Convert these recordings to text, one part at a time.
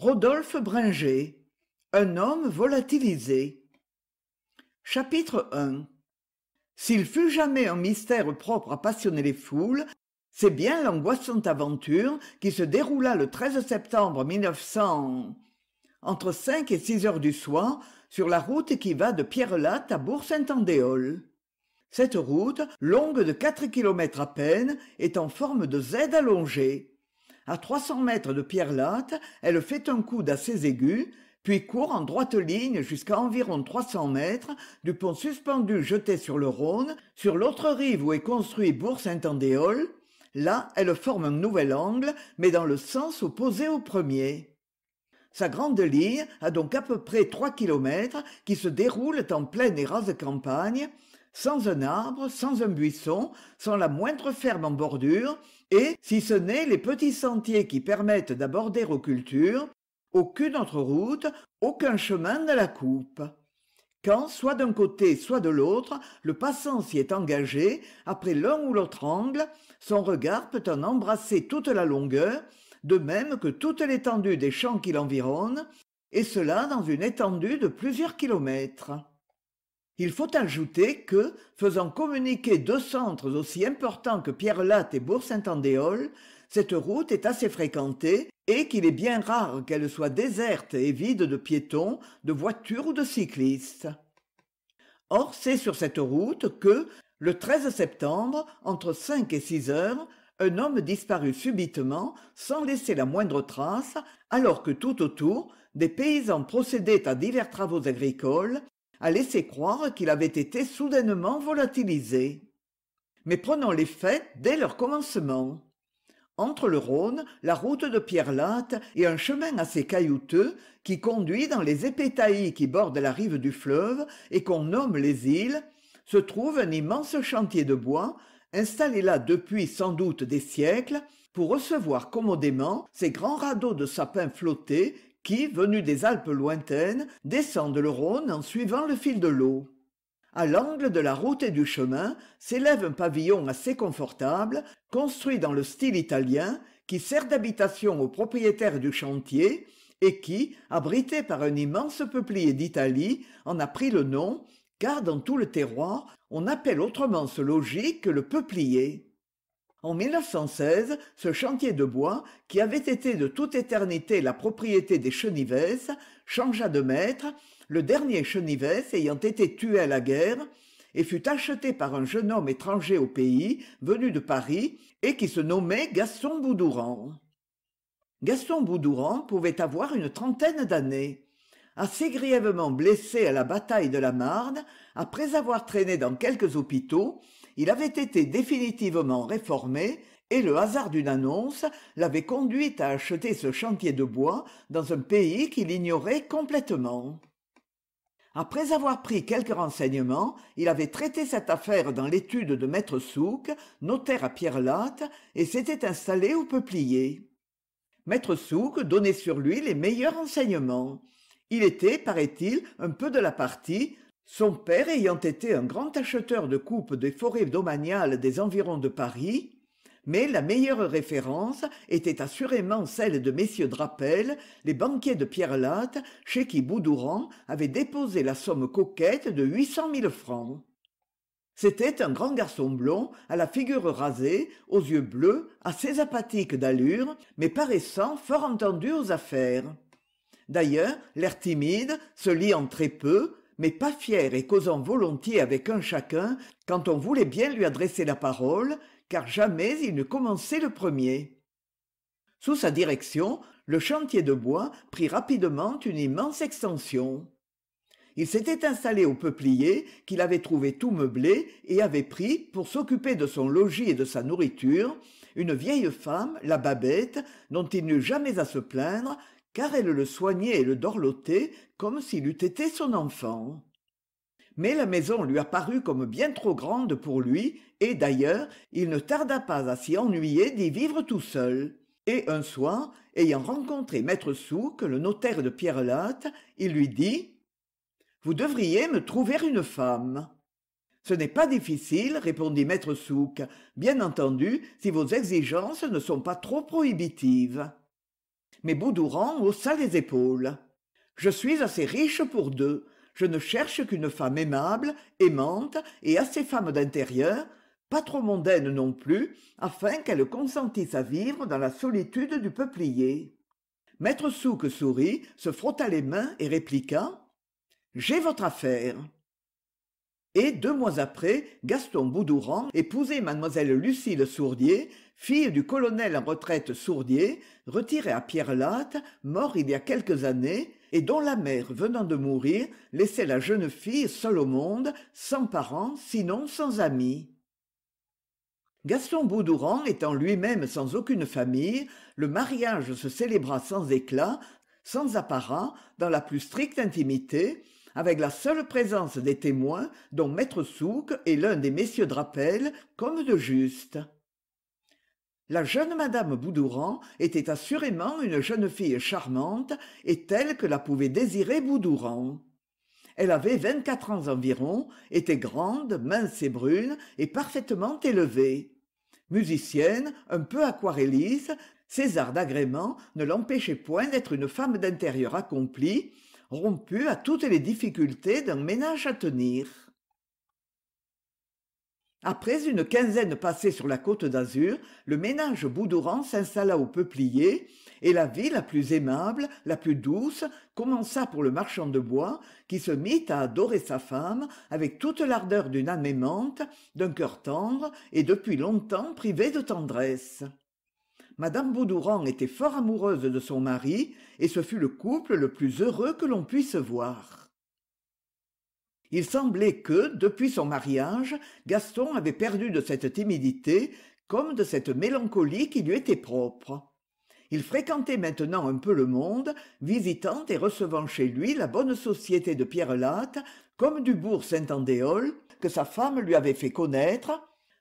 Rodolphe Bringer, un homme volatilisé. Chapitre 1 S'il fut jamais un mystère propre à passionner les foules, c'est bien l'angoissante aventure qui se déroula le 13 septembre 1900 entre 5 et 6 heures du soir sur la route qui va de Pierrelatte à Bourg-Saint-Andéol. Cette route, longue de 4 kilomètres à peine, est en forme de Z allongée à trois cents mètres de pierre latte elle fait un coude assez aigu puis court en droite ligne jusqu'à environ trois cents mètres du pont suspendu jeté sur le rhône sur l'autre rive où est construit bourg saint andéol là elle forme un nouvel angle mais dans le sens opposé au premier sa grande ligne a donc à peu près trois kilomètres qui se déroulent en pleine et rase campagne sans un arbre, sans un buisson, sans la moindre ferme en bordure, et, si ce n'est les petits sentiers qui permettent d'aborder aux cultures, aucune autre route, aucun chemin ne la coupe. Quand, soit d'un côté, soit de l'autre, le passant s'y est engagé, après l'un ou l'autre angle, son regard peut en embrasser toute la longueur, de même que toute l'étendue des champs qui l'environnent, et cela dans une étendue de plusieurs kilomètres il faut ajouter que faisant communiquer deux centres aussi importants que pierrelatte et bourg-saint-andéol cette route est assez fréquentée et qu'il est bien rare qu'elle soit déserte et vide de piétons de voitures ou de cyclistes or c'est sur cette route que le 13 septembre entre cinq et six heures un homme disparut subitement sans laisser la moindre trace alors que tout autour des paysans procédaient à divers travaux agricoles a laisser croire qu'il avait été soudainement volatilisé. Mais prenons les faits dès leur commencement. Entre le Rhône, la route de Pierre-Latte et un chemin assez caillouteux qui conduit dans les taillis qui bordent la rive du fleuve et qu'on nomme les îles, se trouve un immense chantier de bois, installé là depuis sans doute des siècles, pour recevoir commodément ces grands radeaux de sapins flottés qui, venus des alpes lointaines, descendent le rhône en suivant le fil de l'eau à l'angle de la route et du chemin s'élève un pavillon assez confortable construit dans le style italien qui sert d'habitation aux propriétaires du chantier et qui abrité par un immense peuplier d'italie en a pris le nom car dans tout le terroir on appelle autrement ce logis que le peuplier en ce chantier de bois qui avait été de toute éternité la propriété des chenivès changea de maître le dernier chenivès ayant été tué à la guerre et fut acheté par un jeune homme étranger au pays venu de paris et qui se nommait gaston boudouran gaston boudouran pouvait avoir une trentaine d'années assez grièvement blessé à la bataille de la marne après avoir traîné dans quelques hôpitaux il avait été définitivement réformé et le hasard d'une annonce l'avait conduit à acheter ce chantier de bois dans un pays qu'il ignorait complètement après avoir pris quelques renseignements il avait traité cette affaire dans l'étude de maître Souk, notaire à Pierre-Latte, et s'était installé au peuplier maître Souk donnait sur lui les meilleurs renseignements il était paraît-il un peu de la partie son père ayant été un grand acheteur de coupes des forêts domaniales des environs de paris mais la meilleure référence était assurément celle de messieurs drapel les banquiers de Pierre Latte, chez qui boudouran avait déposé la somme coquette de huit cent mille francs c'était un grand garçon blond à la figure rasée aux yeux bleus assez apathique d'allure mais paraissant fort entendu aux affaires d'ailleurs l'air timide se liant très peu mais pas fier et causant volontiers avec un chacun quand on voulait bien lui adresser la parole, car jamais il ne commençait le premier. Sous sa direction, le chantier de bois prit rapidement une immense extension. Il s'était installé au peuplier qu'il avait trouvé tout meublé et avait pris, pour s'occuper de son logis et de sa nourriture, une vieille femme, la babette, dont il n'eut jamais à se plaindre, car elle le soignait et le dorlotait comme s'il eût été son enfant mais la maison lui apparut comme bien trop grande pour lui et d'ailleurs il ne tarda pas à s'y ennuyer d'y vivre tout seul et un soir ayant rencontré maître souque le notaire de pierrelatte il lui dit vous devriez me trouver une femme ce n'est pas difficile répondit maître souque bien entendu si vos exigences ne sont pas trop prohibitives mais Boudouran haussa les épaules je suis assez riche pour deux je ne cherche qu'une femme aimable aimante et assez femme d'intérieur pas trop mondaine non plus afin qu'elle consentisse à vivre dans la solitude du peuplier maître souque sourit se frotta les mains et répliqua j'ai votre affaire et deux mois après gaston boudouran épousait Mademoiselle lucile sourdier fille du colonel en retraite sourdier retiré à Pierre-Latte, mort il y a quelques années et dont la mère venant de mourir laissait la jeune fille seule au monde sans parents sinon sans amis gaston boudouran étant lui-même sans aucune famille le mariage se célébra sans éclat sans apparat dans la plus stricte intimité avec la seule présence des témoins dont maître souque et l'un des messieurs drapel comme de juste la jeune madame Boudouran était assurément une jeune fille charmante et telle que la pouvait désirer Boudouran. elle avait vingt-quatre ans environ était grande mince et brune et parfaitement élevée musicienne un peu aquarelliste César d'agrément ne l'empêchait point d'être une femme d'intérieur accomplie rompu à toutes les difficultés d'un ménage à tenir après une quinzaine passée sur la côte d'azur le ménage boudourant s'installa au peuplier et la vie la plus aimable la plus douce commença pour le marchand de bois qui se mit à adorer sa femme avec toute l'ardeur d'une âme aimante d'un cœur tendre et depuis longtemps privé de tendresse Madame Boudouran était fort amoureuse de son mari et ce fut le couple le plus heureux que l'on puisse voir il semblait que depuis son mariage gaston avait perdu de cette timidité comme de cette mélancolie qui lui était propre il fréquentait maintenant un peu le monde visitant et recevant chez lui la bonne société de Pierre pierrelatte comme du bourg saint andéol que sa femme lui avait fait connaître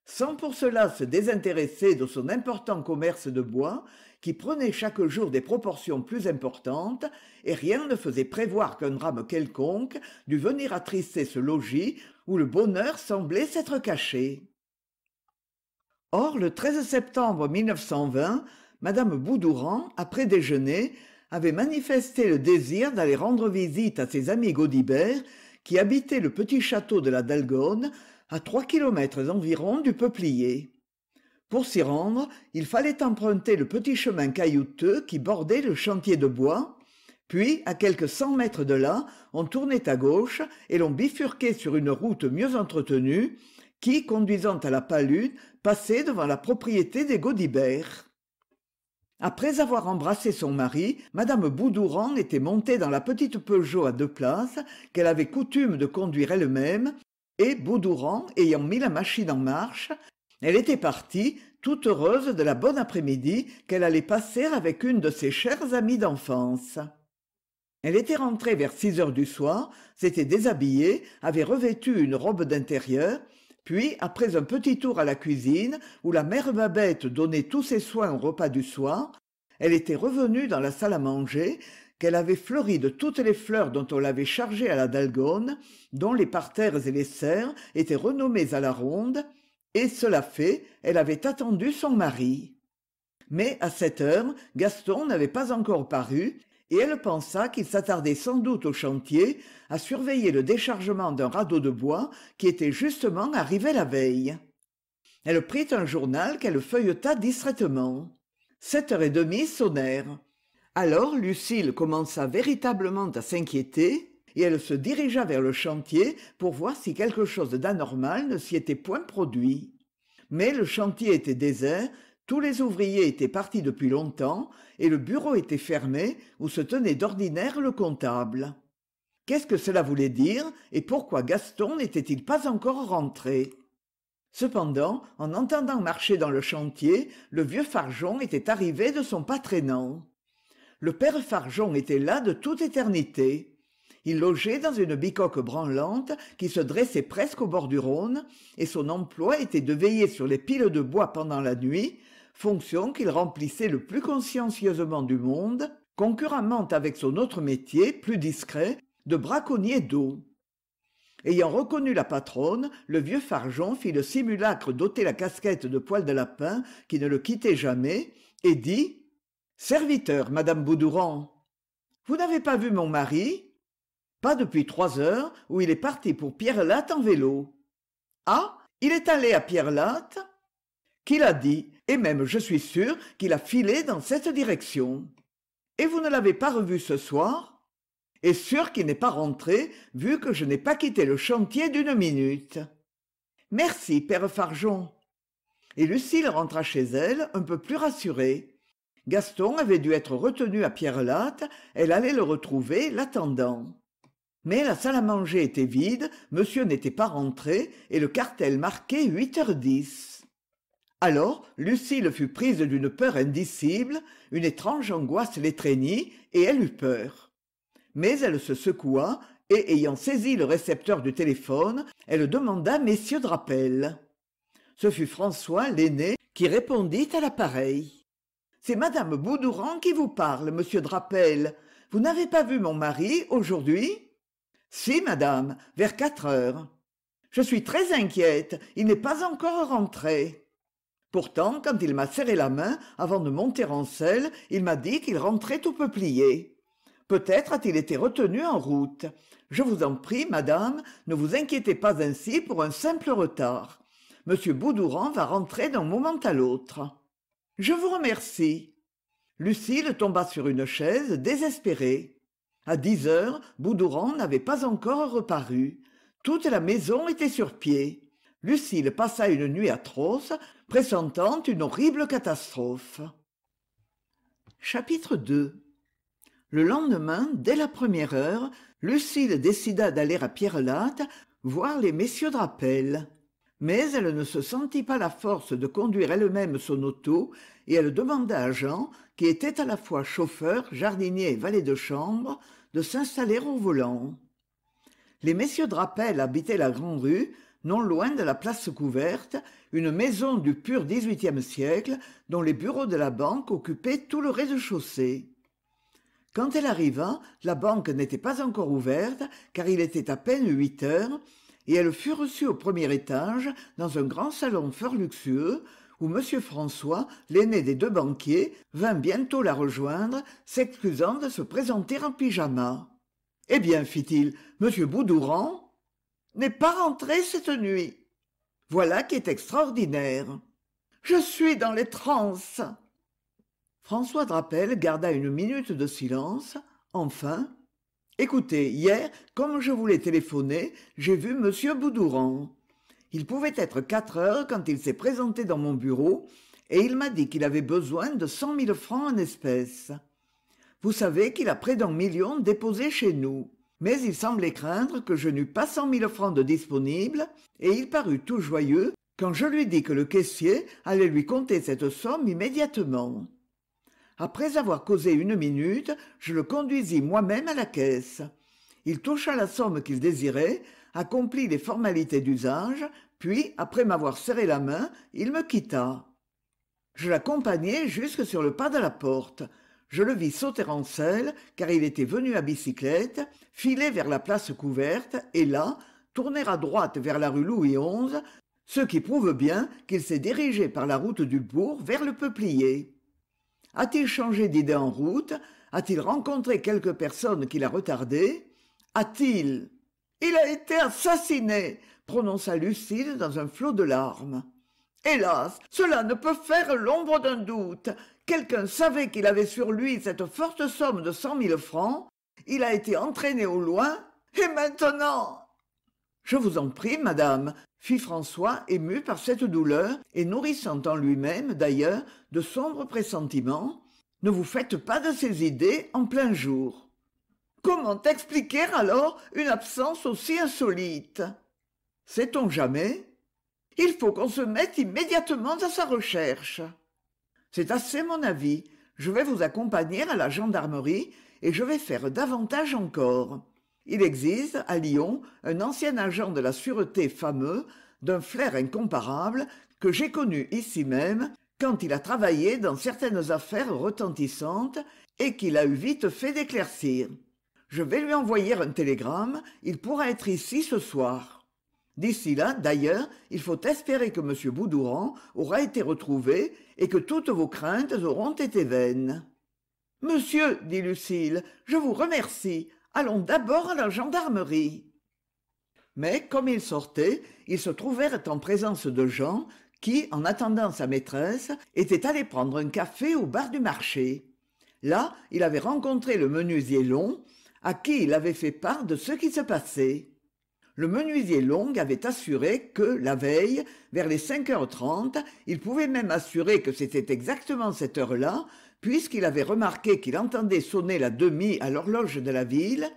sans pour cela se désintéresser de son important commerce de bois qui prenait chaque jour des proportions plus importantes et rien ne faisait prévoir qu'un drame quelconque dût venir attrister ce logis où le bonheur semblait s'être caché. Or, le 13 septembre 1920, Madame Boudouran, après déjeuner, avait manifesté le désir d'aller rendre visite à ses amis Gaudibert qui habitaient le petit château de la Dalgonne à trois kilomètres environ du peuplier pour s'y rendre il fallait emprunter le petit chemin caillouteux qui bordait le chantier de bois puis à quelques cent mètres de là on tournait à gauche et l'on bifurquait sur une route mieux entretenue qui conduisant à la palude passait devant la propriété des gaudibert après avoir embrassé son mari Madame boudouran était montée dans la petite peugeot à deux places qu'elle avait coutume de conduire elle-même et ayant mis la machine en marche elle était partie toute heureuse de la bonne après-midi qu'elle allait passer avec une de ses chères amies d'enfance elle était rentrée vers six heures du soir s'était déshabillée avait revêtu une robe d'intérieur puis après un petit tour à la cuisine où la mère babette donnait tous ses soins au repas du soir elle était revenue dans la salle à manger qu'elle avait fleuri de toutes les fleurs dont on l'avait chargée à la dalgone dont les parterres et les serres étaient renommés à la ronde et cela fait elle avait attendu son mari mais à cette heure gaston n'avait pas encore paru et elle pensa qu'il s'attardait sans doute au chantier à surveiller le déchargement d'un radeau de bois qui était justement arrivé la veille elle prit un journal qu'elle feuilleta distraitement sept heures et demie sonnèrent alors Lucille commença véritablement à s'inquiéter et elle se dirigea vers le chantier pour voir si quelque chose d'anormal ne s'y était point produit mais le chantier était désert tous les ouvriers étaient partis depuis longtemps et le bureau était fermé où se tenait d'ordinaire le comptable qu'est-ce que cela voulait dire et pourquoi gaston n'était-il pas encore rentré cependant en entendant marcher dans le chantier le vieux farjon était arrivé de son pas traînant le père fargeon était là de toute éternité il logeait dans une bicoque branlante qui se dressait presque au bord du rhône et son emploi était de veiller sur les piles de bois pendant la nuit fonction qu'il remplissait le plus consciencieusement du monde concurremment avec son autre métier plus discret de braconnier d'eau ayant reconnu la patronne le vieux fargeon fit le simulacre d'ôter la casquette de poil de lapin qui ne le quittait jamais et dit serviteur madame Boudouran, vous n'avez pas vu mon mari pas depuis trois heures où il est parti pour pierrelatte en vélo ah il est allé à pierrelatte qui l'a dit et même je suis sûr qu'il a filé dans cette direction et vous ne l'avez pas revu ce soir et sûr qu'il n'est pas rentré vu que je n'ai pas quitté le chantier d'une minute merci père fargeon et lucille rentra chez elle un peu plus rassurée gaston avait dû être retenu à pierrelatte elle allait le retrouver l'attendant mais la salle à manger était vide monsieur n'était pas rentré et le cartel marquait huit heures dix alors Lucille fut prise d'une peur indicible une étrange angoisse l'étreignit et elle eut peur mais elle se secoua et ayant saisi le récepteur du téléphone elle demanda messieurs rappel. ce fut françois l'aîné qui répondit à l'appareil c'est madame Boudouran qui vous parle monsieur drapel vous n'avez pas vu mon mari aujourd'hui si madame vers quatre heures je suis très inquiète il n'est pas encore rentré pourtant quand il m'a serré la main avant de monter en selle il m'a dit qu'il rentrait au peuplier peut-être a-t-il été retenu en route je vous en prie madame ne vous inquiétez pas ainsi pour un simple retard Monsieur Boudouran va rentrer d'un moment à l'autre je vous remercie. Lucille tomba sur une chaise, désespérée. À dix heures, Boudouran n'avait pas encore reparu. Toute la maison était sur pied. Lucille passa une nuit atroce, pressentant une horrible catastrophe. Chapitre 2 Le lendemain, dès la première heure, Lucille décida d'aller à Pierrelatte voir les messieurs rappel mais elle ne se sentit pas la force de conduire elle-même son auto et elle demanda à jean qui était à la fois chauffeur jardinier et valet de chambre de s'installer au volant les messieurs drapel habitaient la rue, non loin de la place couverte une maison du pur XVIIIe siècle dont les bureaux de la banque occupaient tout le rez-de-chaussée quand elle arriva la banque n'était pas encore ouverte car il était à peine huit heures et elle fut reçue au premier étage dans un grand salon fort luxueux où m françois l'aîné des deux banquiers vint bientôt la rejoindre s'excusant de se présenter en pyjama eh bien fit-il m Boudouran n'est pas rentré cette nuit voilà qui est extraordinaire je suis dans les transes françois drapel garda une minute de silence enfin écoutez hier comme je voulais téléphoner j'ai vu m Boudouran. il pouvait être quatre heures quand il s'est présenté dans mon bureau et il m'a dit qu'il avait besoin de cent mille francs en espèces vous savez qu'il a près d'un million déposé chez nous mais il semblait craindre que je n'eus pas cent mille francs de disponibles et il parut tout joyeux quand je lui dis que le caissier allait lui compter cette somme immédiatement après avoir causé une minute je le conduisis moi-même à la caisse il toucha la somme qu'il désirait accomplit les formalités d'usage puis après m'avoir serré la main il me quitta je l'accompagnai jusque sur le pas de la porte je le vis sauter en selle car il était venu à bicyclette filer vers la place couverte et là tourner à droite vers la rue louis xi ce qui prouve bien qu'il s'est dirigé par la route du bourg vers le peuplier a-t-il changé d'idée en route A-t-il rencontré quelque personne qui l'a retardé A-t-il Il a été assassiné prononça Lucille dans un flot de larmes. Hélas, cela ne peut faire l'ombre d'un doute. Quelqu'un savait qu'il avait sur lui cette forte somme de cent mille francs. Il a été entraîné au loin. Et maintenant Je vous en prie, madame, fit françois ému par cette douleur et nourrissant en lui-même d'ailleurs de sombres pressentiments ne vous faites pas de ces idées en plein jour comment expliquer alors une absence aussi insolite sait-on jamais il faut qu'on se mette immédiatement à sa recherche c'est assez mon avis je vais vous accompagner à la gendarmerie et je vais faire davantage encore il existe à lyon un ancien agent de la sûreté fameux d'un flair incomparable que j'ai connu ici même quand il a travaillé dans certaines affaires retentissantes et qu'il a eu vite fait d'éclaircir je vais lui envoyer un télégramme il pourra être ici ce soir d'ici là d'ailleurs il faut espérer que m boudouran aura été retrouvé et que toutes vos craintes auront été vaines monsieur dit Lucille, je vous remercie allons d'abord à la gendarmerie mais comme ils sortaient ils se trouvèrent en présence de jean qui en attendant sa maîtresse était allé prendre un café au bar du marché là il avait rencontré le menuisier long à qui il avait fait part de ce qui se passait le menuisier long avait assuré que la veille vers les cinq heures trente il pouvait même assurer que c'était exactement cette heure-là puisqu'il avait remarqué qu'il entendait sonner la demi à l'horloge de la ville,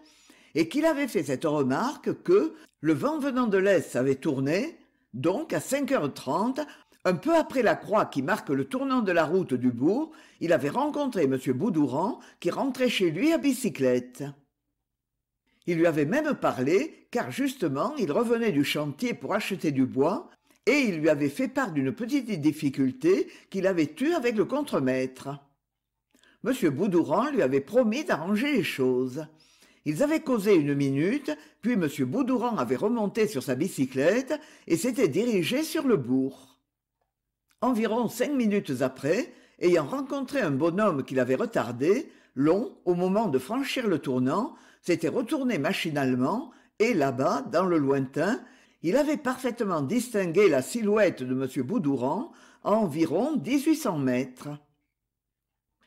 et qu'il avait fait cette remarque que le vent venant de l'Est avait tourné, donc à cinq heures trente, un peu après la croix qui marque le tournant de la route du bourg, il avait rencontré M. Boudouran qui rentrait chez lui à bicyclette. Il lui avait même parlé, car justement il revenait du chantier pour acheter du bois, et il lui avait fait part d'une petite difficulté qu'il avait eue avec le contremaître m Boudouran lui avait promis d'arranger les choses ils avaient causé une minute puis m Boudouran avait remonté sur sa bicyclette et s'était dirigé sur le bourg environ cinq minutes après ayant rencontré un bonhomme qui l'avait retardé long au moment de franchir le tournant s'était retourné machinalement et là-bas dans le lointain il avait parfaitement distingué la silhouette de m Boudouran à environ dix-huit cents mètres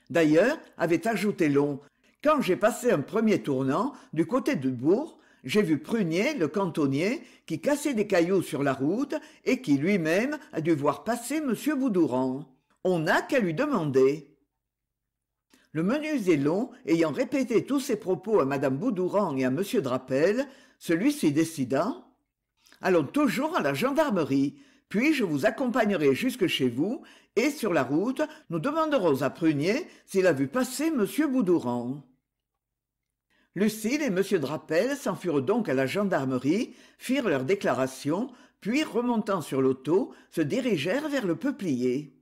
d'ailleurs avait ajouté long quand j'ai passé un premier tournant du côté du bourg j'ai vu prunier le cantonnier qui cassait des cailloux sur la route et qui lui-même a dû voir passer m Boudouran. on n'a qu'à lui demander le menuisier long ayant répété tous ses propos à mme Boudouran et à m drapel celui-ci décida allons toujours à la gendarmerie puis je vous accompagnerai jusque chez vous et sur la route nous demanderons à prunier s'il a vu passer m Boudouran. » Lucille et m drappel furent donc à la gendarmerie firent leurs déclarations puis remontant sur l'auto se dirigèrent vers le peuplier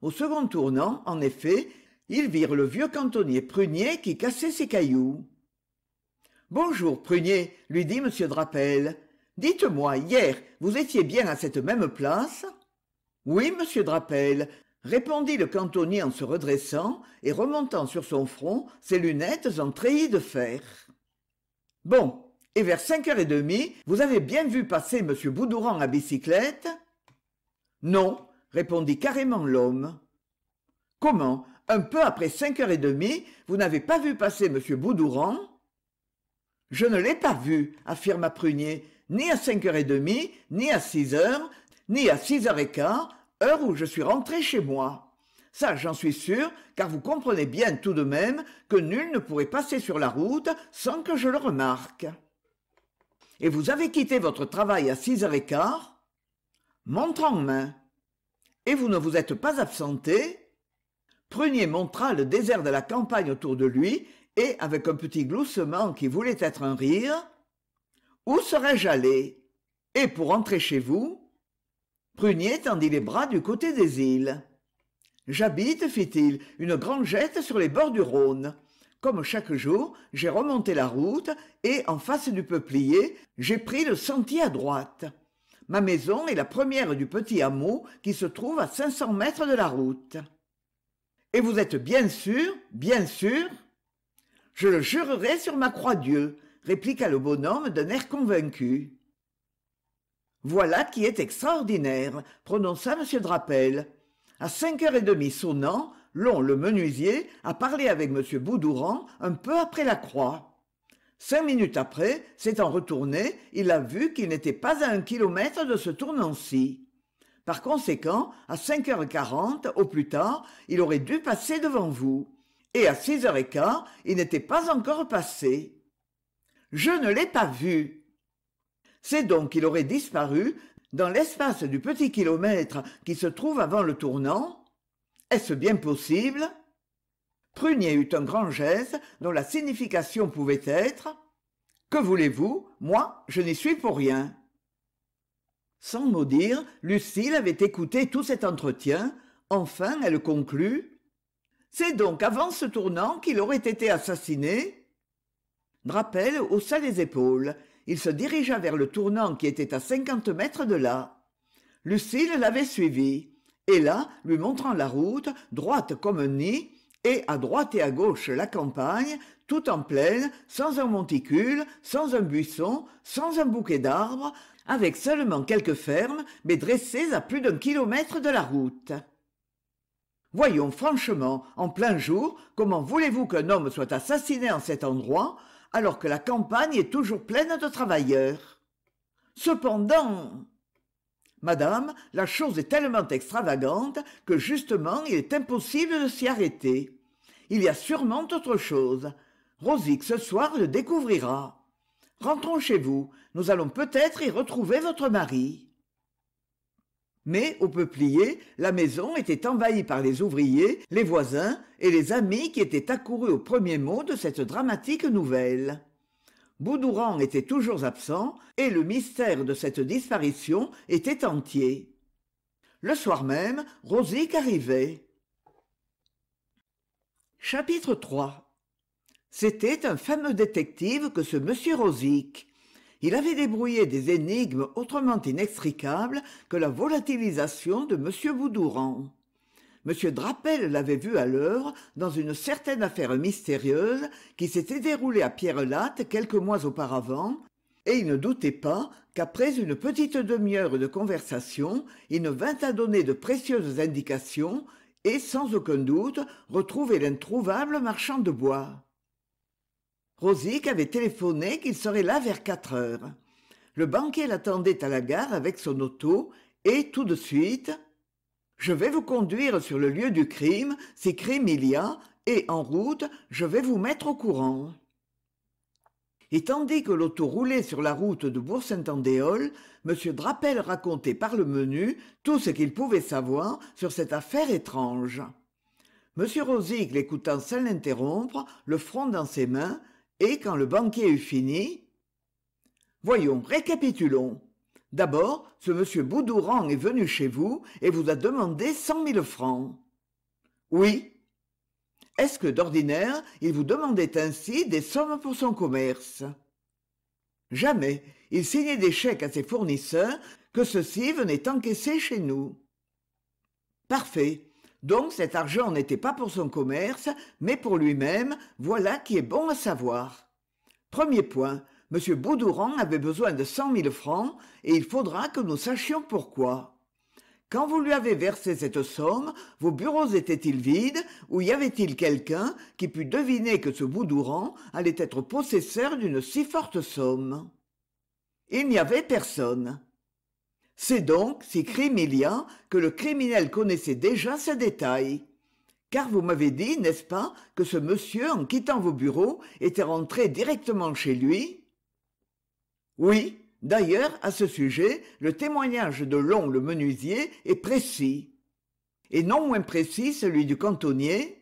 au second tournant en effet ils virent le vieux cantonnier prunier qui cassait ses cailloux bonjour prunier lui dit m Drapel dites-moi hier vous étiez bien à cette même place oui monsieur drapel répondit le cantonnier en se redressant et remontant sur son front ses lunettes en treillis de fer bon et vers cinq heures et demie vous avez bien vu passer m Boudouran à bicyclette non répondit carrément l'homme comment un peu après cinq heures et demie vous n'avez pas vu passer m Boudouran ?»« je ne l'ai pas vu affirma prunier ni à cinq heures et demie ni à six heures ni à six heures et quart heure où je suis rentré chez moi ça j'en suis sûr car vous comprenez bien tout de même que nul ne pourrait passer sur la route sans que je le remarque et vous avez quitté votre travail à six heures et quart montre en main et vous ne vous êtes pas absenté prunier montra le désert de la campagne autour de lui et avec un petit gloussement qui voulait être un rire où serais-je allé et pour entrer chez vous prunier tendit les bras du côté des îles j'habite fit-il une grangette sur les bords du rhône comme chaque jour j'ai remonté la route et en face du peuplier j'ai pris le sentier à droite ma maison est la première du petit hameau qui se trouve à cinq cents mètres de la route et vous êtes bien sûr bien sûr je le jurerai sur ma croix dieu répliqua le bonhomme d'un air convaincu voilà qui est extraordinaire prononça m drappel à cinq heures et demie sonnant l'on le menuisier a parlé avec m Boudouran un peu après la croix cinq minutes après s'étant retourné il a vu qu'il n'était pas à un kilomètre de ce tournant-ci par conséquent à cinq heures quarante au plus tard il aurait dû passer devant vous et à six heures et quart il n'était pas encore passé je ne l'ai pas vu c'est donc qu'il aurait disparu dans l'espace du petit kilomètre qui se trouve avant le tournant est-ce bien possible prunier eut un grand geste dont la signification pouvait être que voulez-vous moi je n'y suis pour rien sans mot dire Lucille avait écouté tout cet entretien enfin elle conclut c'est donc avant ce tournant qu'il aurait été assassiné Drapel haussa les épaules. Il se dirigea vers le tournant qui était à cinquante mètres de là. Lucille l'avait suivi. Et là, lui montrant la route, droite comme un nid, et à droite et à gauche la campagne, tout en plaine, sans un monticule, sans un buisson, sans un bouquet d'arbres, avec seulement quelques fermes, mais dressées à plus d'un kilomètre de la route. Voyons franchement, en plein jour, comment voulez-vous qu'un homme soit assassiné en cet endroit, alors que la campagne est toujours pleine de travailleurs cependant madame la chose est tellement extravagante que justement il est impossible de s'y arrêter il y a sûrement autre chose rosic ce soir le découvrira rentrons chez vous nous allons peut-être y retrouver votre mari mais au peuplier la maison était envahie par les ouvriers les voisins et les amis qui étaient accourus au premier mot de cette dramatique nouvelle boudouran était toujours absent et le mystère de cette disparition était entier le soir même rosic arrivait chapitre c'était un fameux détective que ce monsieur rosic il avait débrouillé des énigmes autrement inextricables que la volatilisation de m Boudouran. m Drapel l'avait vu à l'œuvre dans une certaine affaire mystérieuse qui s'était déroulée à pierrelatte quelques mois auparavant et il ne doutait pas qu'après une petite demi-heure de conversation il ne vint à donner de précieuses indications et sans aucun doute retrouver l'introuvable marchand de bois Rosic avait téléphoné qu'il serait là vers quatre heures. Le banquier l'attendait à la gare avec son auto et tout de suite Je vais vous conduire sur le lieu du crime, si crime il y a, et en route, je vais vous mettre au courant. Et tandis que l'auto roulait sur la route de Bourg-Saint-Andéol, M. Drapel racontait par le menu tout ce qu'il pouvait savoir sur cette affaire étrange. M. Rosic l'écoutant sans l'interrompre, le front dans ses mains, et quand le banquier eut fini voyons récapitulons d'abord ce monsieur Boudouran est venu chez vous et vous a demandé cent mille francs oui est-ce que d'ordinaire il vous demandait ainsi des sommes pour son commerce jamais il signait des chèques à ses fournisseurs que ceux-ci venaient encaisser chez nous parfait donc cet argent n'était pas pour son commerce mais pour lui-même voilà qui est bon à savoir premier point m Boudouran avait besoin de cent mille francs et il faudra que nous sachions pourquoi quand vous lui avez versé cette somme vos bureaux étaient-ils vides ou y avait-il quelqu'un qui pût deviner que ce Boudouran allait être possesseur d'une si forte somme il n'y avait personne c'est donc si crime il y a que le criminel connaissait déjà ces détails, car vous m'avez dit n'est-ce pas que ce monsieur en quittant vos bureaux était rentré directement chez lui oui d'ailleurs à ce sujet le témoignage de long le menuisier est précis et non moins précis celui du cantonnier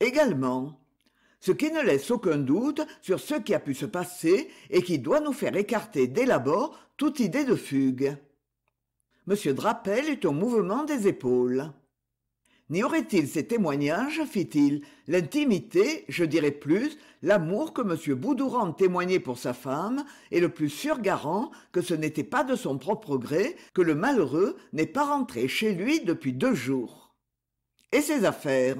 également ce qui ne laisse aucun doute sur ce qui a pu se passer et qui doit nous faire écarter dès l'abord toute idée de fugue m Drapel eut un mouvement des épaules n'y aurait-il ces témoignages fit-il l'intimité je dirais plus l'amour que m Boudouran témoignait pour sa femme est le plus sûr garant que ce n'était pas de son propre gré que le malheureux n'est pas rentré chez lui depuis deux jours et ses affaires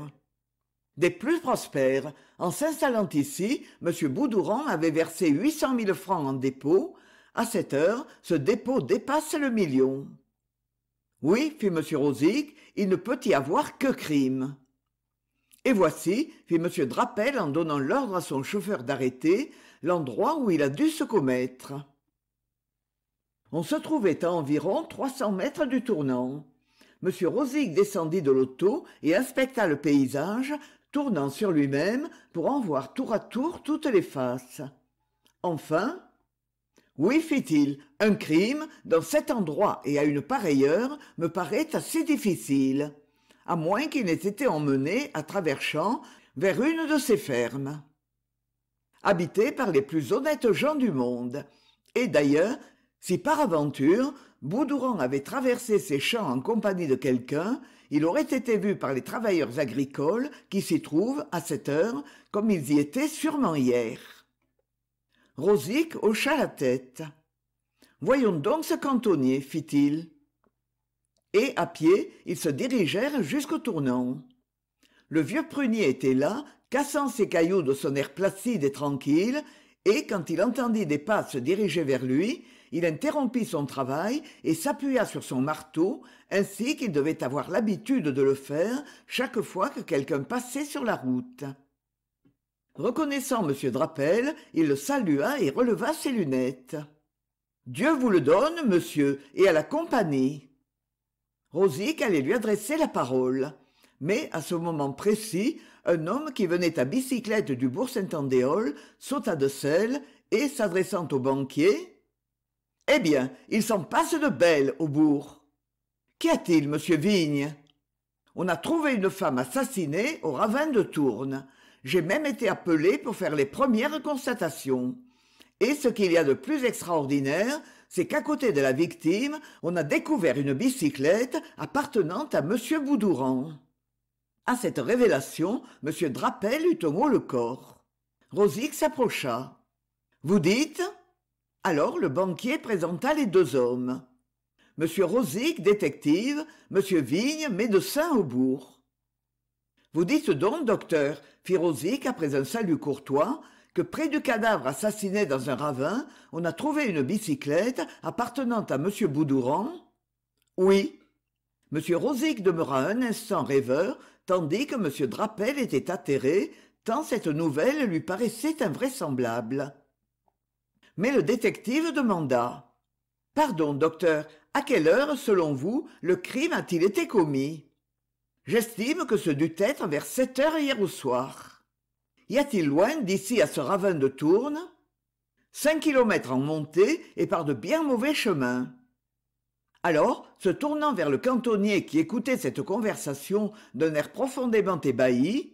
des plus prospères en s'installant ici m Boudouran avait versé huit cent mille francs en dépôt à cette heure ce dépôt dépasse le million oui fit m rosig il ne peut y avoir que crime et voici fit m Drapel en donnant l'ordre à son chauffeur d'arrêter l'endroit où il a dû se commettre on se trouvait à environ trois cents mètres du tournant m rosig descendit de l'auto et inspecta le paysage tournant sur lui-même pour en voir tour à tour toutes les faces enfin oui fit-il un crime dans cet endroit et à une pareille heure me paraît assez difficile à moins qu'il n'ait été emmené à travers champs vers une de ces fermes Habité par les plus honnêtes gens du monde et d'ailleurs si par aventure Boudouran avait traversé ces champs en compagnie de quelqu'un il aurait été vu par les travailleurs agricoles qui s'y trouvent à cette heure comme ils y étaient sûrement hier rosic hocha la tête voyons donc ce cantonnier fit-il et à pied ils se dirigèrent jusqu'au tournant le vieux prunier était là cassant ses cailloux de son air placide et tranquille et quand il entendit des pas se diriger vers lui il interrompit son travail et s'appuya sur son marteau ainsi qu'il devait avoir l'habitude de le faire chaque fois que quelqu'un passait sur la route reconnaissant m Drapel, il le salua et releva ses lunettes dieu vous le donne monsieur et à la compagnie Rosic allait lui adresser la parole mais à ce moment précis un homme qui venait à bicyclette du bourg saint andéol sauta de selle et s'adressant au banquier eh bien il s'en passe de belles au bourg qu'y a-t-il monsieur vigne on a trouvé une femme assassinée au ravin de tourne j'ai même été appelé pour faire les premières constatations et ce qu'il y a de plus extraordinaire c'est qu'à côté de la victime on a découvert une bicyclette appartenant à m Boudouran. » À cette révélation m Drapel eut au mot le corps Rosic s'approcha vous dites alors le banquier présenta les deux hommes m Rosic, détective m vigne médecin au bourg vous dites donc docteur Rosic après un salut courtois que près du cadavre assassiné dans un ravin on a trouvé une bicyclette appartenant à m Boudouran ?« oui m rosic demeura un instant rêveur tandis que m Drapel était atterré tant cette nouvelle lui paraissait invraisemblable mais le détective demanda pardon docteur à quelle heure selon vous le crime a-t-il été commis j'estime que ce dut être vers sept heures hier au soir y a-t-il loin d'ici à ce ravin de tourne cinq kilomètres en montée et par de bien mauvais chemins alors se tournant vers le cantonnier qui écoutait cette conversation d'un air profondément ébahi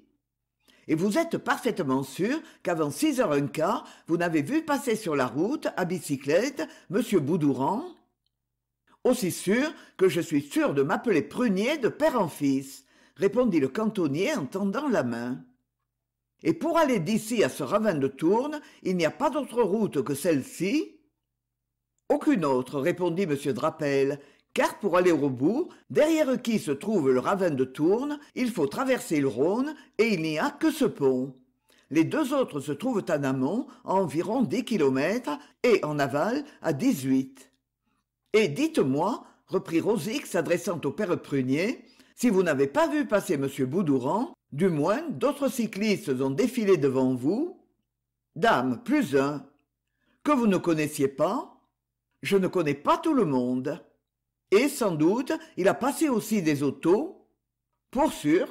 et vous êtes parfaitement sûr qu'avant six heures un quart vous n'avez vu passer sur la route à bicyclette m boudouran aussi sûr que je suis sûr de m'appeler prunier de père en fils répondit le cantonnier en tendant la main et pour aller d'ici à ce ravin de tourne, il n'y a pas d'autre route que celle-ci aucune autre répondit m Drapel, car pour aller au bout derrière qui se trouve le ravin de tourne, il faut traverser le rhône et il n'y a que ce pont les deux autres se trouvent en amont à environ dix kilomètres et en aval à dix-huit et dites-moi reprit Rosic, s'adressant au père prunier si vous n'avez pas vu passer m Boudouran, du moins d'autres cyclistes ont défilé devant vous dame plus un que vous ne connaissiez pas je ne connais pas tout le monde et sans doute il a passé aussi des autos pour sûr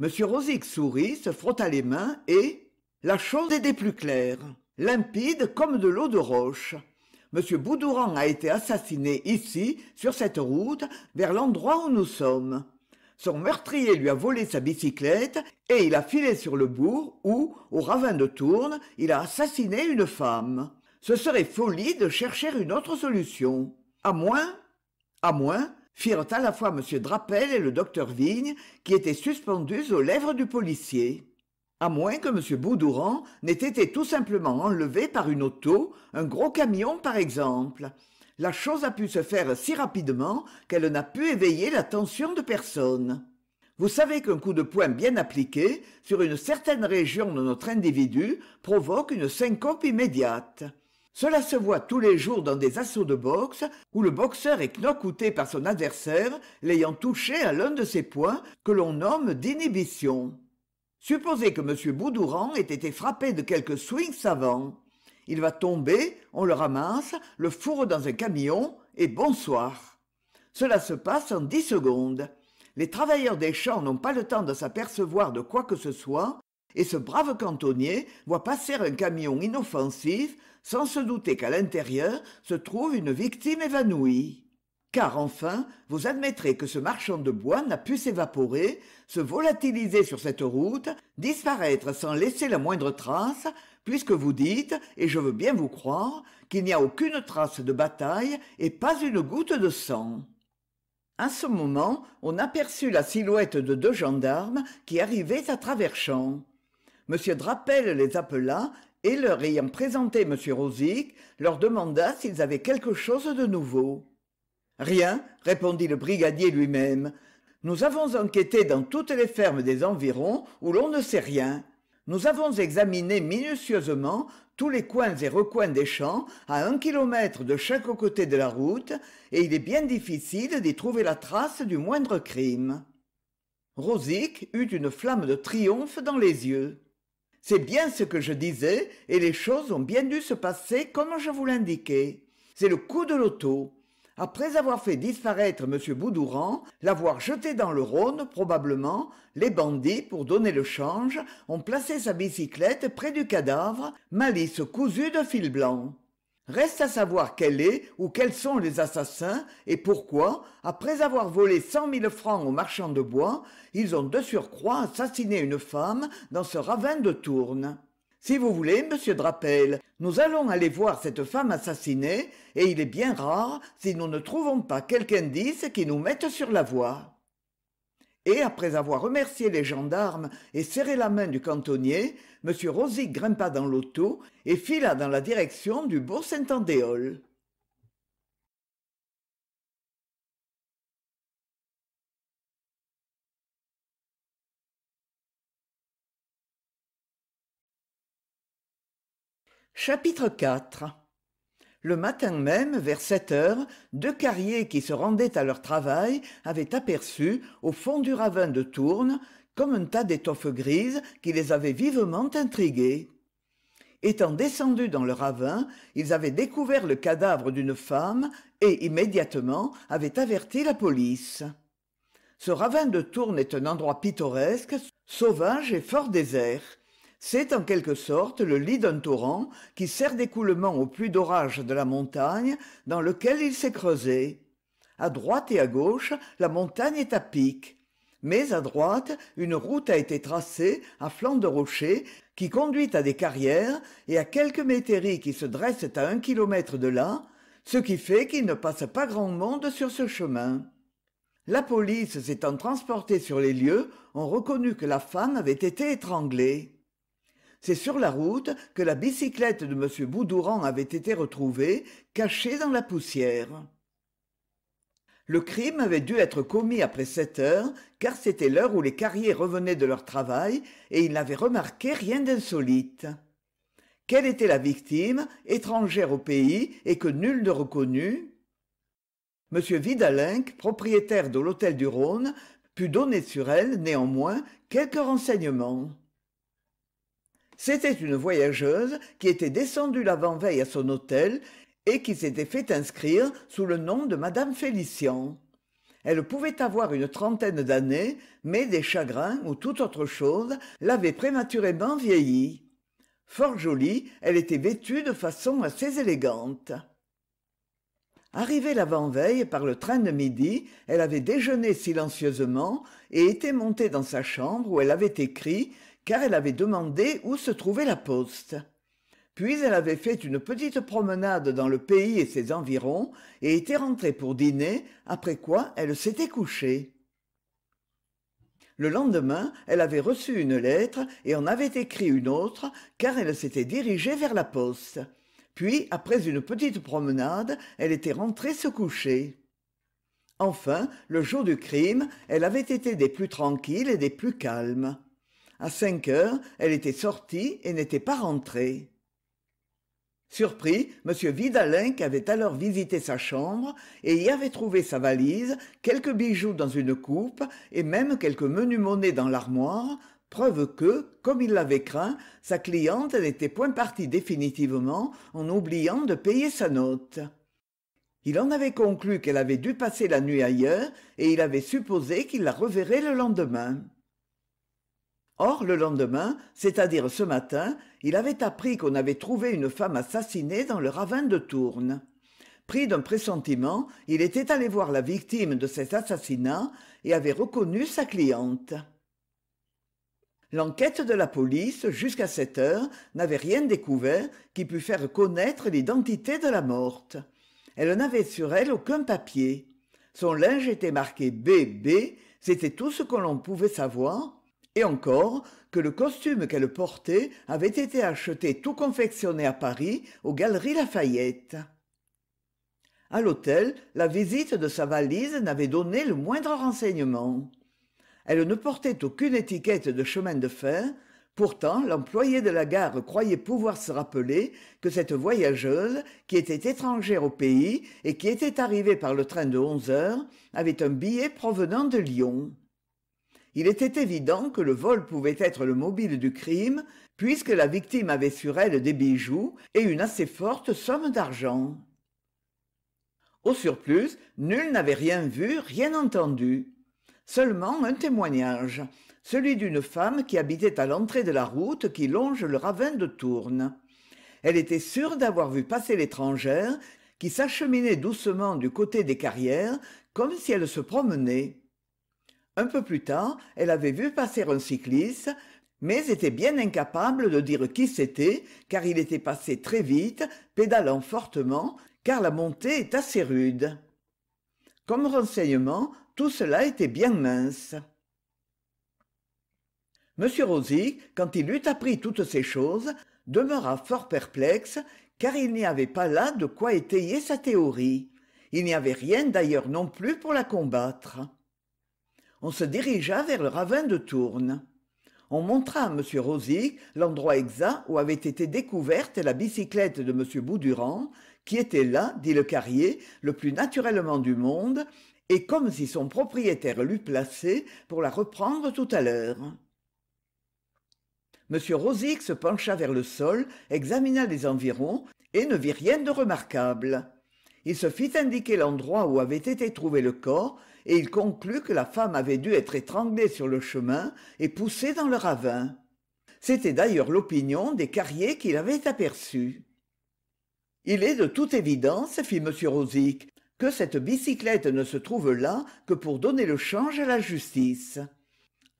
m Rosic sourit se frotta les mains et la chose est des plus claires limpide comme de l'eau de roche m Boudouran a été assassiné ici sur cette route vers l'endroit où nous sommes son meurtrier lui a volé sa bicyclette et il a filé sur le bourg où au ravin de tourne, il a assassiné une femme ce serait folie de chercher une autre solution à moins à moins firent à la fois m drapel et le docteur vigne qui étaient suspendus aux lèvres du policier à moins que m boudouran n'ait été tout simplement enlevé par une auto un gros camion par exemple la chose a pu se faire si rapidement qu'elle n'a pu éveiller l'attention de personne. Vous savez qu'un coup de poing bien appliqué sur une certaine région de notre individu provoque une syncope immédiate. Cela se voit tous les jours dans des assauts de boxe où le boxeur est knockouté par son adversaire l'ayant touché à l'un de ces points que l'on nomme d'inhibition. Supposez que M. Boudouran ait été frappé de quelques swing savant il va tomber on le ramasse le fourre dans un camion et bonsoir cela se passe en dix secondes les travailleurs des champs n'ont pas le temps de s'apercevoir de quoi que ce soit et ce brave cantonnier voit passer un camion inoffensif sans se douter qu'à l'intérieur se trouve une victime évanouie car enfin vous admettrez que ce marchand de bois n'a pu s'évaporer se volatiliser sur cette route disparaître sans laisser la moindre trace puisque vous dites et je veux bien vous croire qu'il n'y a aucune trace de bataille et pas une goutte de sang À ce moment on aperçut la silhouette de deux gendarmes qui arrivaient à travers champs m Drapelle les appela et leur ayant présenté m rosic leur demanda s'ils avaient quelque chose de nouveau rien répondit le brigadier lui-même nous avons enquêté dans toutes les fermes des environs où l'on ne sait rien nous avons examiné minutieusement tous les coins et recoins des champs à un kilomètre de chaque côté de la route et il est bien difficile d'y trouver la trace du moindre crime rosic eut une flamme de triomphe dans les yeux c'est bien ce que je disais et les choses ont bien dû se passer comme je vous l'indiquais c'est le coup de l'auto. » après avoir fait disparaître m boudouran l'avoir jeté dans le rhône probablement les bandits pour donner le change ont placé sa bicyclette près du cadavre malice cousue de fil blanc reste à savoir quel est ou quels sont les assassins et pourquoi après avoir volé cent mille francs aux marchands de bois ils ont de surcroît assassiné une femme dans ce ravin de tournes si vous voulez monsieur drapel nous allons aller voir cette femme assassinée et il est bien rare si nous ne trouvons pas quelque indice qui nous mette sur la voie et après avoir remercié les gendarmes et serré la main du cantonnier m Rosy grimpa dans l'auto et fila dans la direction du bourg saint andéol Chapitre 4 Le matin même, vers sept heures, deux carriers qui se rendaient à leur travail avaient aperçu, au fond du ravin de Tourne, comme un tas d'étoffes grises qui les avait vivement intrigués. Étant descendus dans le ravin, ils avaient découvert le cadavre d'une femme et, immédiatement, avaient averti la police. Ce ravin de Tourne est un endroit pittoresque, sauvage et fort désert c'est en quelque sorte le lit d'un torrent qui sert d'écoulement aux pluies d'orage de la montagne dans lequel il s'est creusé. À droite et à gauche, la montagne est à pic. Mais à droite, une route a été tracée à flanc de rocher qui conduit à des carrières et à quelques métairies qui se dressent à un kilomètre de là, ce qui fait qu'il ne passe pas grand monde sur ce chemin. La police s'étant transportée sur les lieux, ont reconnu que la femme avait été étranglée c'est sur la route que la bicyclette de m Boudouran avait été retrouvée cachée dans la poussière le crime avait dû être commis après sept heures car c'était l'heure où les carriers revenaient de leur travail et ils n'avaient remarqué rien d'insolite quelle était la victime étrangère au pays et que nul ne reconnut m vidalenc propriétaire de l'hôtel du rhône put donner sur elle néanmoins quelques renseignements c'était une voyageuse qui était descendue l'avant-veille à son hôtel et qui s'était fait inscrire sous le nom de Madame Félicien. elle pouvait avoir une trentaine d'années mais des chagrins ou toute autre chose l'avaient prématurément vieillie fort jolie elle était vêtue de façon assez élégante Arrivée l'avant-veille par le train de midi, elle avait déjeuné silencieusement et était montée dans sa chambre où elle avait écrit car elle avait demandé où se trouvait la poste. Puis elle avait fait une petite promenade dans le pays et ses environs, et était rentrée pour dîner, après quoi elle s'était couchée. Le lendemain, elle avait reçu une lettre et en avait écrit une autre, car elle s'était dirigée vers la poste. Puis, après une petite promenade, elle était rentrée se coucher. Enfin, le jour du crime, elle avait été des plus tranquilles et des plus calmes à cinq heures elle était sortie et n'était pas rentrée surpris m vidalin avait alors visité sa chambre et y avait trouvé sa valise quelques bijoux dans une coupe et même quelques menus monnaies dans l'armoire preuve que comme il l'avait craint sa cliente n'était point partie définitivement en oubliant de payer sa note il en avait conclu qu'elle avait dû passer la nuit ailleurs et il avait supposé qu'il la reverrait le lendemain or le lendemain c'est-à-dire ce matin il avait appris qu'on avait trouvé une femme assassinée dans le ravin de Tourne. pris d'un pressentiment il était allé voir la victime de cet assassinat et avait reconnu sa cliente l'enquête de la police jusqu'à cette heure n'avait rien découvert qui pût faire connaître l'identité de la morte elle n'avait sur elle aucun papier son linge était marqué bb c'était tout ce que l'on pouvait savoir et encore que le costume qu'elle portait avait été acheté tout confectionné à paris aux galeries lafayette À l'hôtel la visite de sa valise n'avait donné le moindre renseignement elle ne portait aucune étiquette de chemin de fer pourtant l'employé de la gare croyait pouvoir se rappeler que cette voyageuse qui était étrangère au pays et qui était arrivée par le train de onze heures avait un billet provenant de lyon il était évident que le vol pouvait être le mobile du crime puisque la victime avait sur elle des bijoux et une assez forte somme d'argent au surplus nul n'avait rien vu rien entendu seulement un témoignage celui d'une femme qui habitait à l'entrée de la route qui longe le ravin de tournes elle était sûre d'avoir vu passer l'étrangère qui s'acheminait doucement du côté des carrières comme si elle se promenait un peu plus tard elle avait vu passer un cycliste mais était bien incapable de dire qui c'était car il était passé très vite pédalant fortement car la montée est assez rude comme renseignement tout cela était bien mince m rosy quand il eut appris toutes ces choses demeura fort perplexe car il n'y avait pas là de quoi étayer sa théorie il n'y avait rien d'ailleurs non plus pour la combattre on se dirigea vers le ravin de Tourne. on montra à m Rosic l'endroit exact où avait été découverte la bicyclette de m bouduran qui était là dit le carrier le plus naturellement du monde et comme si son propriétaire l'eût placée pour la reprendre tout à l'heure m Rosic se pencha vers le sol examina les environs et ne vit rien de remarquable il se fit indiquer l'endroit où avait été trouvé le corps et il conclut que la femme avait dû être étranglée sur le chemin et poussée dans le ravin c'était d'ailleurs l'opinion des carriers qu'il avait aperçue il est de toute évidence fit m rosic que cette bicyclette ne se trouve là que pour donner le change à la justice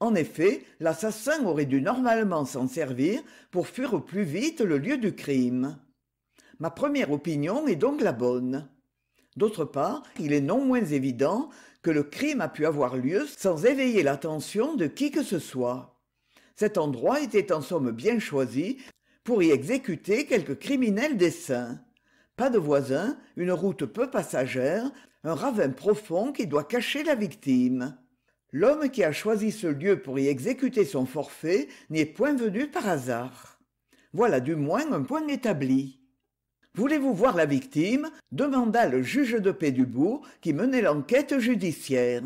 en effet l'assassin aurait dû normalement s'en servir pour fuir au plus vite le lieu du crime ma première opinion est donc la bonne d'autre part il est non moins évident que le crime a pu avoir lieu sans éveiller l'attention de qui que ce soit cet endroit était en somme bien choisi pour y exécuter quelque criminel dessein pas de voisins une route peu passagère un ravin profond qui doit cacher la victime l'homme qui a choisi ce lieu pour y exécuter son forfait n'est point venu par hasard voilà du moins un point établi voulez-vous voir la victime demanda le juge de paix du bourg qui menait l'enquête judiciaire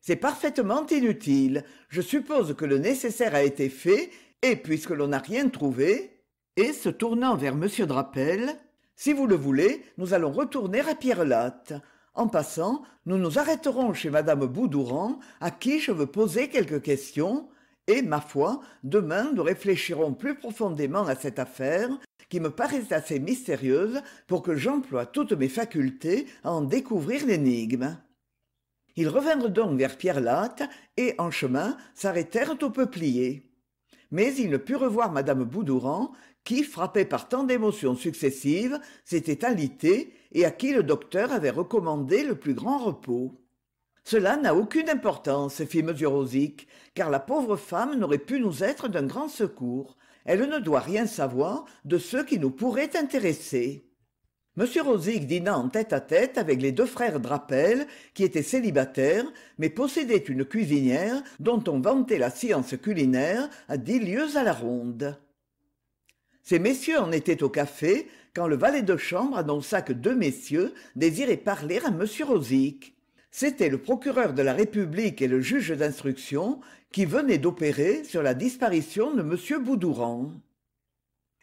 c'est parfaitement inutile je suppose que le nécessaire a été fait et puisque l'on n'a rien trouvé et se tournant vers m drapel si vous le voulez nous allons retourner à pierrelatte en passant nous nous arrêterons chez mme boudouran à qui je veux poser quelques questions et ma foi demain nous réfléchirons plus profondément à cette affaire qui me paraissent assez mystérieuse pour que j'emploie toutes mes facultés à en découvrir l'énigme ils revinrent donc vers Pierre-Latte et en chemin s'arrêtèrent au peuplier mais ils ne put revoir Madame Boudouran, qui frappée par tant d'émotions successives s'était alitée et à qui le docteur avait recommandé le plus grand repos cela n'a aucune importance fit m rosic car la pauvre femme n'aurait pu nous être d'un grand secours elle ne doit rien savoir de ceux qui nous pourraient intéresser m Rosic dîna en tête-à-tête avec les deux frères drapel qui étaient célibataires mais possédaient une cuisinière dont on vantait la science culinaire à dix lieues à la ronde ces messieurs en étaient au café quand le valet de chambre annonça que deux messieurs désiraient parler à m Rosic c'était le procureur de la république et le juge d'instruction qui venaient d'opérer sur la disparition de m Boudouran. »«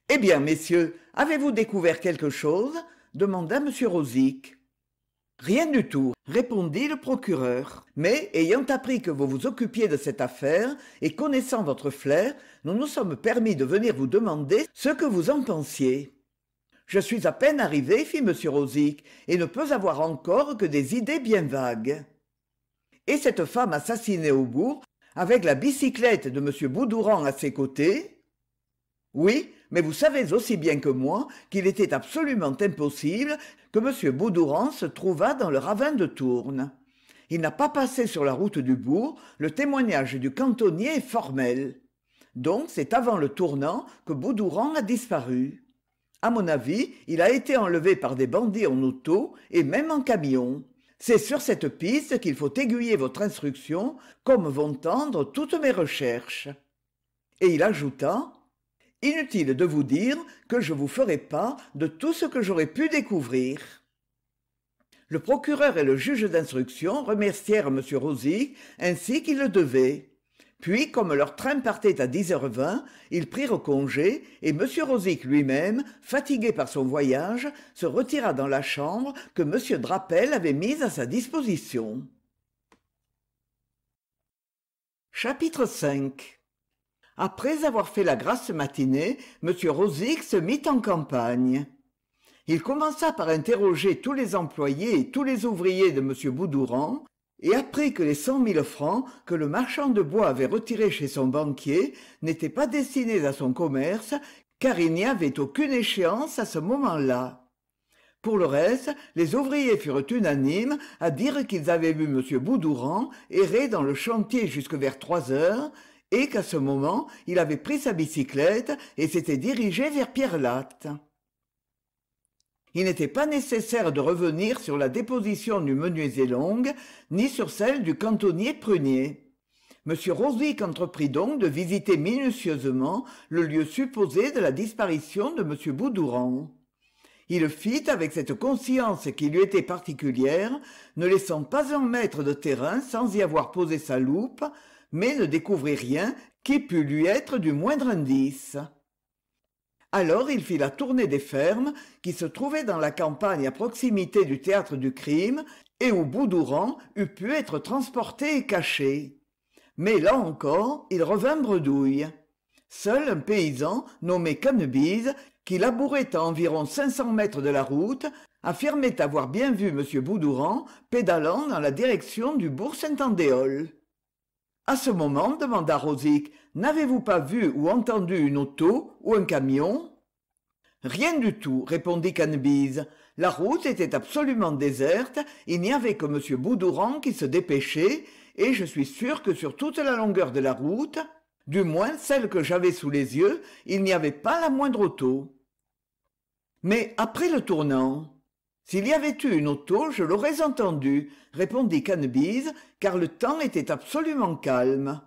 eh bien messieurs avez-vous découvert quelque chose demanda m rosic rien du tout répondit le procureur mais ayant appris que vous vous occupiez de cette affaire et connaissant votre flair nous nous sommes permis de venir vous demander ce que vous en pensiez je suis à peine arrivé fit m rosic et ne peux avoir encore que des idées bien vagues et cette femme assassinée au bourg avec la bicyclette de m Boudouran à ses côtés oui mais vous savez aussi bien que moi qu'il était absolument impossible que m Boudouran se trouvât dans le ravin de tourne. »« il n'a pas passé sur la route du bourg le témoignage du cantonnier est formel donc c'est avant le tournant que Boudouran a disparu à mon avis il a été enlevé par des bandits en auto et même en camion c'est sur cette piste qu'il faut aiguiller votre instruction comme vont tendre toutes mes recherches et il ajouta inutile de vous dire que je vous ferai part de tout ce que j'aurais pu découvrir le procureur et le juge d'instruction remercièrent m rosy ainsi qu'il le devait puis comme leur train partait à 10h20, ils prirent congé et m rosic lui-même fatigué par son voyage se retira dans la chambre que m Drapel avait mise à sa disposition chapitre v après avoir fait la grasse matinée m rosic se mit en campagne il commença par interroger tous les employés et tous les ouvriers de m boudouran et apprit que les cent mille francs que le marchand de bois avait retirés chez son banquier n'étaient pas destinés à son commerce car il n'y avait aucune échéance à ce moment-là pour le reste les ouvriers furent unanimes à dire qu'ils avaient vu m Boudouran errer dans le chantier jusque vers trois heures et qu'à ce moment il avait pris sa bicyclette et s'était dirigé vers pierrelatte il n'était pas nécessaire de revenir sur la déposition du menuisier Long, ni sur celle du cantonnier Prunier. M. Rosic entreprit donc de visiter minutieusement le lieu supposé de la disparition de M. Boudouran. Il fit avec cette conscience qui lui était particulière, ne laissant pas un mètre de terrain sans y avoir posé sa loupe, mais ne découvrit rien qui pût lui être du moindre indice alors il fit la tournée des fermes qui se trouvaient dans la campagne à proximité du théâtre du crime et où Boudouran eût pu être transporté et caché. Mais là encore, il revint bredouille. Seul un paysan, nommé Cannebise, qui labourait à environ 500 mètres de la route, affirmait avoir bien vu M. Boudouran pédalant dans la direction du bourg Saint-Andéol à ce moment demanda rosic n'avez-vous pas vu ou entendu une auto ou un camion rien du tout répondit Canbise. la route était absolument déserte il n'y avait que m Boudouran qui se dépêchait et je suis sûr que sur toute la longueur de la route du moins celle que j'avais sous les yeux il n'y avait pas la moindre auto mais après le tournant s'il y avait eu une auto je l'aurais entendue répondit Canebise, car le temps était absolument calme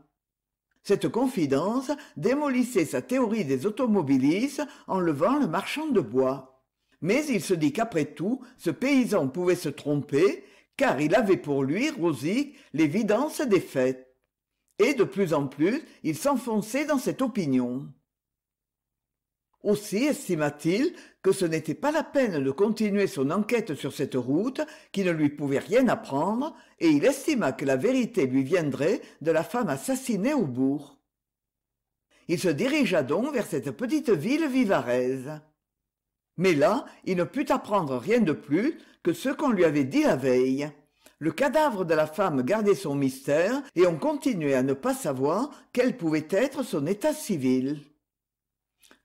cette confidence démolissait sa théorie des automobilistes en levant le marchand de bois mais il se dit qu'après tout ce paysan pouvait se tromper car il avait pour lui Rosic, l'évidence des faits et de plus en plus il s'enfonçait dans cette opinion aussi estima-t-il que ce n'était pas la peine de continuer son enquête sur cette route qui ne lui pouvait rien apprendre et il estima que la vérité lui viendrait de la femme assassinée au bourg il se dirigea donc vers cette petite ville vivaraise mais là il ne put apprendre rien de plus que ce qu'on lui avait dit la veille le cadavre de la femme gardait son mystère et on continuait à ne pas savoir quel pouvait être son état civil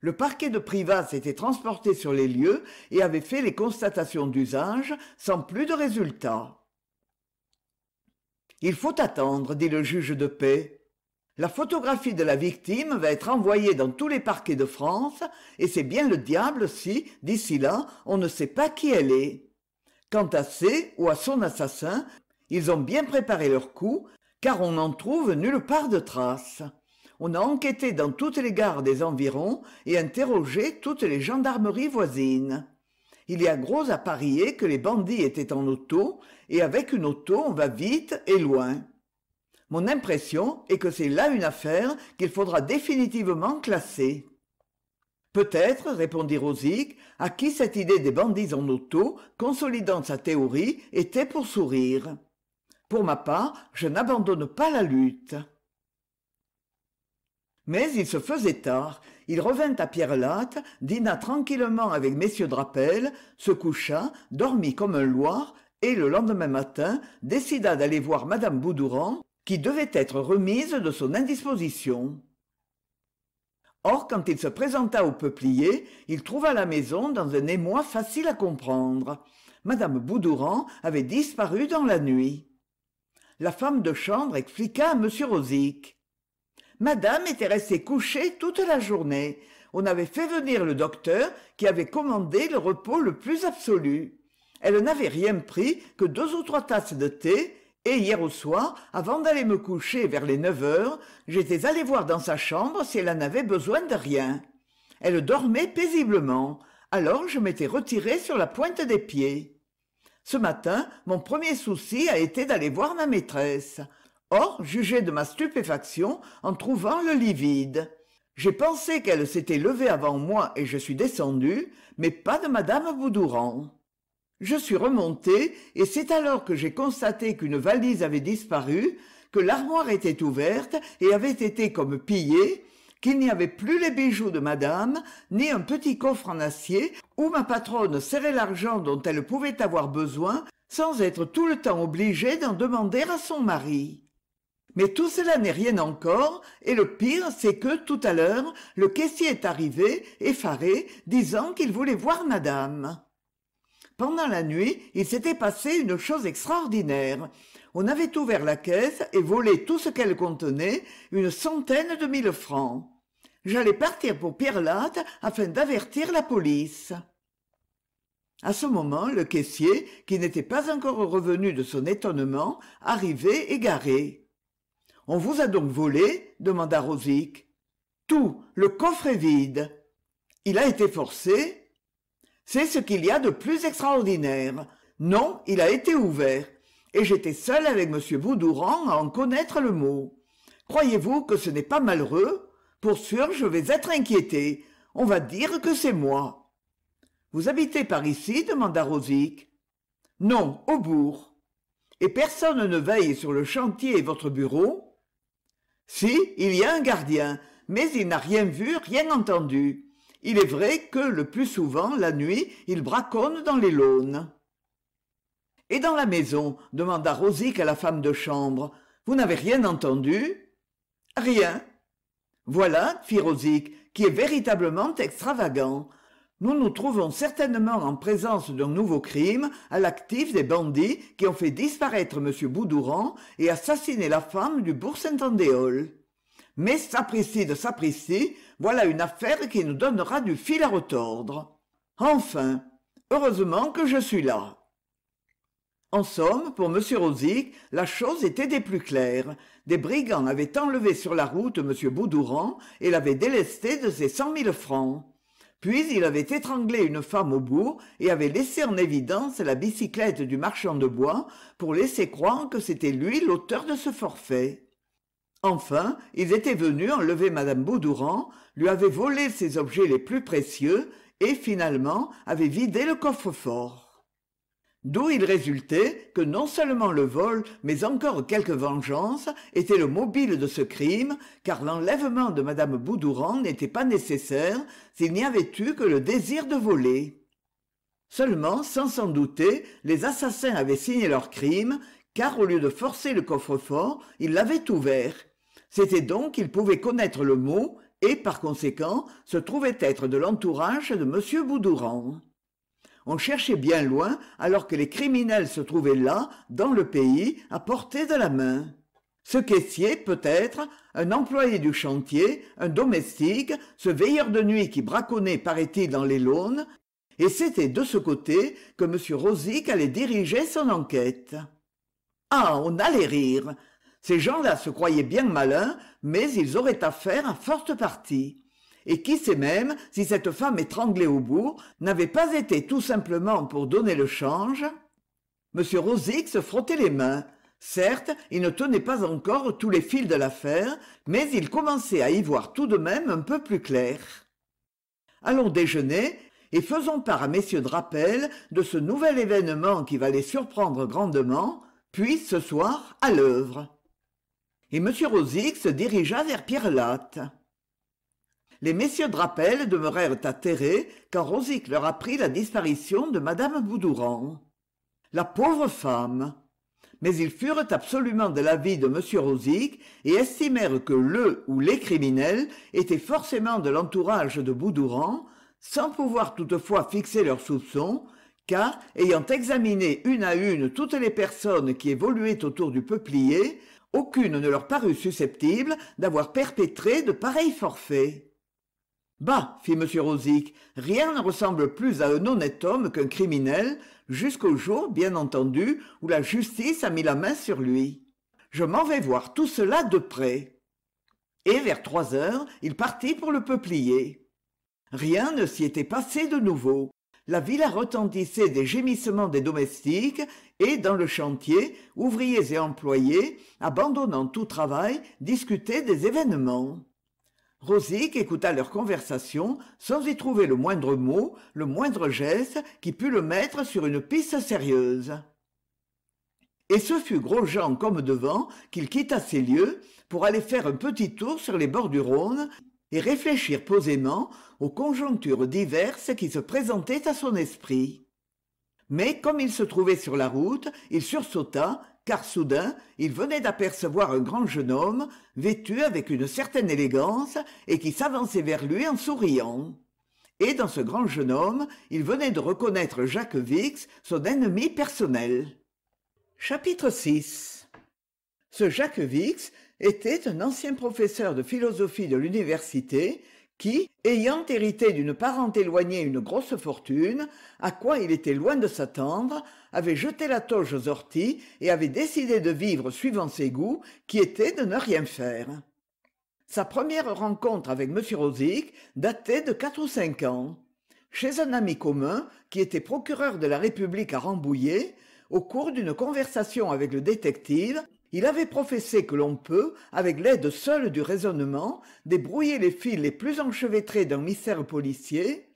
le parquet de privas s'était transporté sur les lieux et avait fait les constatations d'usage sans plus de résultat il faut attendre dit le juge de paix la photographie de la victime va être envoyée dans tous les parquets de france et c'est bien le diable si d'ici là on ne sait pas qui elle est quant à c ou à son assassin ils ont bien préparé leur coup car on n'en trouve nulle part de trace on a enquêté dans toutes les gares des environs et interrogé toutes les gendarmeries voisines il y a gros à parier que les bandits étaient en auto et avec une auto on va vite et loin mon impression est que c'est là une affaire qu'il faudra définitivement classer peut-être répondit Rosic, à qui cette idée des bandits en auto consolidant sa théorie était pour sourire pour ma part je n'abandonne pas la lutte mais il se faisait tard il revint à pierrelatte dîna tranquillement avec M. drapel se coucha dormit comme un loir et le lendemain matin décida d'aller voir Madame Boudouran, qui devait être remise de son indisposition or quand il se présenta au peuplier il trouva la maison dans un émoi facile à comprendre mme Boudouran avait disparu dans la nuit la femme de chambre expliqua à m Madame était restée couchée toute la journée. On avait fait venir le docteur qui avait commandé le repos le plus absolu. Elle n'avait rien pris que deux ou trois tasses de thé, et hier au soir, avant d'aller me coucher vers les neuf heures, j'étais allé voir dans sa chambre si elle n'avait besoin de rien. Elle dormait paisiblement, alors je m'étais retiré sur la pointe des pieds. Ce matin, mon premier souci a été d'aller voir ma maîtresse or jugez de ma stupéfaction en trouvant le lit vide j'ai pensé qu'elle s'était levée avant moi et je suis descendue mais pas de Madame Boudouran. je suis remontée et c'est alors que j'ai constaté qu'une valise avait disparu que l'armoire était ouverte et avait été comme pillée qu'il n'y avait plus les bijoux de madame, ni un petit coffre en acier où ma patronne serrait l'argent dont elle pouvait avoir besoin sans être tout le temps obligée d'en demander à son mari mais tout cela n'est rien encore et le pire c'est que tout à l'heure le caissier est arrivé effaré disant qu'il voulait voir madame pendant la nuit il s'était passé une chose extraordinaire on avait ouvert la caisse et volé tout ce qu'elle contenait une centaine de mille francs j'allais partir pour pierrelatte afin d'avertir la police à ce moment le caissier qui n'était pas encore revenu de son étonnement arrivait égaré on vous a donc volé demanda Rosic. « tout le coffre est vide il a été forcé c'est ce qu'il y a de plus extraordinaire non il a été ouvert et j'étais seul avec m boudouran à en connaître le mot croyez-vous que ce n'est pas malheureux pour sûr je vais être inquiété on va dire que c'est moi vous habitez par ici demanda Rosic. « non au bourg et personne ne veille sur le chantier et votre bureau si il y a un gardien mais il n'a rien vu rien entendu il est vrai que le plus souvent la nuit il braconne dans les launes et dans la maison demanda rosic à la femme de chambre vous n'avez rien entendu rien voilà fit rosic qui est véritablement extravagant nous nous trouvons certainement en présence d'un nouveau crime à l'actif des bandits qui ont fait disparaître m Boudouran et assassiné la femme du bourg saint-andéol mais sapristi de s'apprécier, voilà une affaire qui nous donnera du fil à retordre enfin heureusement que je suis là en somme, pour M. Rosic, la chose était des plus claires. Des brigands avaient enlevé sur la route M. Boudouran et l'avaient délesté de ses cent mille francs puis il avait étranglé une femme au bourg et avait laissé en évidence la bicyclette du marchand de bois pour laisser croire que c'était lui l'auteur de ce forfait enfin ils étaient venus enlever Madame Boudouran, lui avaient volé ses objets les plus précieux et finalement avaient vidé le coffre-fort d'où il résultait que non seulement le vol mais encore quelque vengeance était le mobile de ce crime car l'enlèvement de mme Boudouran n'était pas nécessaire s'il n'y avait eu que le désir de voler seulement sans s'en douter les assassins avaient signé leur crime car au lieu de forcer le coffre-fort ils l'avaient ouvert c'était donc qu'ils pouvaient connaître le mot et par conséquent se trouvaient être de l'entourage de m Boudouran on cherchait bien loin alors que les criminels se trouvaient là dans le pays à portée de la main ce caissier peut-être un employé du chantier un domestique ce veilleur de nuit qui braconnait paraît-il dans les launes et c'était de ce côté que m rosic allait diriger son enquête ah on allait rire ces gens-là se croyaient bien malins mais ils auraient affaire à forte partie et qui sait même si cette femme étranglée au bourg n'avait pas été tout simplement pour donner le change m Rosix se frottait les mains certes il ne tenait pas encore tous les fils de l'affaire mais il commençait à y voir tout de même un peu plus clair allons déjeuner et faisons part à messieurs Drapel de ce nouvel événement qui va les surprendre grandement, puis ce soir à l'œuvre. Et M. Rosig se dirigea vers Pierrelatte les messieurs drapel demeurèrent atterrés quand rosic leur apprit la disparition de Madame Boudouran, la pauvre femme mais ils furent absolument de l'avis de m rosic et estimèrent que le ou les criminels étaient forcément de l'entourage de Boudouran, sans pouvoir toutefois fixer leurs soupçons car ayant examiné une à une toutes les personnes qui évoluaient autour du peuplier aucune ne leur parut susceptible d'avoir perpétré de pareils forfaits bah fit m rosic rien ne ressemble plus à un honnête homme qu'un criminel jusqu'au jour bien entendu où la justice a mis la main sur lui je m'en vais voir tout cela de près et vers trois heures il partit pour le peuplier rien ne s'y était passé de nouveau la villa retentissait des gémissements des domestiques et dans le chantier ouvriers et employés abandonnant tout travail discutaient des événements Rosic écouta leur conversation sans y trouver le moindre mot le moindre geste qui pût le mettre sur une piste sérieuse et ce fut gros-jean comme devant qu'il quitta ces lieux pour aller faire un petit tour sur les bords du rhône et réfléchir posément aux conjonctures diverses qui se présentaient à son esprit mais comme il se trouvait sur la route il sursauta car soudain il venait d'apercevoir un grand jeune homme vêtu avec une certaine élégance et qui s'avançait vers lui en souriant et dans ce grand jeune homme il venait de reconnaître jacques vix son ennemi personnel chapitre vi ce jacques vix était un ancien professeur de philosophie de l'université qui, ayant hérité d'une parente éloignée une grosse fortune, à quoi il était loin de s'attendre, avait jeté la toge aux orties et avait décidé de vivre suivant ses goûts qui étaient de ne rien faire sa première rencontre avec m Rosic datait de quatre ou cinq ans chez un ami commun qui était procureur de la république à rambouillet au cours d'une conversation avec le détective il avait professé que l'on peut avec l'aide seule du raisonnement débrouiller les fils les plus enchevêtrés d'un mystère policier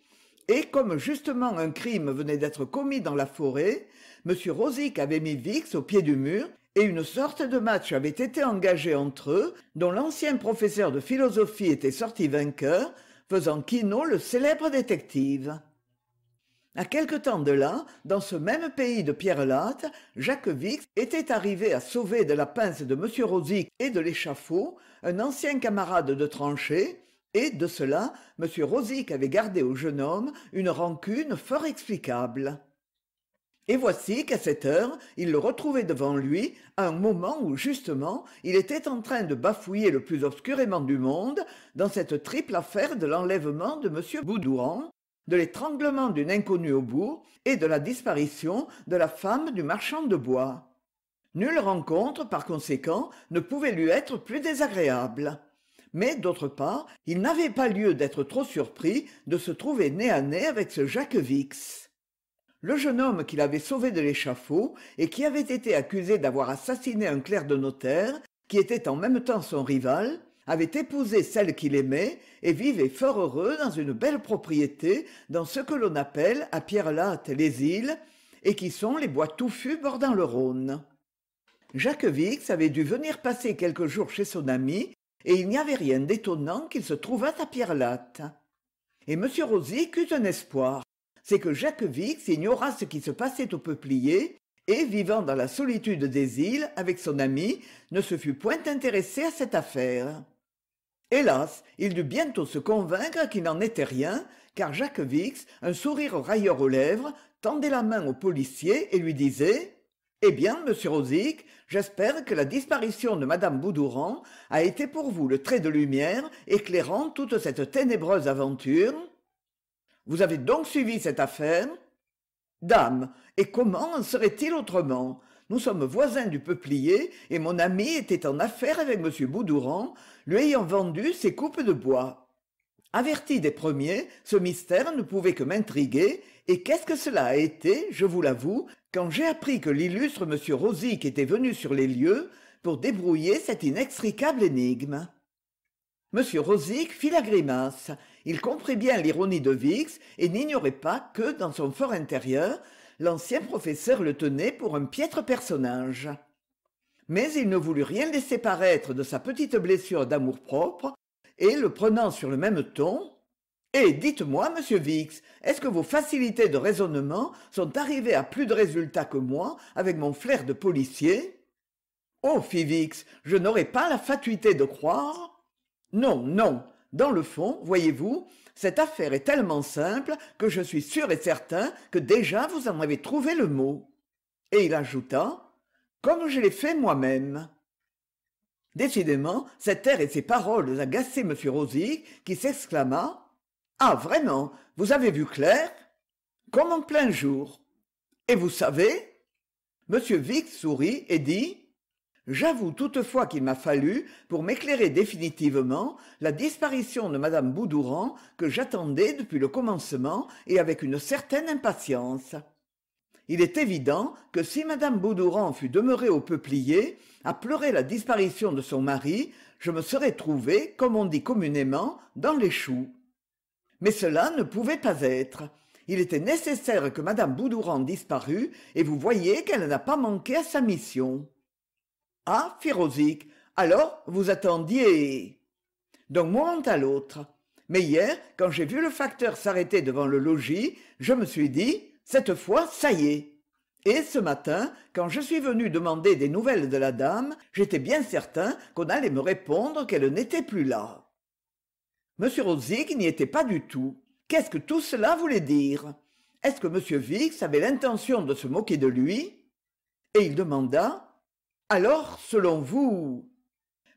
et comme justement un crime venait d'être commis dans la forêt m rosic avait mis vix au pied du mur et une sorte de match avait été engagé entre eux dont l'ancien professeur de philosophie était sorti vainqueur faisant Kino le célèbre détective À quelque temps de là dans ce même pays de pierrelatte jacques vix était arrivé à sauver de la pince de m rosic et de l'échafaud un ancien camarade de tranchée et de cela m rosic avait gardé au jeune homme une rancune fort explicable et voici qu'à cette heure il le retrouvait devant lui à un moment où justement il était en train de bafouiller le plus obscurément du monde dans cette triple affaire de l'enlèvement de m Boudouan, de l'étranglement d'une inconnue au bourg et de la disparition de la femme du marchand de bois nulle rencontre par conséquent ne pouvait lui être plus désagréable mais d'autre part il n'avait pas lieu d'être trop surpris de se trouver nez à nez avec ce jacques vix le jeune homme qu'il avait sauvé de l'échafaud et qui avait été accusé d'avoir assassiné un clerc de notaire qui était en même temps son rival avait épousé celle qu'il aimait et vivait fort heureux dans une belle propriété dans ce que l'on appelle à Pierre-Latte les îles et qui sont les bois touffus bordant le Rhône. Jacques Vix avait dû venir passer quelques jours chez son ami et il n'y avait rien d'étonnant qu'il se trouvât à Pierre-Latte. et m Rosic eut un espoir c'est que jacques vix ignorât ce qui se passait au peuplier et vivant dans la solitude des îles avec son ami ne se fût point intéressé à cette affaire hélas il dut bientôt se convaincre qu'il n'en était rien car jacques vix un sourire railleur aux lèvres tendait la main au policier et lui disait eh bien monsieur Rosic, j'espère que la disparition de Madame Boudouran a été pour vous le trait de lumière éclairant toute cette ténébreuse aventure vous avez donc suivi cette affaire dame et comment en serait-il autrement nous sommes voisins du peuplier et mon ami était en affaire avec m Boudouran, lui ayant vendu ses coupes de bois averti des premiers ce mystère ne pouvait que m'intriguer et qu'est-ce que cela a été je vous l'avoue quand j'ai appris que l'illustre m rosic était venu sur les lieux pour débrouiller cette inextricable énigme m rosic fit la grimace il comprit bien l'ironie de Vix et n'ignorait pas que dans son fort intérieur l'ancien professeur le tenait pour un piètre personnage mais il ne voulut rien laisser paraître de sa petite blessure d'amour-propre et le prenant sur le même ton et dites-moi monsieur Vix, est-ce que vos facilités de raisonnement sont arrivées à plus de résultats que moi avec mon flair de policier oh fit Vix, « je n'aurais pas la fatuité de croire non non dans le fond voyez-vous cette affaire est tellement simple que je suis sûr et certain que déjà vous en avez trouvé le mot et il ajouta comme je l'ai fait moi-même décidément cet air et ces paroles agaçaient m Rosy, qui s'exclama ah vraiment vous avez vu clair comme en plein jour et vous savez m Vix sourit et dit j'avoue toutefois qu'il m'a fallu pour m'éclairer définitivement la disparition de mme Boudouran que j'attendais depuis le commencement et avec une certaine impatience il est évident que si mme Boudouran fût demeurée au peuplier à pleurer la disparition de son mari je me serais trouvé comme on dit communément dans les choux mais cela ne pouvait pas être il était nécessaire que Madame Boudouran disparût et vous voyez qu'elle n'a pas manqué à sa mission ah Rosic. « alors vous attendiez d'un moment à l'autre mais hier quand j'ai vu le facteur s'arrêter devant le logis je me suis dit cette fois ça y est et ce matin, quand je suis venu demander des nouvelles de la dame, j'étais bien certain qu'on allait me répondre qu'elle n'était plus là m Rosic n'y était pas du tout qu'est-ce que tout cela voulait dire est-ce que m Vix avait l'intention de se moquer de lui et il demanda alors selon vous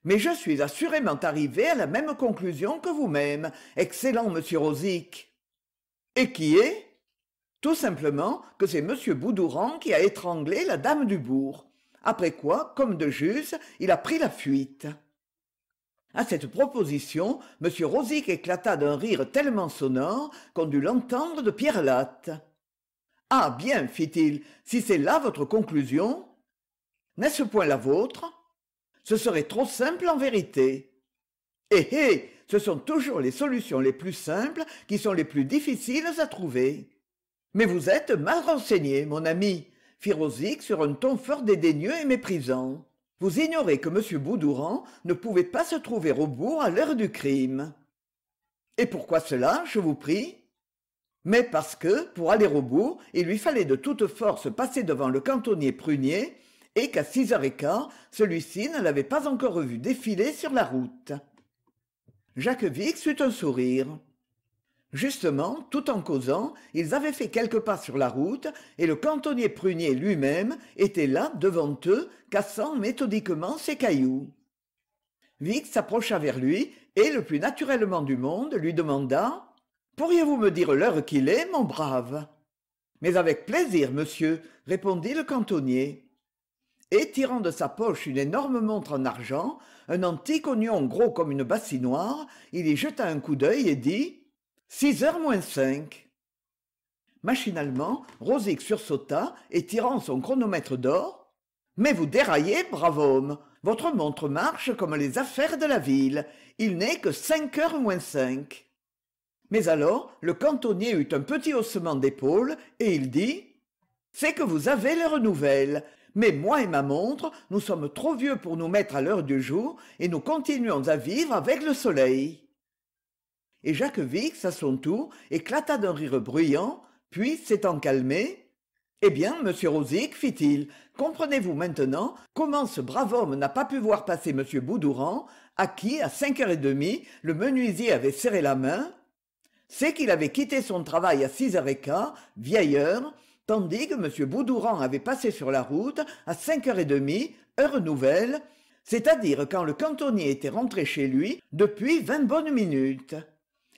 mais je suis assurément arrivé à la même conclusion que vous-même excellent monsieur Rosic. Et qui est Tout simplement que c'est M. Boudouran qui a étranglé la dame du bourg. Après quoi, comme de juste, il a pris la fuite à cette proposition m rosic éclata d'un rire tellement sonore qu'on dut l'entendre de pierre latte ah bien fit-il si c'est là votre conclusion n'est-ce point la vôtre ce serait trop simple en vérité eh eh ce sont toujours les solutions les plus simples qui sont les plus difficiles à trouver mais vous êtes mal renseigné mon ami fit rosic sur un ton fort dédaigneux et méprisant vous ignorez que m Boudouran ne pouvait pas se trouver au bourg à l'heure du crime et pourquoi cela je vous prie mais parce que pour aller au bourg il lui fallait de toute force passer devant le cantonnier prunier et qu'à six heures et quart celui-ci ne l'avait pas encore vu défiler sur la route jacques Vix eut un sourire Justement, tout en causant, ils avaient fait quelques pas sur la route, et le cantonnier prunier lui-même était là devant eux, cassant méthodiquement ses cailloux. Vic s'approcha vers lui, et le plus naturellement du monde lui demanda « Pourriez-vous me dire l'heure qu'il est, mon brave ?»« Mais avec plaisir, monsieur, » répondit le cantonnier. Et tirant de sa poche une énorme montre en argent, un antique oignon gros comme une bassinoire, il y jeta un coup d'œil et dit Six heures moins cinq machinalement Rosic sursauta et tirant son chronomètre d'or mais vous déraillez brave homme votre montre marche comme les affaires de la ville il n'est que cinq heures moins cinq mais alors le cantonnier eut un petit haussement d'épaules et il dit c'est que vous avez l'heure nouvelle mais moi et ma montre nous sommes trop vieux pour nous mettre à l'heure du jour et nous continuons à vivre avec le soleil et jacques vix à son tour éclata d'un rire bruyant puis s'étant calmé eh bien monsieur rosic fit-il comprenez-vous maintenant comment ce brave homme n'a pas pu voir passer monsieur Boudouran, à qui à cinq heures et demie le menuisier avait serré la main c'est qu'il avait quitté son travail à six heures et quart heure, tandis que monsieur Boudouran avait passé sur la route à cinq heures et demie heure nouvelle c'est-à-dire quand le cantonnier était rentré chez lui depuis vingt bonnes minutes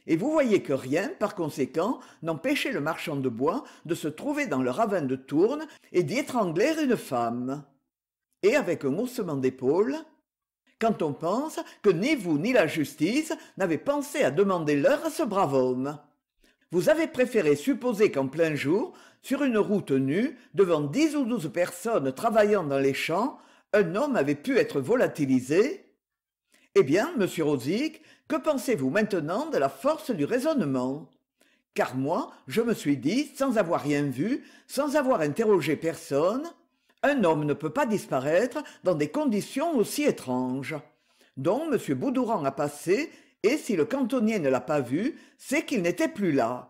et vous voyez que rien par conséquent n'empêchait le marchand de bois de se trouver dans le ravin de tourne et d'y étrangler une femme et avec un haussement d'épaules quand on pense que ni vous ni la justice n'avez pensé à demander l'heure à ce brave homme vous avez préféré supposer qu'en plein jour sur une route nue devant dix ou douze personnes travaillant dans les champs un homme avait pu être volatilisé eh bien monsieur Rosic, que pensez-vous maintenant de la force du raisonnement car moi je me suis dit sans avoir rien vu sans avoir interrogé personne un homme ne peut pas disparaître dans des conditions aussi étranges donc m Boudouran a passé et si le cantonnier ne l'a pas vu c'est qu'il n'était plus là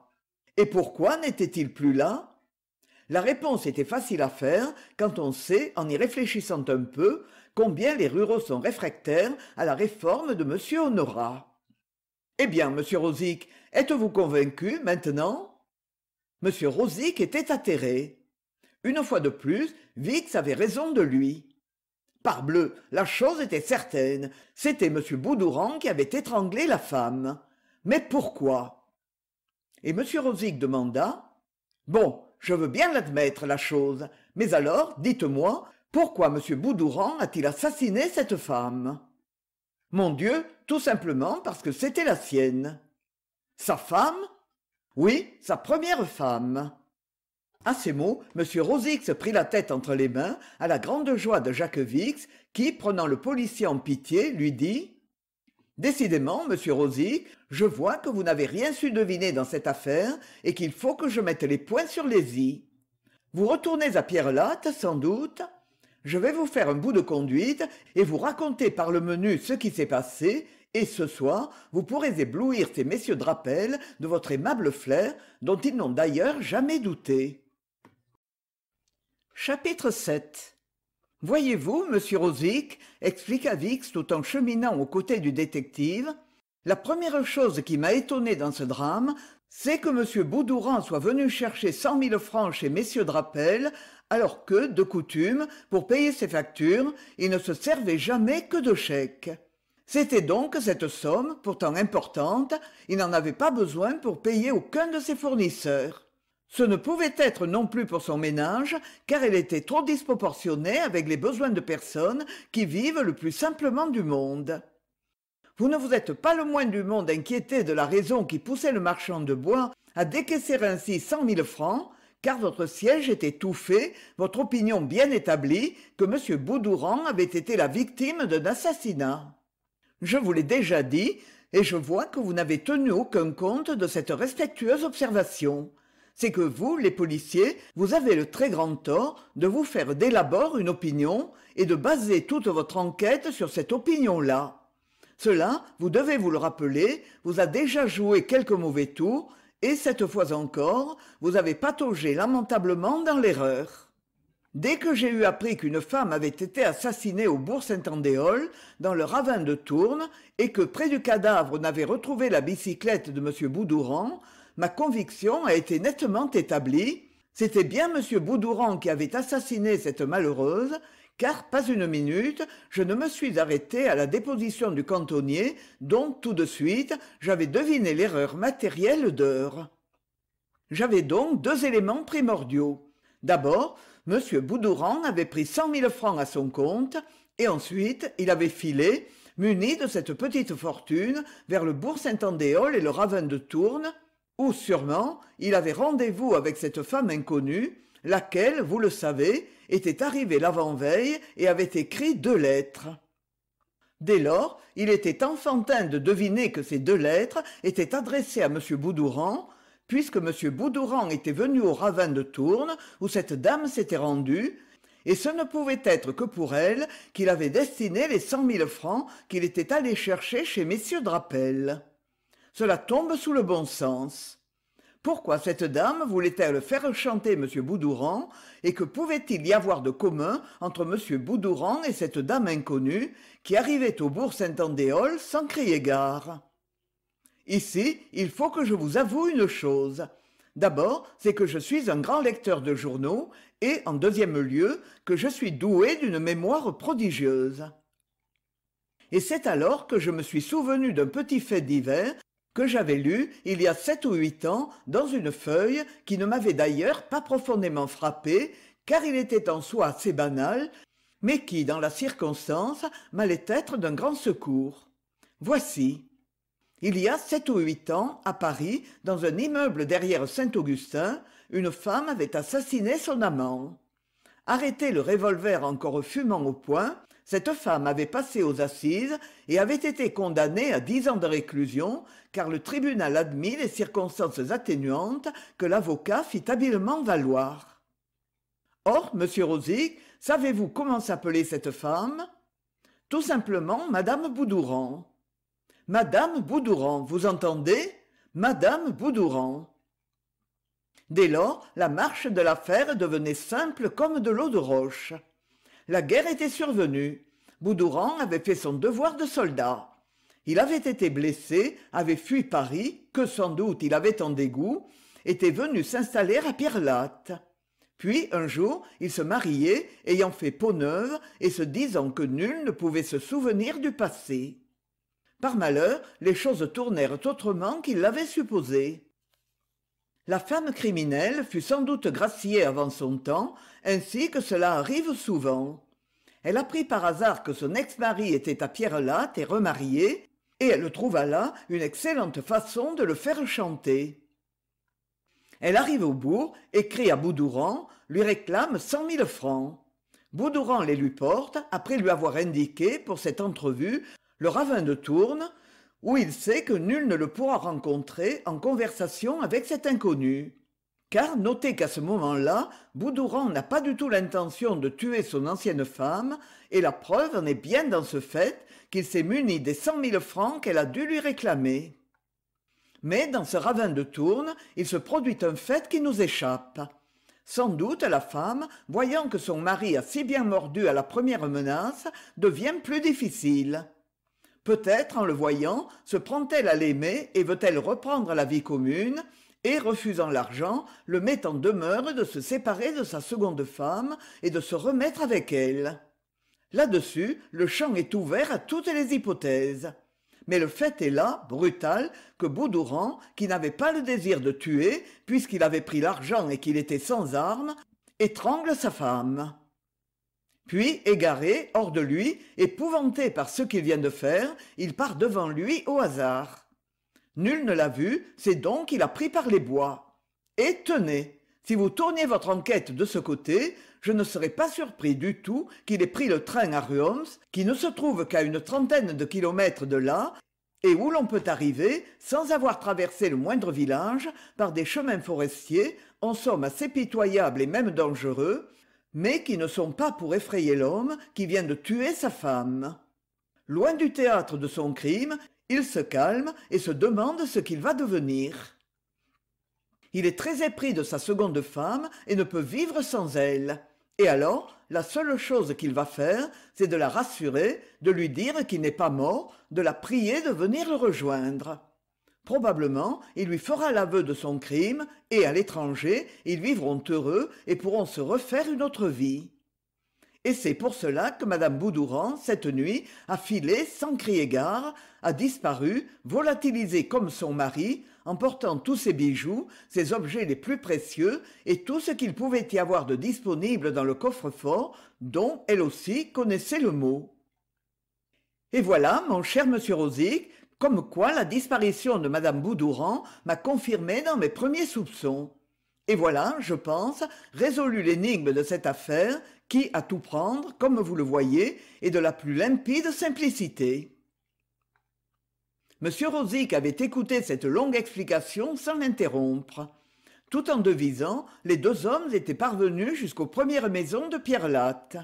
et pourquoi n'était-il plus là la réponse était facile à faire quand on sait en y réfléchissant un peu combien les ruraux sont réfractaires à la réforme de m honorat eh bien monsieur rosic êtes-vous convaincu maintenant m rosic était atterré une fois de plus vix avait raison de lui parbleu la chose était certaine c'était m Boudouran qui avait étranglé la femme mais pourquoi et m rosic demanda bon je veux bien l'admettre la chose mais alors dites-moi pourquoi m Boudouran a-t-il assassiné cette femme mon dieu tout simplement parce que c'était la sienne sa femme oui sa première femme À ces mots m rosix prit la tête entre les mains à la grande joie de jacques vix qui prenant le policier en pitié lui dit décidément monsieur rosix je vois que vous n'avez rien su deviner dans cette affaire et qu'il faut que je mette les points sur les i vous retournez à Pierre Latte, sans doute je vais vous faire un bout de conduite et vous raconter par le menu ce qui s'est passé et ce soir vous pourrez éblouir ces messieurs drapel de votre aimable flair dont ils n'ont d'ailleurs jamais douté chapitre voyez-vous monsieur rosic expliqua vix tout en cheminant aux côtés du détective la première chose qui m'a étonné dans ce drame c'est que monsieur Boudouran soit venu chercher cent mille francs chez messieurs Drapel alors que, de coutume, pour payer ses factures, il ne se servait jamais que de chèques. C'était donc cette somme, pourtant importante, il n'en avait pas besoin pour payer aucun de ses fournisseurs. Ce ne pouvait être non plus pour son ménage, car elle était trop disproportionnée avec les besoins de personnes qui vivent le plus simplement du monde. Vous ne vous êtes pas le moins du monde inquiété de la raison qui poussait le marchand de bois à décaisser ainsi cent mille francs, car votre siège était tout fait, votre opinion bien établie, que m Boudouran avait été la victime d'un assassinat. Je vous l'ai déjà dit, et je vois que vous n'avez tenu aucun compte de cette respectueuse observation. C'est que vous, les policiers, vous avez le très grand tort de vous faire dès une opinion et de baser toute votre enquête sur cette opinion-là. Cela, vous devez vous le rappeler, vous a déjà joué quelques mauvais tours et cette fois encore vous avez pataugé lamentablement dans l'erreur dès que j'ai eu appris qu'une femme avait été assassinée au bourg saint andéol dans le ravin de tournes et que près du cadavre n'avait retrouvé la bicyclette de m boudouran ma conviction a été nettement établie c'était bien m boudouran qui avait assassiné cette malheureuse car pas une minute, je ne me suis arrêté à la déposition du cantonnier, dont, tout de suite, j'avais deviné l'erreur matérielle d'heure. J'avais donc deux éléments primordiaux. D'abord, M. Boudouran avait pris cent mille francs à son compte, et ensuite, il avait filé, muni de cette petite fortune, vers le bourg Saint-Andéol et le Ravin de Tourne, où, sûrement, il avait rendez-vous avec cette femme inconnue, laquelle, vous le savez, était arrivé l'avant-veille et avait écrit deux lettres dès lors il était enfantin de deviner que ces deux lettres étaient adressées à m Boudouran, puisque m Boudouran était venu au ravin de Tourne, où cette dame s'était rendue et ce ne pouvait être que pour elle qu'il avait destiné les cent mille francs qu'il était allé chercher chez M. Drappel. cela tombe sous le bon sens pourquoi cette dame voulait-elle faire chanter m Boudouran et que pouvait-il y avoir de commun entre m Boudouran et cette dame inconnue qui arrivait au bourg saint andéol sans crier gare ici il faut que je vous avoue une chose d'abord c'est que je suis un grand lecteur de journaux et en deuxième lieu que je suis doué d'une mémoire prodigieuse et c'est alors que je me suis souvenu d'un petit fait divers que j'avais lu il y a sept ou huit ans dans une feuille qui ne m'avait d'ailleurs pas profondément frappé car il était en soi assez banal mais qui dans la circonstance m'allait être d'un grand secours voici il y a sept ou huit ans, à Paris, dans un immeuble derrière Saint-Augustin, une femme avait assassiné son amant. Arrêté le revolver encore fumant au poing, cette femme avait passé aux assises et avait été condamnée à dix ans de réclusion car le tribunal admit les circonstances atténuantes que l'avocat fit habilement valoir or monsieur rosic savez-vous comment s'appelait cette femme tout simplement madame boudouran madame boudouran vous entendez madame boudouran dès lors la marche de l'affaire devenait simple comme de l'eau de roche la guerre était survenue Boudouran avait fait son devoir de soldat il avait été blessé avait fui paris que sans doute il avait en dégoût était venu s'installer à Pierlatte. puis un jour il se mariait, ayant fait peau neuve et se disant que nul ne pouvait se souvenir du passé par malheur les choses tournèrent autrement qu'il l'avait supposé la femme criminelle fut sans doute graciée avant son temps ainsi que cela arrive souvent elle apprit par hasard que son ex mari était à pierrelatte et remarié et elle trouva là une excellente façon de le faire chanter elle arrive au bourg écrit à Boudouran, lui réclame cent mille francs. Boudouran les lui porte après lui avoir indiqué pour cette entrevue le ravin de Tourne où il sait que nul ne le pourra rencontrer en conversation avec cet inconnu. Car notez qu'à ce moment-là, Boudouran n'a pas du tout l'intention de tuer son ancienne femme, et la preuve en est bien dans ce fait qu'il s'est muni des cent mille francs qu'elle a dû lui réclamer. Mais dans ce ravin de Tourne, il se produit un fait qui nous échappe. Sans doute la femme, voyant que son mari a si bien mordu à la première menace, devient plus difficile peut-être en le voyant se prend-elle à l'aimer et veut-elle reprendre la vie commune et refusant l'argent le met en demeure de se séparer de sa seconde femme et de se remettre avec elle là-dessus le champ est ouvert à toutes les hypothèses mais le fait est là, brutal, que Boudouran, qui n'avait pas le désir de tuer, puisqu'il avait pris l'argent et qu'il était sans armes, étrangle sa femme puis égaré hors de lui épouvanté par ce qu'il vient de faire il part devant lui au hasard nul ne l'a vu c'est donc qu'il a pris par les bois et tenez si vous tourniez votre enquête de ce côté je ne serais pas surpris du tout qu'il ait pris le train à Ruoms, qui ne se trouve qu'à une trentaine de kilomètres de là et où l'on peut arriver sans avoir traversé le moindre village par des chemins forestiers en somme assez pitoyables et même dangereux mais qui ne sont pas pour effrayer l'homme qui vient de tuer sa femme loin du théâtre de son crime il se calme et se demande ce qu'il va devenir il est très épris de sa seconde femme et ne peut vivre sans elle et alors la seule chose qu'il va faire c'est de la rassurer de lui dire qu'il n'est pas mort de la prier de venir le rejoindre Probablement, il lui fera l'aveu de son crime, et à l'étranger, ils vivront heureux et pourront se refaire une autre vie. Et c'est pour cela que Madame Boudouran, cette nuit, a filé sans crier gare, a disparu, volatilisée comme son mari, emportant tous ses bijoux, ses objets les plus précieux et tout ce qu'il pouvait y avoir de disponible dans le coffre-fort, dont elle aussi connaissait le mot. Et voilà, mon cher monsieur Rosic, comme quoi la disparition de Madame Boudouran m'a confirmé dans mes premiers soupçons. Et voilà, je pense, résolu l'énigme de cette affaire qui, à tout prendre, comme vous le voyez, est de la plus limpide simplicité. M. Rosic avait écouté cette longue explication sans l'interrompre. Tout en devisant, les deux hommes étaient parvenus jusqu'aux premières maisons de Pierre Latte.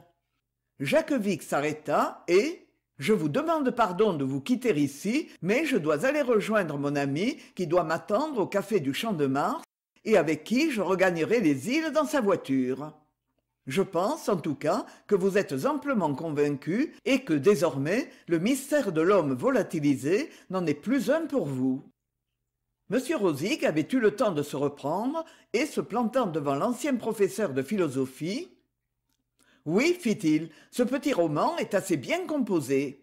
Jacques Vic s'arrêta et, je vous demande pardon de vous quitter ici mais je dois aller rejoindre mon ami qui doit m'attendre au café du champ de mars et avec qui je regagnerai les îles dans sa voiture je pense en tout cas que vous êtes amplement convaincu et que désormais le mystère de l'homme volatilisé n'en est plus un pour vous Monsieur rosig avait eu le temps de se reprendre et se plantant devant l'ancien professeur de philosophie oui fit-il ce petit roman est assez bien composé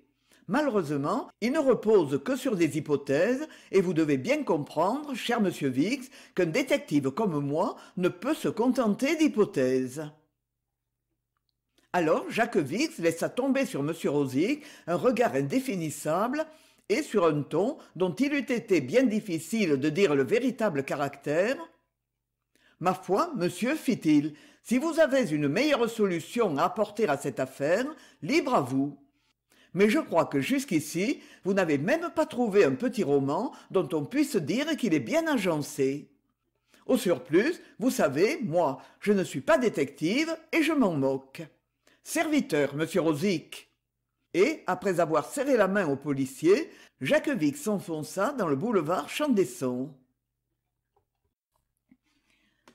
malheureusement il ne repose que sur des hypothèses et vous devez bien comprendre cher monsieur Vix, qu'un détective comme moi ne peut se contenter d'hypothèses alors jacques Vix laissa tomber sur m rosic un regard indéfinissable et sur un ton dont il eût été bien difficile de dire le véritable caractère ma foi monsieur fit-il si vous avez une meilleure solution à apporter à cette affaire, libre à vous. Mais je crois que jusqu'ici, vous n'avez même pas trouvé un petit roman dont on puisse dire qu'il est bien agencé. Au surplus, vous savez, moi, je ne suis pas détective et je m'en moque. Serviteur, monsieur Rosic. Et, après avoir serré la main au policier, Jacques Vic s'enfonça dans le boulevard Chandesson.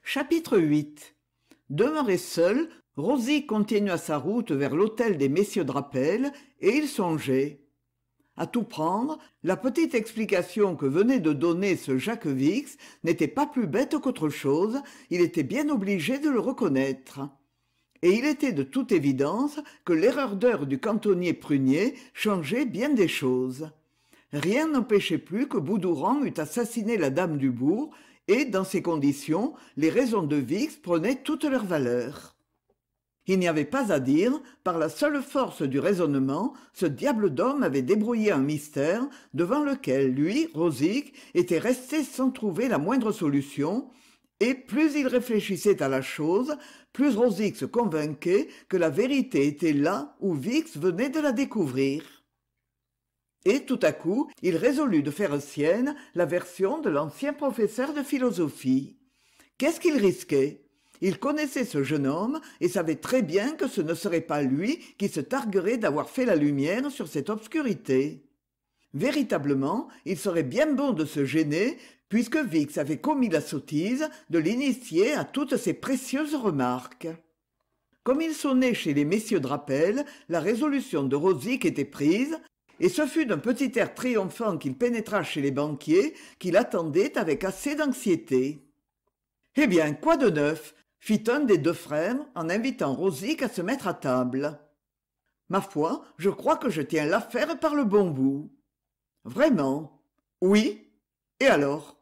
Chapitre 8 Demeuré seul, Rosy continua sa route vers l'hôtel des messieurs Drappel et il songeait À tout prendre la petite explication que venait de donner ce jacques vix n'était pas plus bête qu'autre chose il était bien obligé de le reconnaître et il était de toute évidence que l'erreur d'heure du cantonnier prunier changeait bien des choses rien n'empêchait plus que boudouran eût assassiné la dame du bourg et dans ces conditions les raisons de vix prenaient toute leur valeur il n'y avait pas à dire par la seule force du raisonnement ce diable d'homme avait débrouillé un mystère devant lequel lui Rosic, était resté sans trouver la moindre solution et plus il réfléchissait à la chose plus Rosic se convainquait que la vérité était là où vix venait de la découvrir et tout à coup il résolut de faire sienne la version de l'ancien professeur de philosophie qu'est-ce qu'il risquait il connaissait ce jeune homme et savait très bien que ce ne serait pas lui qui se targuerait d'avoir fait la lumière sur cette obscurité véritablement il serait bien bon de se gêner puisque Vix avait commis la sottise de l'initier à toutes ces précieuses remarques comme il sonnait chez les messieurs de rappel, la résolution de rosic était prise et ce fut d'un petit air triomphant qu'il pénétra chez les banquiers qui l'attendaient avec assez d'anxiété eh bien quoi de neuf fit un des deux frères en invitant rosic à se mettre à table ma foi je crois que je tiens l'affaire par le bon bout vraiment oui et alors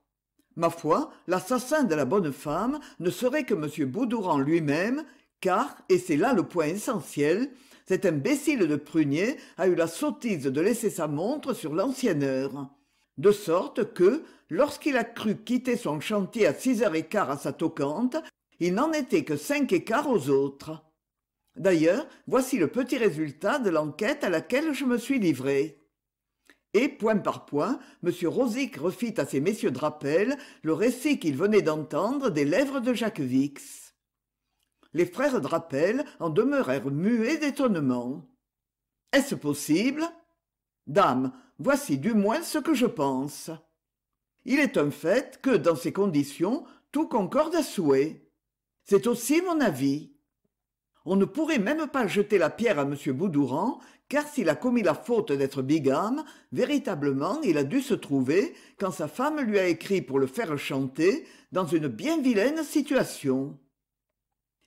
ma foi l'assassin de la bonne femme ne serait que m Boudouran lui-même car et c'est là le point essentiel cet imbécile de prunier a eu la sottise de laisser sa montre sur l'ancienne heure de sorte que lorsqu'il a cru quitter son chantier à six heures et quart à sa toquante il n'en était que cinq et quart aux autres d'ailleurs voici le petit résultat de l'enquête à laquelle je me suis livré et point par point m rosic refit à ces messieurs drapel le récit qu'il venait d'entendre des lèvres de jacques les frères Drapel en demeurèrent muets d'étonnement est-ce possible dame voici du moins ce que je pense il est un fait que dans ces conditions tout concorde à souhait c'est aussi mon avis on ne pourrait même pas jeter la pierre à m boudouran car s'il a commis la faute d'être bigame véritablement il a dû se trouver quand sa femme lui a écrit pour le faire chanter dans une bien vilaine situation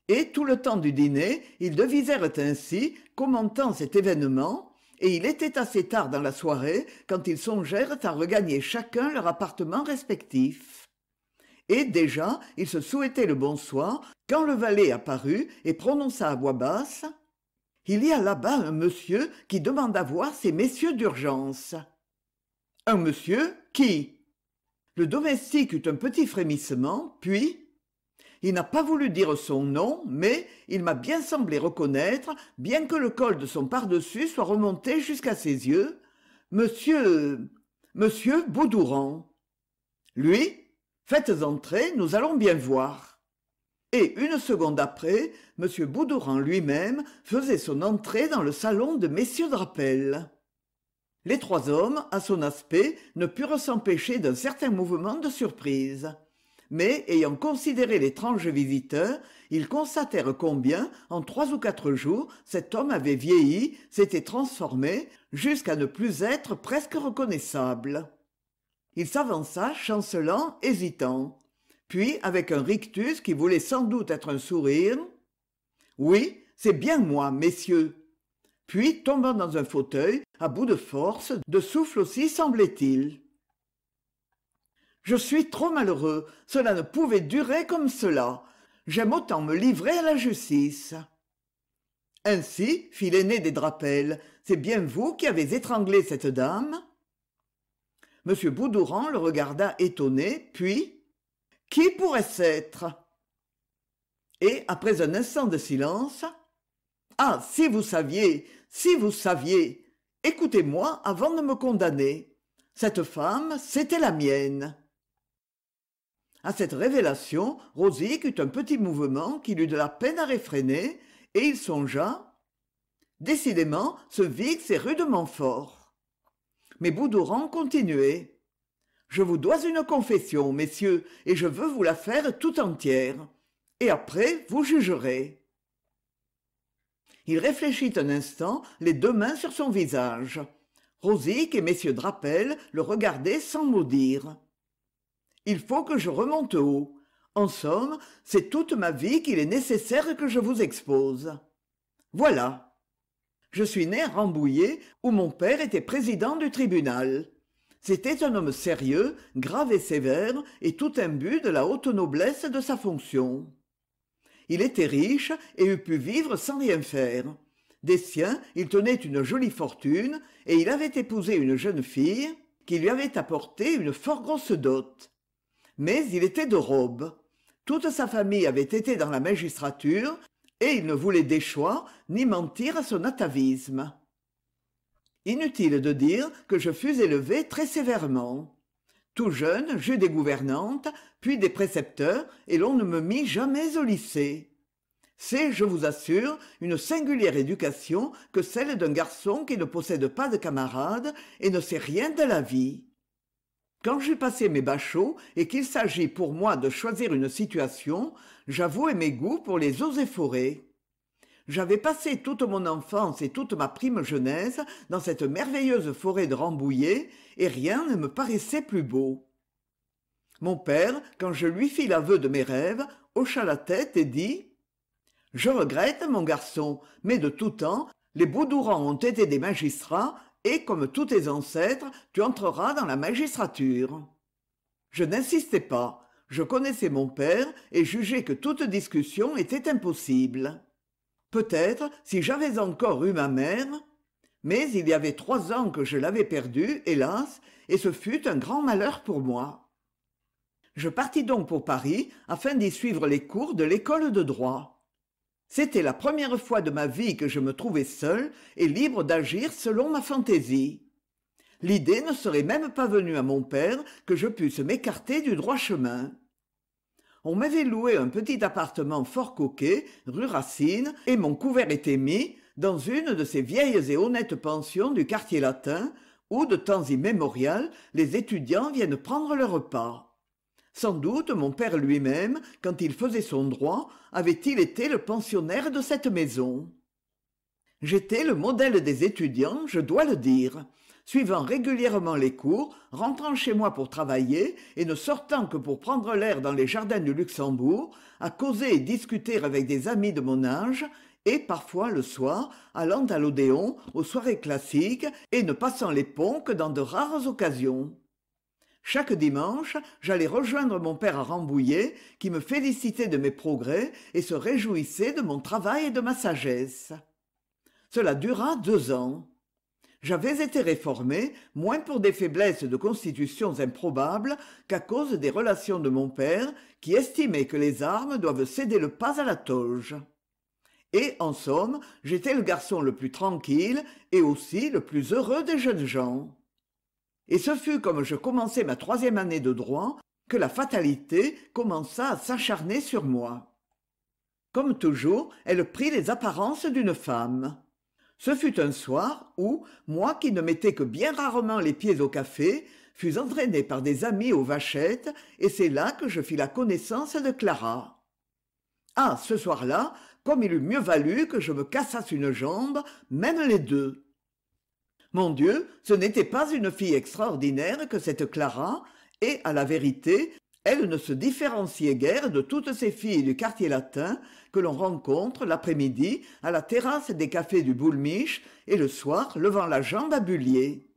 et tout le temps du dîner ils devisèrent ainsi commentant cet événement et il était assez tard dans la soirée quand ils songèrent à regagner chacun leur appartement respectif et déjà ils se souhaitaient le bonsoir quand le valet apparut et prononça à voix basse il y a là-bas un monsieur qui demande à voir ces messieurs d'urgence un monsieur qui le domestique eut un petit frémissement puis il n'a pas voulu dire son nom mais il m'a bien semblé reconnaître bien que le col de son pardessus soit remonté jusqu'à ses yeux monsieur monsieur Boudouran. »« lui faites entrer nous allons bien voir et une seconde après m Boudouran lui-même faisait son entrée dans le salon de Messieurs drappel les trois hommes à son aspect ne purent s'empêcher d'un certain mouvement de surprise mais ayant considéré l'étrange visiteur ils constatèrent combien en trois ou quatre jours cet homme avait vieilli s'était transformé jusqu'à ne plus être presque reconnaissable il s'avança chancelant hésitant puis avec un rictus qui voulait sans doute être un sourire oui c'est bien moi messieurs puis tombant dans un fauteuil à bout de force de souffle aussi semblait-il je suis trop malheureux cela ne pouvait durer comme cela j'aime autant me livrer à la justice ainsi fit l'aîné des drapelles, « c'est bien vous qui avez étranglé cette dame m Boudouran le regarda étonné puis qui pourrait-ce être et après un instant de silence ah si vous saviez si vous saviez écoutez-moi avant de me condamner cette femme c'était la mienne à cette révélation Rosic eut un petit mouvement qu'il eut de la peine à réfréner et il songea décidément ce vix est rudement fort mais boudouran continuait je vous dois une confession messieurs et je veux vous la faire tout entière et après vous jugerez il réfléchit un instant les deux mains sur son visage Rosic et messieurs drappel le regardaient sans mot dire il faut que je remonte haut en somme c'est toute ma vie qu'il est nécessaire que je vous expose voilà je suis né à rambouillet où mon père était président du tribunal c'était un homme sérieux grave et sévère et tout imbu de la haute noblesse de sa fonction il était riche et eût pu vivre sans rien faire des siens il tenait une jolie fortune et il avait épousé une jeune fille qui lui avait apporté une fort grosse dot mais il était de robe toute sa famille avait été dans la magistrature et il ne voulait déchoir ni mentir à son atavisme inutile de dire que je fus élevé très sévèrement tout jeune j'eus des gouvernantes puis des précepteurs et l'on ne me mit jamais au lycée c'est je vous assure une singulière éducation que celle d'un garçon qui ne possède pas de camarades et ne sait rien de la vie quand j'ai passé mes bachots et qu'il s'agit pour moi de choisir une situation j'avouais mes goûts pour les eaux et forêts j'avais passé toute mon enfance et toute ma prime jeunesse dans cette merveilleuse forêt de rambouillet et rien ne me paraissait plus beau mon père quand je lui fis l'aveu de mes rêves hocha la tête et dit je regrette mon garçon mais de tout temps les Boudourans ont été des magistrats et comme tous tes ancêtres tu entreras dans la magistrature je n'insistai pas je connaissais mon père et jugeai que toute discussion était impossible peut-être si j'avais encore eu ma mère mais il y avait trois ans que je l'avais perdue hélas et ce fut un grand malheur pour moi je partis donc pour paris afin d'y suivre les cours de l'école de droit c'était la première fois de ma vie que je me trouvais seul et libre d'agir selon ma fantaisie l'idée ne serait même pas venue à mon père que je pusse m'écarter du droit chemin on m'avait loué un petit appartement fort coquet rue racine et mon couvert était mis dans une de ces vieilles et honnêtes pensions du quartier latin où de temps immémorial les étudiants viennent prendre leur repas sans doute mon père lui-même quand il faisait son droit avait-il été le pensionnaire de cette maison j'étais le modèle des étudiants je dois le dire suivant régulièrement les cours rentrant chez moi pour travailler et ne sortant que pour prendre l'air dans les jardins du luxembourg à causer et discuter avec des amis de mon âge et parfois le soir allant à l'odéon aux soirées classiques et ne passant les ponts que dans de rares occasions chaque dimanche j'allais rejoindre mon père à rambouillet qui me félicitait de mes progrès et se réjouissait de mon travail et de ma sagesse cela dura deux ans j'avais été réformé moins pour des faiblesses de constitutions improbables qu'à cause des relations de mon père qui estimait que les armes doivent céder le pas à la toge et en somme j'étais le garçon le plus tranquille et aussi le plus heureux des jeunes gens et ce fut comme je commençais ma troisième année de droit que la fatalité commença à s'acharner sur moi comme toujours elle prit les apparences d'une femme ce fut un soir où moi qui ne mettais que bien rarement les pieds au café fus entraîné par des amis aux vachettes et c'est là que je fis la connaissance de clara ah ce soir-là comme il eût mieux valu que je me cassasse une jambe même les deux mon dieu ce n'était pas une fille extraordinaire que cette clara et à la vérité elle ne se différenciait guère de toutes ces filles du quartier latin que l'on rencontre l'après-midi à la terrasse des cafés du Boulmiche et le soir levant la jambe à bullier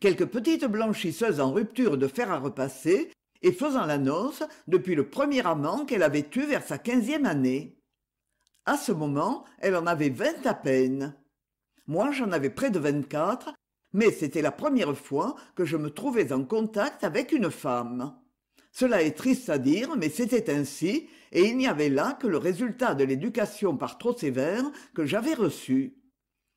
quelques petites blanchisseuses en rupture de fer à repasser et faisant la noce depuis le premier amant qu'elle avait eu vers sa quinzième année À ce moment elle en avait vingt à peine moi j'en avais près de vingt-quatre mais c'était la première fois que je me trouvais en contact avec une femme cela est triste à dire mais c'était ainsi et il n'y avait là que le résultat de l'éducation par trop sévère que j'avais reçue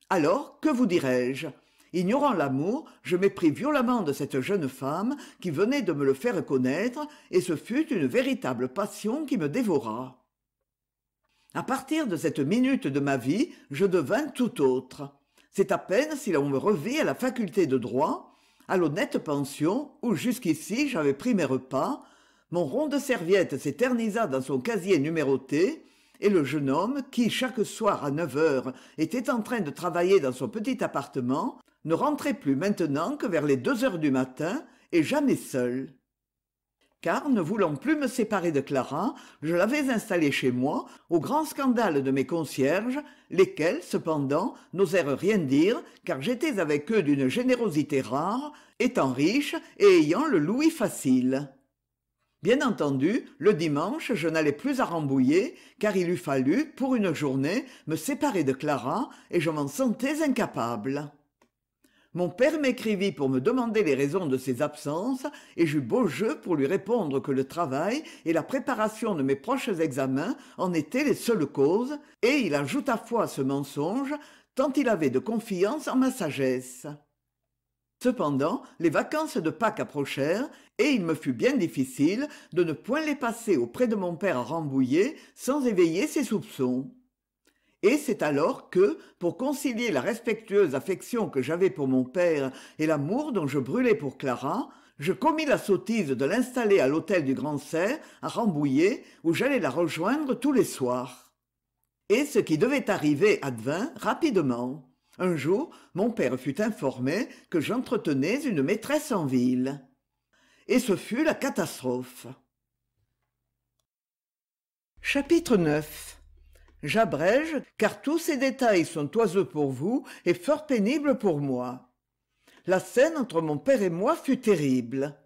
alors que vous dirais-je ignorant l'amour je mépris violemment de cette jeune femme qui venait de me le faire connaître et ce fut une véritable passion qui me dévora à partir de cette minute de ma vie je devins tout autre c'est à peine si l'on me revit à la faculté de droit à l'honnête pension où jusqu'ici j'avais pris mes repas mon rond de serviette s'éternisa dans son casier numéroté et le jeune homme qui chaque soir à neuf heures était en train de travailler dans son petit appartement ne rentrait plus maintenant que vers les deux heures du matin et jamais seul car ne voulant plus me séparer de clara je l'avais installée chez moi au grand scandale de mes concierges lesquels cependant n'osèrent rien dire car j'étais avec eux d'une générosité rare étant riche et ayant le louis facile bien entendu le dimanche je n'allais plus à rambouillet car il eût fallu pour une journée me séparer de clara et je m'en sentais incapable mon père m'écrivit pour me demander les raisons de ses absences et j'eus beau jeu pour lui répondre que le travail et la préparation de mes proches examens en étaient les seules causes et il ajouta foi à ce mensonge tant il avait de confiance en ma sagesse cependant les vacances de pâques approchèrent et il me fut bien difficile de ne point les passer auprès de mon père à rambouillet sans éveiller ses soupçons et c'est alors que pour concilier la respectueuse affection que j'avais pour mon père et l'amour dont je brûlais pour clara je commis la sottise de l'installer à l'hôtel du grand Serre à rambouillet où j'allais la rejoindre tous les soirs et ce qui devait arriver advint rapidement un jour mon père fut informé que j'entretenais une maîtresse en ville et ce fut la catastrophe chapitre 9 j'abrège car tous ces détails sont oiseux pour vous et fort pénibles pour moi la scène entre mon père et moi fut terrible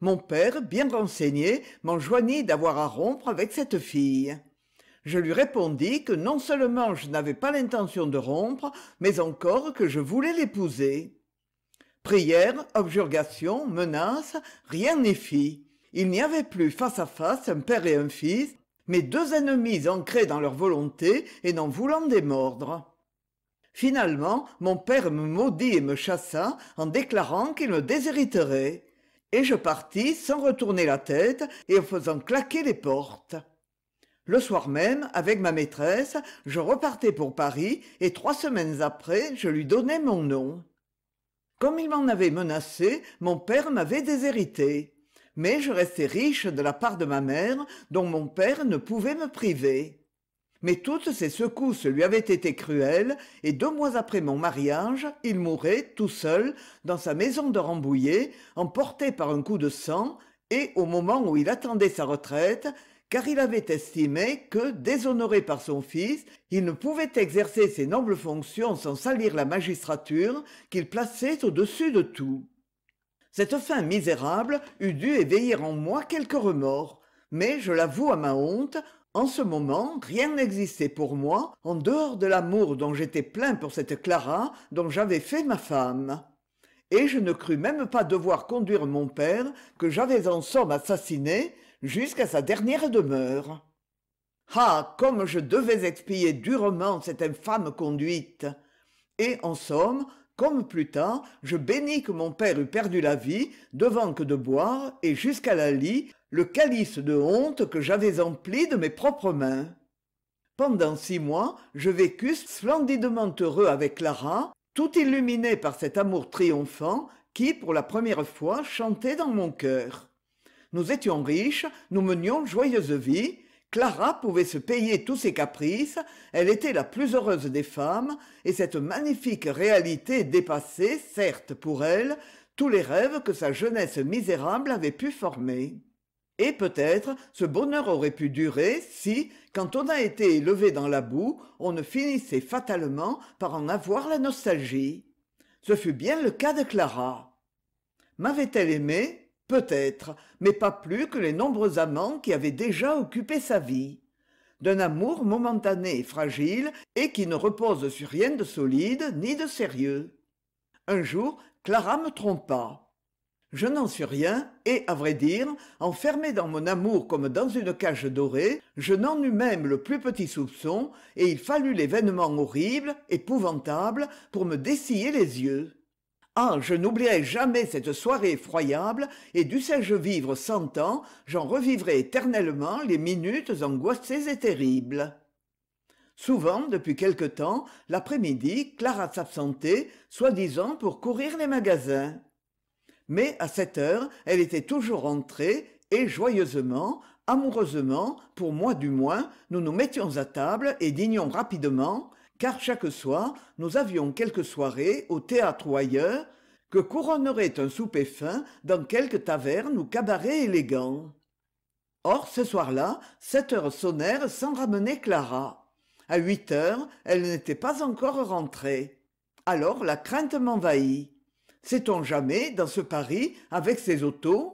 mon père bien renseigné m'enjoignit d'avoir à rompre avec cette fille je lui répondis que non seulement je n'avais pas l'intention de rompre mais encore que je voulais l'épouser prières objurgations menaces rien n'y fit il n'y avait plus face à face un père et un fils mes deux ennemis ancrés dans leur volonté et n'en voulant démordre finalement mon père me maudit et me chassa en déclarant qu'il me déshériterait et je partis sans retourner la tête et en faisant claquer les portes le soir même avec ma maîtresse je repartais pour paris et trois semaines après je lui donnai mon nom comme il m'en avait menacé mon père m'avait déshérité mais je restais riche de la part de ma mère dont mon père ne pouvait me priver mais toutes ces secousses lui avaient été cruelles et deux mois après mon mariage il mourait tout seul dans sa maison de rambouillet emporté par un coup de sang et au moment où il attendait sa retraite car il avait estimé que, déshonoré par son fils, il ne pouvait exercer ses nobles fonctions sans salir la magistrature qu'il plaçait au-dessus de tout cette fin misérable eût dû éveiller en moi quelque remords mais je l'avoue à ma honte en ce moment rien n'existait pour moi en dehors de l'amour dont j'étais plein pour cette clara dont j'avais fait ma femme et je ne crus même pas devoir conduire mon père que j'avais en somme assassiné jusqu'à sa dernière demeure ah comme je devais expier durement cette infâme conduite et en somme comme plus tard, je bénis que mon père eût perdu la vie devant que de boire et jusqu'à la lie le calice de honte que j'avais empli de mes propres mains pendant six mois je vécus splendidement heureux avec clara tout illuminé par cet amour triomphant qui pour la première fois chantait dans mon cœur nous étions riches nous menions joyeuse vie clara pouvait se payer tous ses caprices elle était la plus heureuse des femmes et cette magnifique réalité dépassait certes pour elle tous les rêves que sa jeunesse misérable avait pu former et peut-être ce bonheur aurait pu durer si quand on a été élevé dans la boue on ne finissait fatalement par en avoir la nostalgie ce fut bien le cas de clara m'avait-elle aimé peut-être mais pas plus que les nombreux amants qui avaient déjà occupé sa vie d'un amour momentané et fragile et qui ne repose sur rien de solide ni de sérieux un jour clara me trompa je n'en suis rien et à vrai dire enfermé dans mon amour comme dans une cage dorée je n'en eus même le plus petit soupçon et il fallut l'événement horrible épouvantable pour me dessiller les yeux ah je n'oublierai jamais cette soirée effroyable et dussé-je vivre cent ans j'en revivrai éternellement les minutes angoissées et terribles souvent depuis quelque temps l'après-midi clara s'absentait soi-disant pour courir les magasins mais à cette heure elle était toujours rentrée et joyeusement amoureusement pour moi du moins nous nous mettions à table et dînions rapidement car chaque soir nous avions quelques soirées au théâtre ou ailleurs que couronnerait un souper fin dans quelque taverne ou cabaret élégant or ce soir-là sept heures sonnèrent sans ramener clara À huit heures elle n'était pas encore rentrée alors la crainte m'envahit sait-on jamais dans ce paris avec ses autos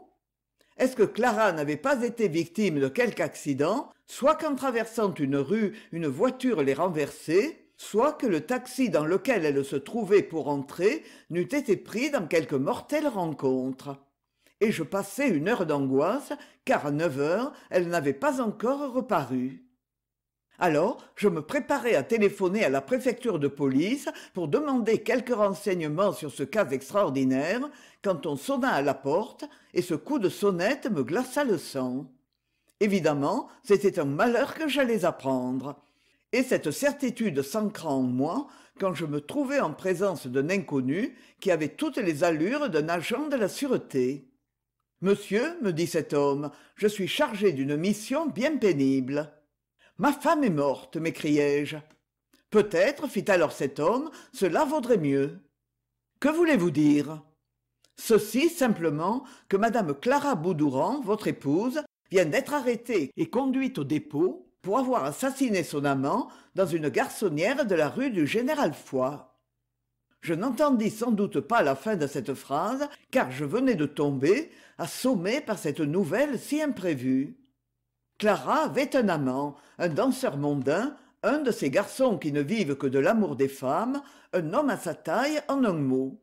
est-ce que clara n'avait pas été victime de quelque accident soit qu'en traversant une rue une voiture les renversée soit que le taxi dans lequel elle se trouvait pour entrer n'eût été pris dans quelque mortelle rencontre et je passai une heure d'angoisse car à neuf heures elle n'avait pas encore reparu alors je me préparais à téléphoner à la préfecture de police pour demander quelques renseignements sur ce cas extraordinaire quand on sonna à la porte et ce coup de sonnette me glaça le sang évidemment c'était un malheur que j'allais apprendre et cette certitude s'ancra en moi quand je me trouvai en présence d'un inconnu qui avait toutes les allures d'un agent de la sûreté monsieur me dit cet homme je suis chargé d'une mission bien pénible ma femme est morte m'écriai-je peut-être fit alors cet homme cela vaudrait mieux que voulez-vous dire ceci simplement que madame clara boudouran votre épouse vient d'être arrêtée et conduite au dépôt pour avoir assassiné son amant dans une garçonnière de la rue du Général Foy. Je n'entendis sans doute pas la fin de cette phrase, car je venais de tomber, assommé par cette nouvelle si imprévue. Clara avait un amant, un danseur mondain, un de ces garçons qui ne vivent que de l'amour des femmes, un homme à sa taille en un mot.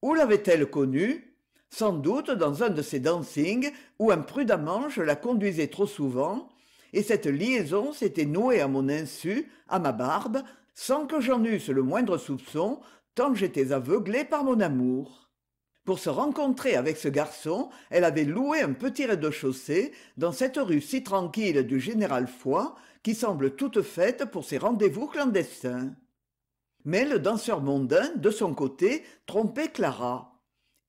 Où l'avait-elle connue Sans doute dans un de ces dancings où imprudemment je la conduisais trop souvent, et cette liaison s'était nouée à mon insu à ma barbe sans que j'en eusse le moindre soupçon tant j'étais aveuglé par mon amour pour se rencontrer avec ce garçon elle avait loué un petit rez-de-chaussée dans cette rue si tranquille du général foy qui semble toute faite pour ses rendez-vous clandestins mais le danseur mondain de son côté trompait clara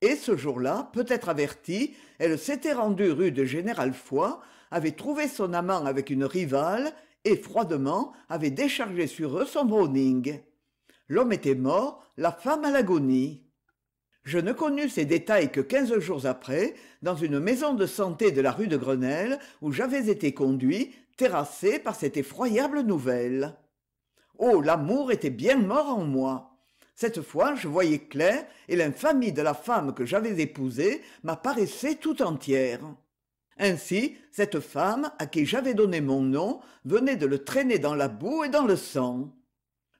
et ce jour-là peut-être avertie elle s'était rendue rue de général foy avait trouvé son amant avec une rivale et froidement avait déchargé sur eux son Browning. L'homme était mort, la femme à l'agonie. Je ne connus ces détails que quinze jours après, dans une maison de santé de la rue de Grenelle, où j'avais été conduit, terrassé par cette effroyable nouvelle. Oh, l'amour était bien mort en moi. Cette fois, je voyais clair et l'infamie de la femme que j'avais épousée m'apparaissait tout entière ainsi cette femme à qui j'avais donné mon nom venait de le traîner dans la boue et dans le sang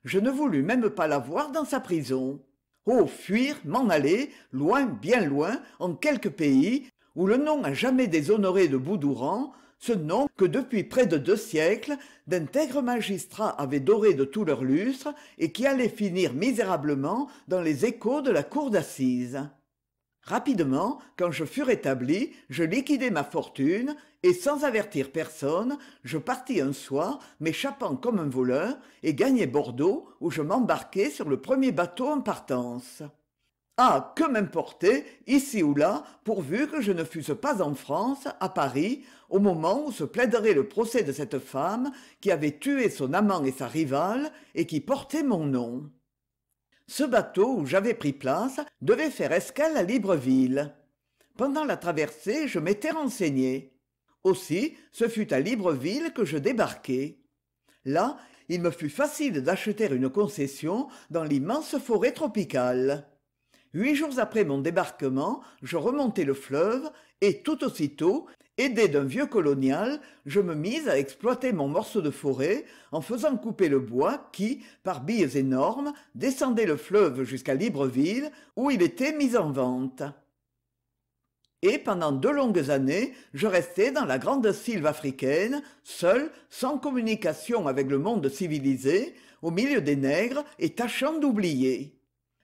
je ne voulus même pas la voir dans sa prison oh fuir m'en aller loin bien loin en quelque pays où le nom n'a jamais déshonoré de boudouran ce nom que depuis près de deux siècles d'intègres magistrats avaient doré de tout leur lustre et qui allait finir misérablement dans les échos de la cour d'assises rapidement quand je fus rétabli je liquidai ma fortune et sans avertir personne je partis un soir m'échappant comme un voleur et gagnai bordeaux où je m'embarquai sur le premier bateau en partance ah que m'importait ici ou là pourvu que je ne fusse pas en france à paris au moment où se plaiderait le procès de cette femme qui avait tué son amant et sa rivale et qui portait mon nom ce bateau où j'avais pris place devait faire escale à libreville pendant la traversée je m'étais renseigné aussi ce fut à libreville que je débarquai là il me fut facile d'acheter une concession dans l'immense forêt tropicale huit jours après mon débarquement je remontai le fleuve et tout aussitôt aidé d'un vieux colonial je me mis à exploiter mon morceau de forêt en faisant couper le bois qui par billes énormes descendait le fleuve jusqu'à libreville où il était mis en vente et pendant deux longues années je restai dans la grande sylve africaine seul sans communication avec le monde civilisé au milieu des nègres et tâchant d'oublier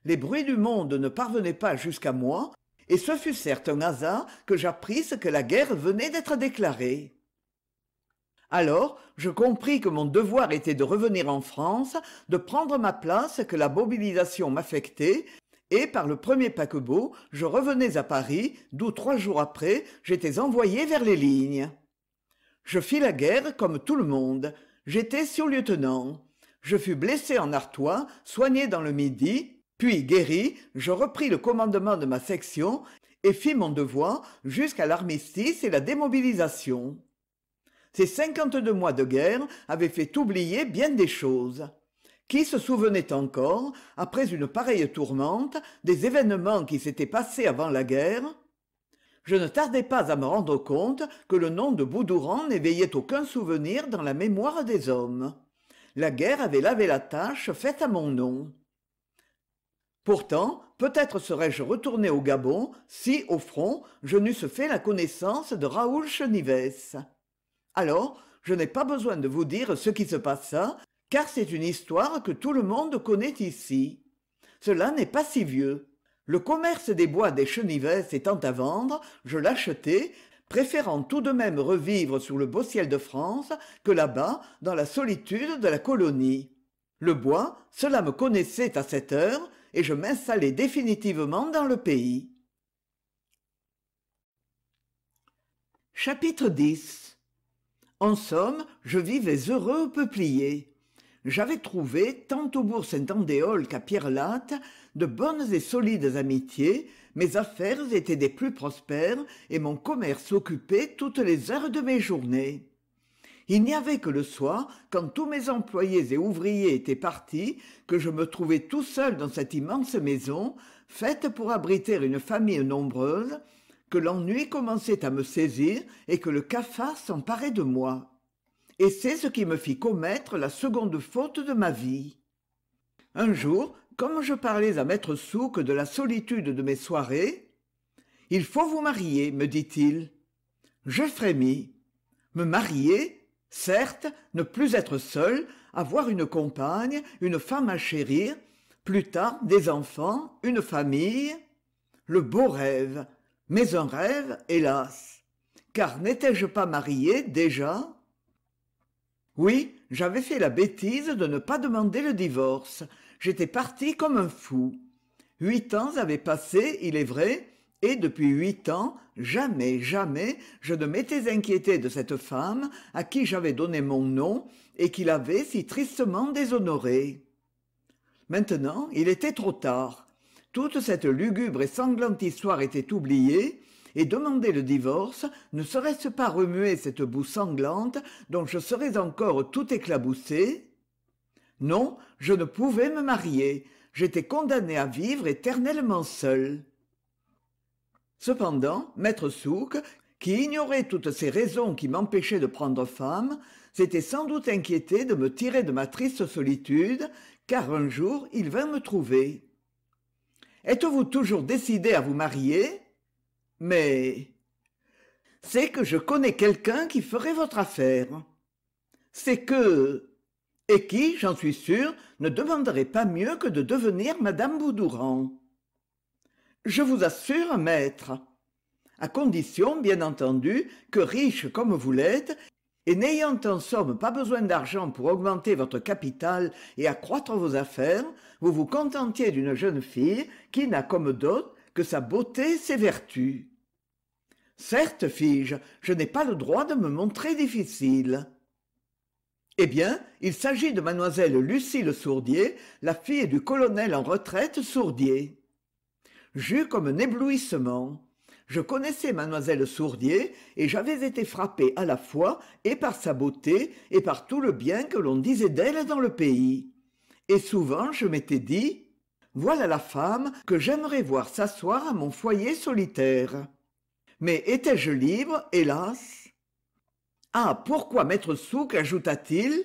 les bruits du monde ne parvenaient pas jusqu'à moi et ce fut certes un hasard que ce que la guerre venait d'être déclarée alors je compris que mon devoir était de revenir en france de prendre ma place que la mobilisation m'affectait et par le premier paquebot je revenais à paris d'où trois jours après j'étais envoyé vers les lignes je fis la guerre comme tout le monde j'étais sous-lieutenant je fus blessé en artois soigné dans le midi puis guéri je repris le commandement de ma section et fis mon devoir jusqu'à l'armistice et la démobilisation ces cinquante-deux mois de guerre avaient fait oublier bien des choses qui se souvenait encore après une pareille tourmente des événements qui s'étaient passés avant la guerre je ne tardai pas à me rendre compte que le nom de Boudouran n'éveillait aucun souvenir dans la mémoire des hommes. La guerre avait lavé la tache faite à mon nom pourtant peut-être serais-je retourné au gabon si au front, je n'eusse fait la connaissance de raoul Chenivès. »« alors je n'ai pas besoin de vous dire ce qui se passa car c'est une histoire que tout le monde connaît ici cela n'est pas si vieux le commerce des bois des Chenivès étant à vendre je l'achetai préférant tout de même revivre sous le beau ciel de France que là-bas, dans la solitude de la colonie. Le bois, cela me connaissait à cette heure, et je m'installai définitivement dans le pays chapitre x en somme je vivais heureux au peuplier j'avais trouvé tant au bourg saint-andéol qu'à pierrelatte de bonnes et solides amitiés mes affaires étaient des plus prospères et mon commerce occupait toutes les heures de mes journées il n'y avait que le soir quand tous mes employés et ouvriers étaient partis que je me trouvais tout seul dans cette immense maison faite pour abriter une famille nombreuse que l'ennui commençait à me saisir et que le cafard s'emparait de moi et c'est ce qui me fit commettre la seconde faute de ma vie un jour comme je parlais à maître Souk de la solitude de mes soirées il faut vous marier me dit-il je frémis me marier certes ne plus être seul avoir une compagne une femme à chérir plus tard des enfants une famille le beau rêve mais un rêve hélas car n'étais-je pas marié déjà oui j'avais fait la bêtise de ne pas demander le divorce j'étais parti comme un fou huit ans avaient passé il est vrai et depuis huit ans jamais jamais je ne m'étais inquiété de cette femme à qui j'avais donné mon nom et qui l'avait si tristement déshonorée. maintenant il était trop tard toute cette lugubre et sanglante histoire était oubliée et demander le divorce ne serait-ce pas remuer cette boue sanglante dont je serais encore tout éclaboussé non je ne pouvais me marier j'étais condamné à vivre éternellement seul cependant maître Souk, qui ignorait toutes ces raisons qui m'empêchaient de prendre femme s'était sans doute inquiété de me tirer de ma triste solitude car un jour il vint me trouver êtes-vous toujours décidé à vous marier mais c'est que je connais quelqu'un qui ferait votre affaire c'est que et qui j'en suis sûr ne demanderait pas mieux que de devenir madame Boudouran. » je vous assure maître à condition bien entendu que riche comme vous l'êtes et n'ayant en somme pas besoin d'argent pour augmenter votre capital et accroître vos affaires vous vous contentiez d'une jeune fille qui n'a comme dot que sa beauté et ses vertus certes fis-je je n'ai pas le droit de me montrer difficile eh bien il s'agit de mademoiselle le sourdier la fille du colonel en retraite sourdier j'eus comme un éblouissement je connaissais Mademoiselle sourdier et j'avais été frappé à la fois et par sa beauté et par tout le bien que l'on disait d'elle dans le pays et souvent je m'étais dit voilà la femme que j'aimerais voir s'asseoir à mon foyer solitaire mais étais-je libre hélas ah pourquoi maître Souk, ajouta-t-il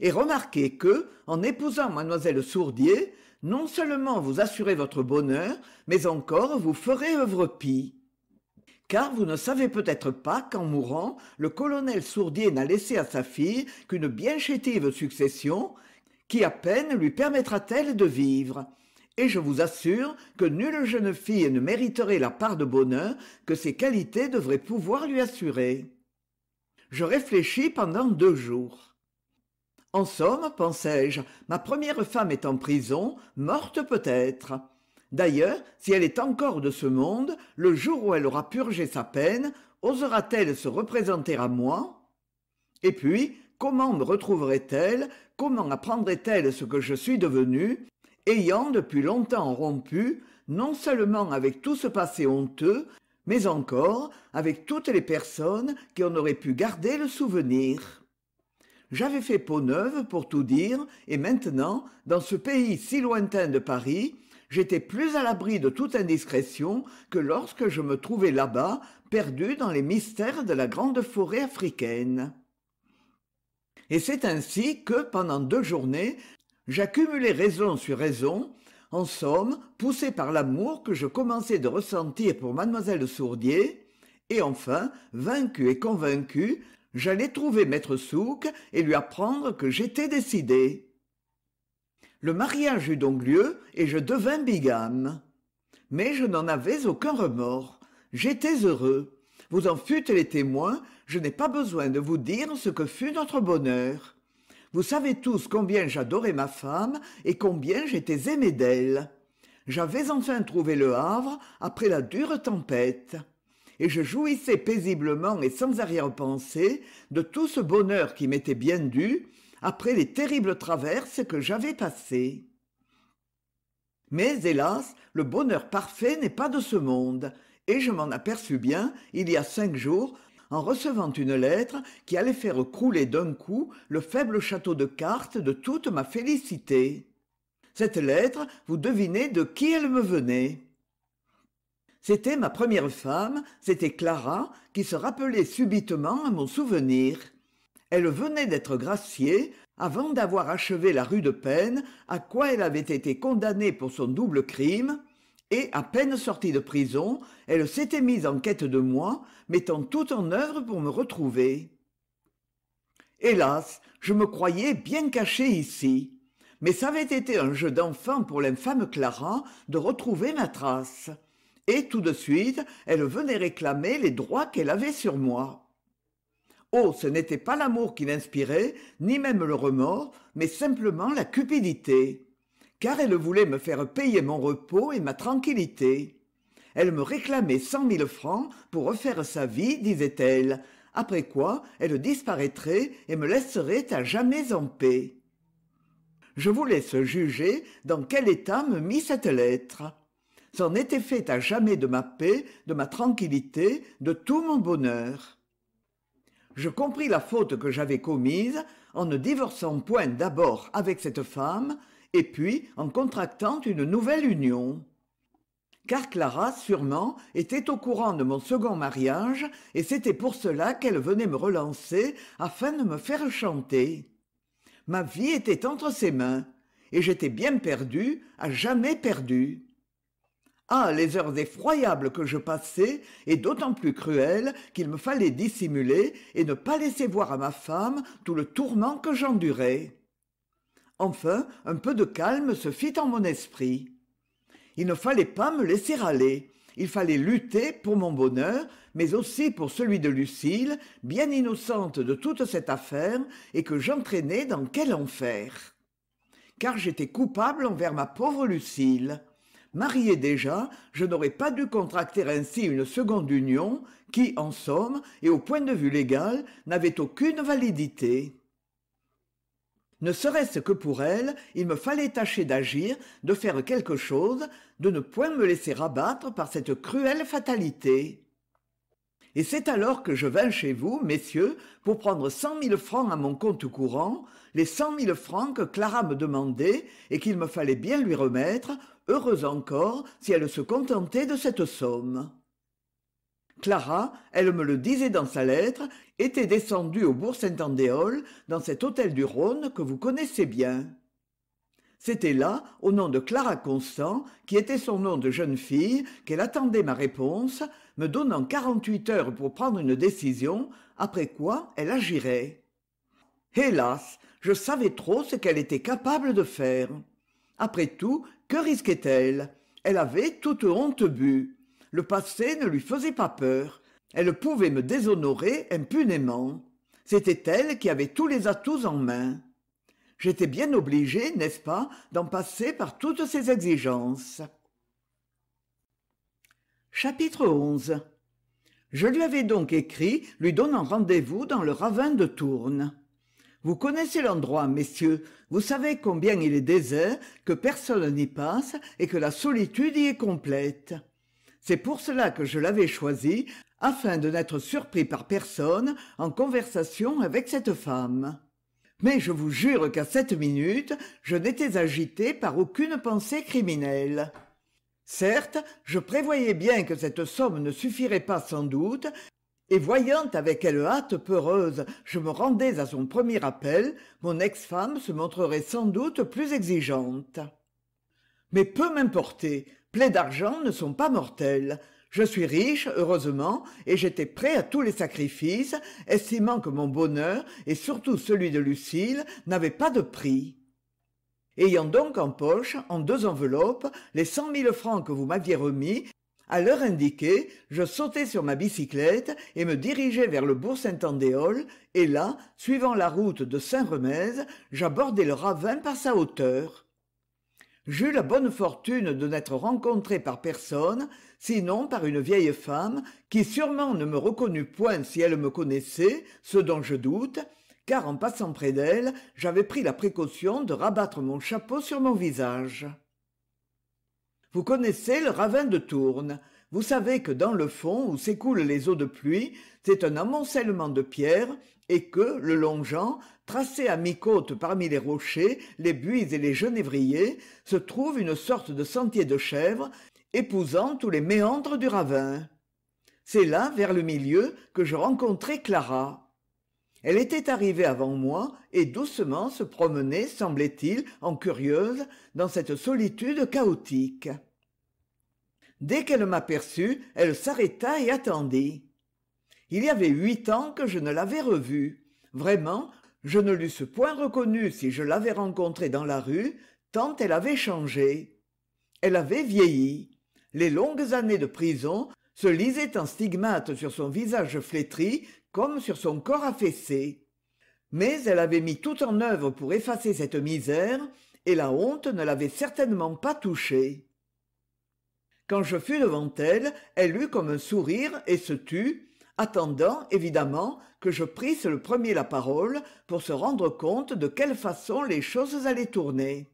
et remarquez que en épousant mademoiselle sourdier non seulement vous assurez votre bonheur, mais encore vous ferez œuvre pie. Car vous ne savez peut-être pas qu'en mourant, le colonel Sourdier n'a laissé à sa fille qu'une bien chétive succession, qui à peine lui permettra-t-elle de vivre. Et je vous assure que nulle jeune fille ne mériterait la part de bonheur que ses qualités devraient pouvoir lui assurer. Je réfléchis pendant deux jours en somme pensais je ma première femme est en prison morte peut-être d'ailleurs si elle est encore de ce monde le jour où elle aura purgé sa peine osera t elle se représenter à moi et puis comment me retrouverait elle comment apprendrait elle ce que je suis devenu ayant depuis longtemps rompu non seulement avec tout ce passé honteux mais encore avec toutes les personnes qui en auraient pu garder le souvenir j'avais fait peau neuve pour tout dire et maintenant dans ce pays si lointain de paris j'étais plus à l'abri de toute indiscrétion que lorsque je me trouvais là-bas perdu dans les mystères de la grande forêt africaine et c'est ainsi que pendant deux journées j'accumulai raison sur raison en somme poussé par l'amour que je commençais de ressentir pour mademoiselle sourdier et enfin vaincu et convaincu j'allais trouver maître Souk et lui apprendre que j'étais décidé le mariage eut donc lieu et je devins bigame mais je n'en avais aucun remords j'étais heureux vous en fûtes les témoins je n'ai pas besoin de vous dire ce que fut notre bonheur vous savez tous combien j'adorais ma femme et combien j'étais aimé d'elle j'avais enfin trouvé le havre après la dure tempête et je jouissais paisiblement et sans arrière-pensée de tout ce bonheur qui m'était bien dû après les terribles traverses que j'avais passées. Mais hélas, le bonheur parfait n'est pas de ce monde, et je m'en aperçus bien il y a cinq jours en recevant une lettre qui allait faire crouler d'un coup le faible château de cartes de toute ma félicité. Cette lettre, vous devinez de qui elle me venait c'était ma première femme c'était clara qui se rappelait subitement à mon souvenir elle venait d'être graciée avant d'avoir achevé la rue de peine à quoi elle avait été condamnée pour son double crime et à peine sortie de prison elle s'était mise en quête de moi mettant tout en œuvre pour me retrouver hélas je me croyais bien cachée ici mais ça avait été un jeu d'enfant pour l'infâme clara de retrouver ma trace et tout de suite elle venait réclamer les droits qu'elle avait sur moi oh ce n'était pas l'amour qui l'inspirait ni même le remords mais simplement la cupidité car elle voulait me faire payer mon repos et ma tranquillité elle me réclamait cent mille francs pour refaire sa vie disait-elle après quoi elle disparaîtrait et me laisserait à jamais en paix je voulais se juger dans quel état me mit cette lettre c'en était fait à jamais de ma paix de ma tranquillité de tout mon bonheur je compris la faute que j'avais commise en ne divorçant point d'abord avec cette femme et puis en contractant une nouvelle union car clara sûrement était au courant de mon second mariage et c'était pour cela qu'elle venait me relancer afin de me faire chanter ma vie était entre ses mains et j'étais bien perdu à jamais perdu ah les heures effroyables que je passais et d'autant plus cruelles qu'il me fallait dissimuler et ne pas laisser voir à ma femme tout le tourment que j'endurais enfin un peu de calme se fit en mon esprit il ne fallait pas me laisser aller il fallait lutter pour mon bonheur, mais aussi pour celui de Lucille, bien innocente de toute cette affaire, et que j'entraînais dans quel enfer. Car j'étais coupable envers ma pauvre Lucille. Mariée déjà je n'aurais pas dû contracter ainsi une seconde union qui en somme et au point de vue légal n'avait aucune validité ne serait-ce que pour elle il me fallait tâcher d'agir de faire quelque chose de ne point me laisser abattre par cette cruelle fatalité et c'est alors que je vins chez vous messieurs pour prendre cent mille francs à mon compte courant les cent mille francs que clara me demandait et qu'il me fallait bien lui remettre heureuse encore si elle se contentait de cette somme clara elle me le disait dans sa lettre était descendue au bourg saint andéol dans cet hôtel du rhône que vous connaissez bien c'était là au nom de clara constant qui était son nom de jeune fille qu'elle attendait ma réponse me donnant quarante-huit heures pour prendre une décision après quoi elle agirait hélas je savais trop ce qu'elle était capable de faire après tout, que risquait-elle Elle avait toute honte bu. Le passé ne lui faisait pas peur. Elle pouvait me déshonorer impunément. C'était elle qui avait tous les atouts en main. J'étais bien obligé, n'est-ce pas, d'en passer par toutes ces exigences. Chapitre 11 Je lui avais donc écrit, lui donnant rendez-vous dans le ravin de Tourne vous connaissez l'endroit messieurs vous savez combien il est désert que personne n'y passe et que la solitude y est complète c'est pour cela que je l'avais choisi afin de n'être surpris par personne en conversation avec cette femme mais je vous jure qu'à cette minute je n'étais agité par aucune pensée criminelle certes je prévoyais bien que cette somme ne suffirait pas sans doute et voyant avec quelle hâte peureuse je me rendais à son premier appel mon ex femme se montrerait sans doute plus exigeante mais peu m'importait plaies d'argent ne sont pas mortels. je suis riche heureusement et j'étais prêt à tous les sacrifices estimant que mon bonheur et surtout celui de Lucille, n'avait pas de prix ayant donc en poche en deux enveloppes les cent mille francs que vous m'aviez remis à l'heure indiquée je sautai sur ma bicyclette et me dirigeai vers le bourg saint andéol et là suivant la route de saint remez j'abordai le ravin par sa hauteur j'eus la bonne fortune de n'être rencontré par personne sinon par une vieille femme qui sûrement ne me reconnut point si elle me connaissait ce dont je doute car en passant près d'elle j'avais pris la précaution de rabattre mon chapeau sur mon visage vous connaissez le ravin de tourne vous savez que dans le fond où s'écoulent les eaux de pluie c'est un amoncellement de pierres et que le longeant tracé à mi-côte parmi les rochers les buis et les genévriers se trouve une sorte de sentier de chèvre épousant tous les méandres du ravin c'est là vers le milieu que je rencontrai clara elle était arrivée avant moi et doucement se promenait semblait-il en curieuse dans cette solitude chaotique dès qu'elle m'aperçut elle s'arrêta et attendit il y avait huit ans que je ne l'avais revue vraiment je ne l'eusse point reconnue si je l'avais rencontrée dans la rue tant elle avait changé elle avait vieilli les longues années de prison se lisaient en stigmates sur son visage flétri comme sur son corps affaissé mais elle avait mis tout en œuvre pour effacer cette misère et la honte ne l'avait certainement pas touchée quand je fus devant elle elle eut comme un sourire et se tut attendant évidemment que je prisse le premier la parole pour se rendre compte de quelle façon les choses allaient tourner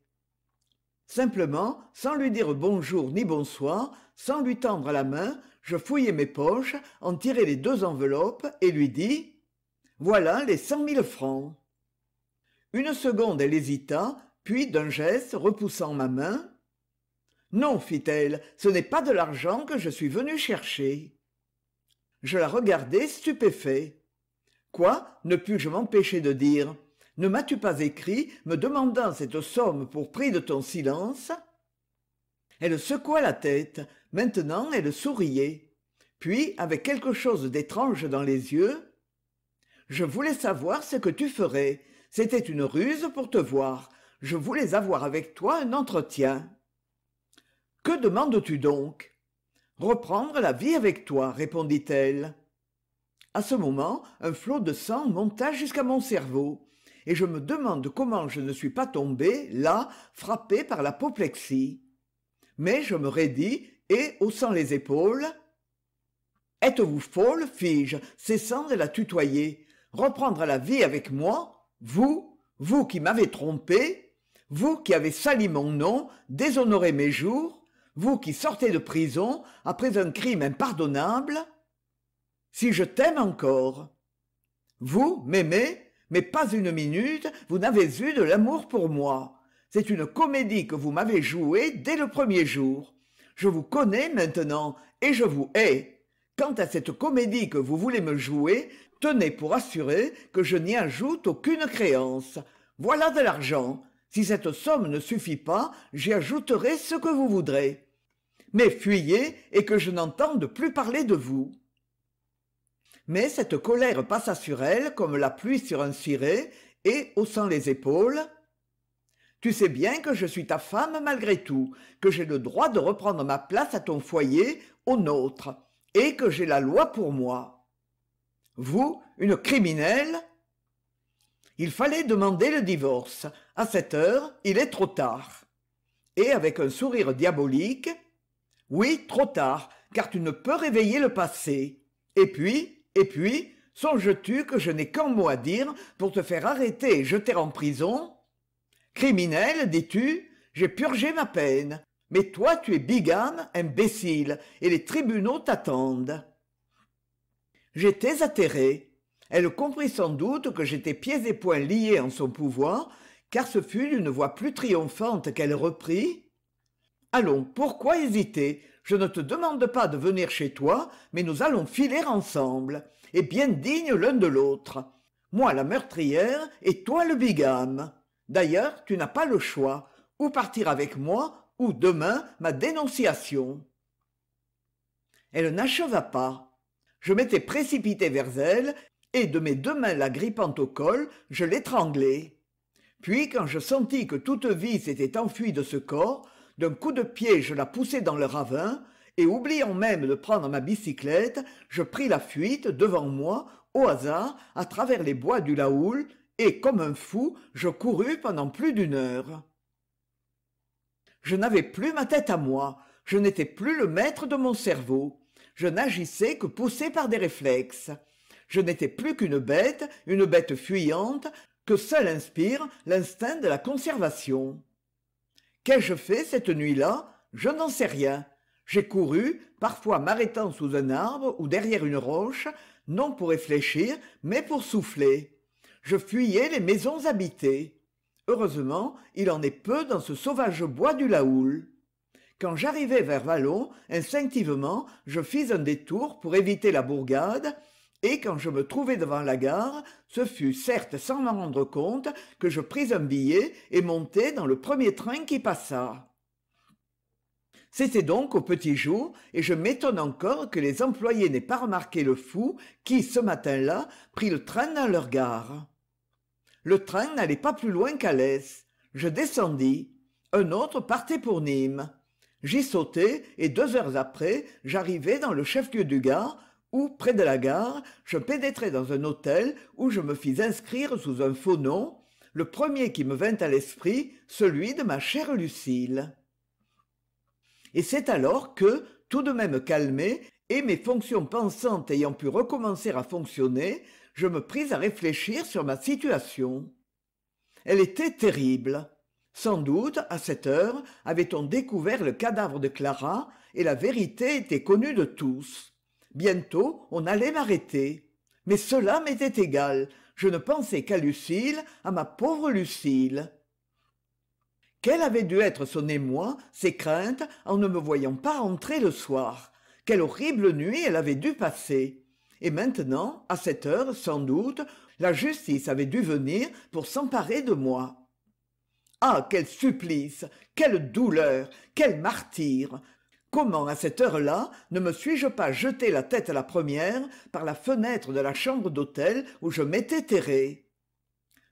simplement sans lui dire bonjour ni bonsoir sans lui tendre la main je fouillai mes poches en tirai les deux enveloppes et lui dis voilà les cent mille francs une seconde elle hésita puis d'un geste repoussant ma main non fit-elle ce n'est pas de l'argent que je suis venu chercher je la regardai stupéfait quoi ne pus-je m'empêcher de dire ne m'as-tu pas écrit me demandant cette somme pour prix de ton silence elle secoua la tête maintenant elle souriait puis avec quelque chose d'étrange dans les yeux je voulais savoir ce que tu ferais c'était une ruse pour te voir je voulais avoir avec toi un entretien que demandes-tu donc reprendre la vie avec toi répondit-elle à ce moment un flot de sang monta jusqu'à mon cerveau et je me demande comment je ne suis pas tombée, là frappé par l'apoplexie mais je me raidis et haussant les épaules êtes-vous folle fis-je cessant de la tutoyer reprendre la vie avec moi vous vous qui m'avez trompé vous qui avez sali mon nom déshonoré mes jours vous qui sortez de prison après un crime impardonnable si je t'aime encore vous m'aimez mais pas une minute vous n'avez eu de l'amour pour moi c'est une comédie que vous m'avez jouée dès le premier jour je vous connais maintenant et je vous hais quant à cette comédie que vous voulez me jouer tenez pour assuré que je n'y ajoute aucune créance voilà de l'argent si cette somme ne suffit pas j'y ajouterai ce que vous voudrez mais fuyez et que je n'entende plus parler de vous mais cette colère passa sur elle comme la pluie sur un ciré et haussant les épaules tu sais bien que je suis ta femme malgré tout que j'ai le droit de reprendre ma place à ton foyer au nôtre et que j'ai la loi pour moi vous une criminelle il fallait demander le divorce à cette heure il est trop tard et avec un sourire diabolique oui trop tard car tu ne peux réveiller le passé et puis et puis songes-tu que je n'ai qu'un mot à dire pour te faire arrêter et jeter en prison criminel dis-tu j'ai purgé ma peine mais toi tu es bigame imbécile et les tribunaux t'attendent j'étais atterré elle comprit sans doute que j'étais pieds et poings liés en son pouvoir car ce fut d'une voix plus triomphante qu'elle reprit allons pourquoi hésiter je ne te demande pas de venir chez toi mais nous allons filer ensemble et bien dignes l'un de l'autre moi la meurtrière et toi le bigame d'ailleurs tu n'as pas le choix ou partir avec moi ou demain ma dénonciation elle n'acheva pas je m'étais précipité vers elle et de mes deux mains la grippant au col je l'étranglai puis quand je sentis que toute vie s'était enfuie de ce corps d'un coup de pied je la poussai dans le ravin et oubliant même de prendre ma bicyclette je pris la fuite devant moi au hasard à travers les bois du laoul et comme un fou je courus pendant plus d'une heure je n'avais plus ma tête à moi je n'étais plus le maître de mon cerveau je n'agissais que poussé par des réflexes je n'étais plus qu'une bête une bête fuyante que seul inspire l'instinct de la conservation qu'ai-je fait cette nuit-là je n'en sais rien j'ai couru parfois m'arrêtant sous un arbre ou derrière une roche non pour réfléchir mais pour souffler je fuyais les maisons habitées heureusement il en est peu dans ce sauvage bois du laoul quand j'arrivai vers vallon instinctivement je fis un détour pour éviter la bourgade et quand je me trouvai devant la gare ce fut certes sans m'en rendre compte que je pris un billet et montai dans le premier train qui passa c'était donc au petit jour et je m'étonne encore que les employés n'aient pas remarqué le fou qui ce matin-là prit le train dans leur gare le train n'allait pas plus loin qu'à qu'alès je descendis un autre partait pour nîmes j'y sautai et deux heures après j'arrivai dans le chef-lieu du gard où près de la gare je pénétrai dans un hôtel où je me fis inscrire sous un faux nom le premier qui me vint à l'esprit celui de ma chère Lucille et c'est alors que tout de même calmé et mes fonctions pensantes ayant pu recommencer à fonctionner je me pris à réfléchir sur ma situation elle était terrible sans doute à cette heure avait-on découvert le cadavre de clara et la vérité était connue de tous bientôt on allait m'arrêter mais cela m'était égal je ne pensais qu'à lucile à ma pauvre Lucille quelle avait dû être son émoi ses craintes en ne me voyant pas entrer le soir quelle horrible nuit elle avait dû passer et maintenant à cette heure sans doute la justice avait dû venir pour s'emparer de moi ah quel supplice quelle douleur quel martyre comment à cette heure-là ne me suis-je pas jeté la tête à la première par la fenêtre de la chambre d'hôtel où je m'étais terré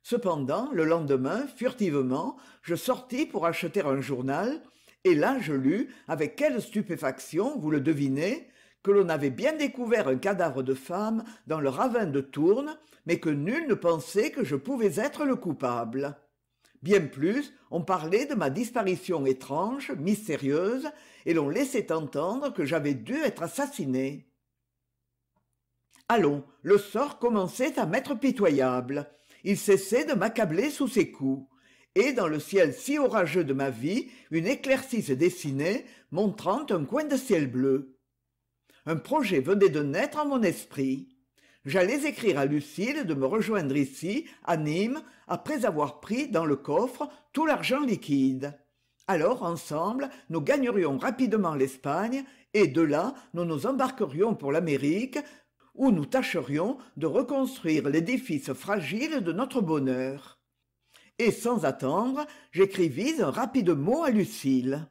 cependant le lendemain furtivement je sortis pour acheter un journal et là je lus avec quelle stupéfaction vous le devinez que l'on avait bien découvert un cadavre de femme dans le ravin de Tourne, mais que nul ne pensait que je pouvais être le coupable bien plus on parlait de ma disparition étrange mystérieuse et l'on laissait entendre que j'avais dû être assassiné allons le sort commençait à m'être pitoyable il cessait de m'accabler sous ses coups et dans le ciel si orageux de ma vie une éclaircie se dessinait montrant un coin de ciel bleu un projet venait de naître en mon esprit j'allais écrire à Lucille de me rejoindre ici à nîmes après avoir pris dans le coffre tout l'argent liquide alors ensemble nous gagnerions rapidement l'espagne et de là nous nous embarquerions pour l'amérique où nous tâcherions de reconstruire l'édifice fragile de notre bonheur et sans attendre j'écrivis un rapide mot à lucile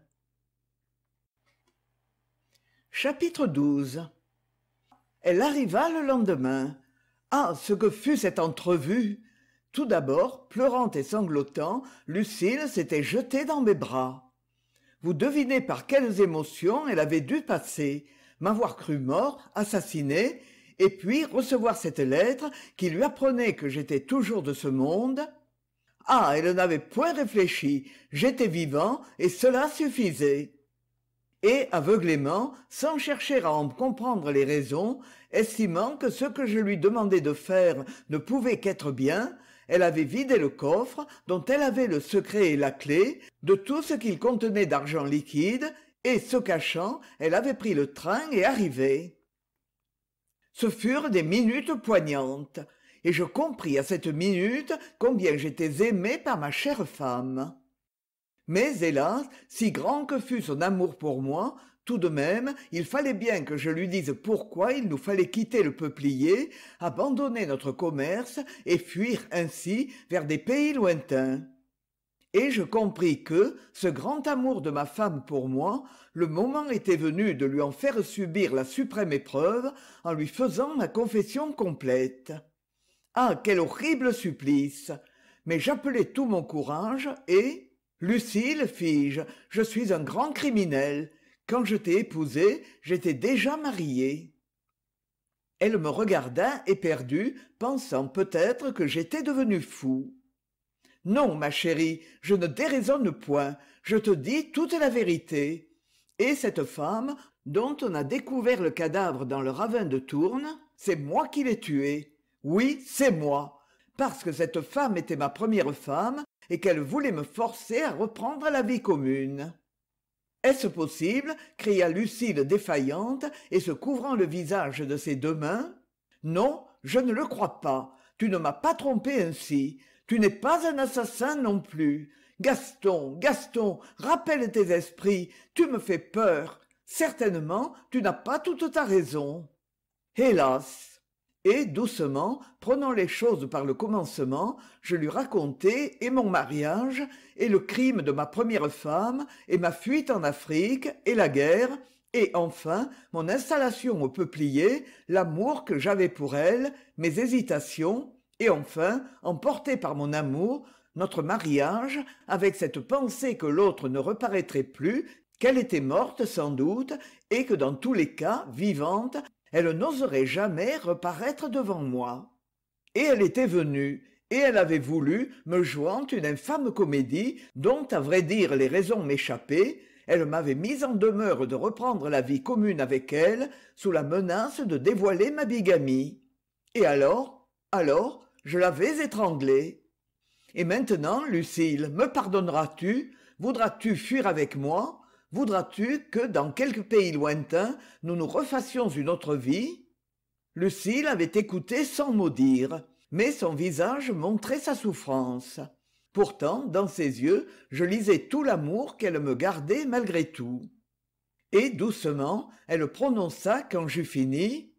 chapitre elle arriva le lendemain ah ce que fut cette entrevue tout d'abord pleurant et sanglotant lucile s'était jetée dans mes bras vous devinez par quelles émotions elle avait dû passer m'avoir cru mort assassinée, et puis recevoir cette lettre qui lui apprenait que j'étais toujours de ce monde ah elle n'avait point réfléchi j'étais vivant et cela suffisait et aveuglément sans chercher à en comprendre les raisons estimant que ce que je lui demandais de faire ne pouvait qu'être bien elle avait vidé le coffre dont elle avait le secret et la clef de tout ce qu'il contenait d'argent liquide et se cachant elle avait pris le train et arrivé ce furent des minutes poignantes et je compris à cette minute combien j'étais aimé par ma chère femme mais hélas si grand que fût son amour pour moi tout de même il fallait bien que je lui dise pourquoi il nous fallait quitter le peuplier abandonner notre commerce et fuir ainsi vers des pays lointains et je compris que ce grand amour de ma femme pour moi le moment était venu de lui en faire subir la suprême épreuve en lui faisant ma confession complète ah quel horrible supplice mais j'appelai tout mon courage et lucile fis-je je suis un grand criminel quand je t'ai épousée j'étais déjà marié elle me regarda éperdue pensant peut-être que j'étais devenu fou non ma chérie je ne déraisonne point je te dis toute la vérité et cette femme dont on a découvert le cadavre dans le ravin de tourne c'est moi qui l'ai tuée oui c'est moi parce que cette femme était ma première femme et qu'elle voulait me forcer à reprendre la vie commune est-ce possible cria Lucille défaillante et se couvrant le visage de ses deux mains non je ne le crois pas tu ne m'as pas trompée ainsi tu n'es pas un assassin non plus gaston gaston rappelle tes esprits tu me fais peur certainement tu n'as pas toute ta raison hélas et doucement prenant les choses par le commencement je lui racontai et mon mariage et le crime de ma première femme et ma fuite en afrique et la guerre et enfin mon installation au peuplier l'amour que j'avais pour elle mes hésitations et enfin emporté par mon amour notre mariage avec cette pensée que l'autre ne reparaîtrait plus qu'elle était morte sans doute et que dans tous les cas vivante elle n'oserait jamais reparaître devant moi et elle était venue et elle avait voulu me jouant une infâme comédie dont à vrai dire les raisons m'échappaient elle m'avait mise en demeure de reprendre la vie commune avec elle sous la menace de dévoiler ma bigamie et alors alors je l'avais étranglée et maintenant Lucille, me pardonneras tu voudras-tu fuir avec moi voudras-tu que dans quelque pays lointain nous nous refassions une autre vie Lucille avait écouté sans mot dire mais son visage montrait sa souffrance pourtant dans ses yeux je lisais tout l'amour qu'elle me gardait malgré tout et doucement elle prononça quand j'eus fini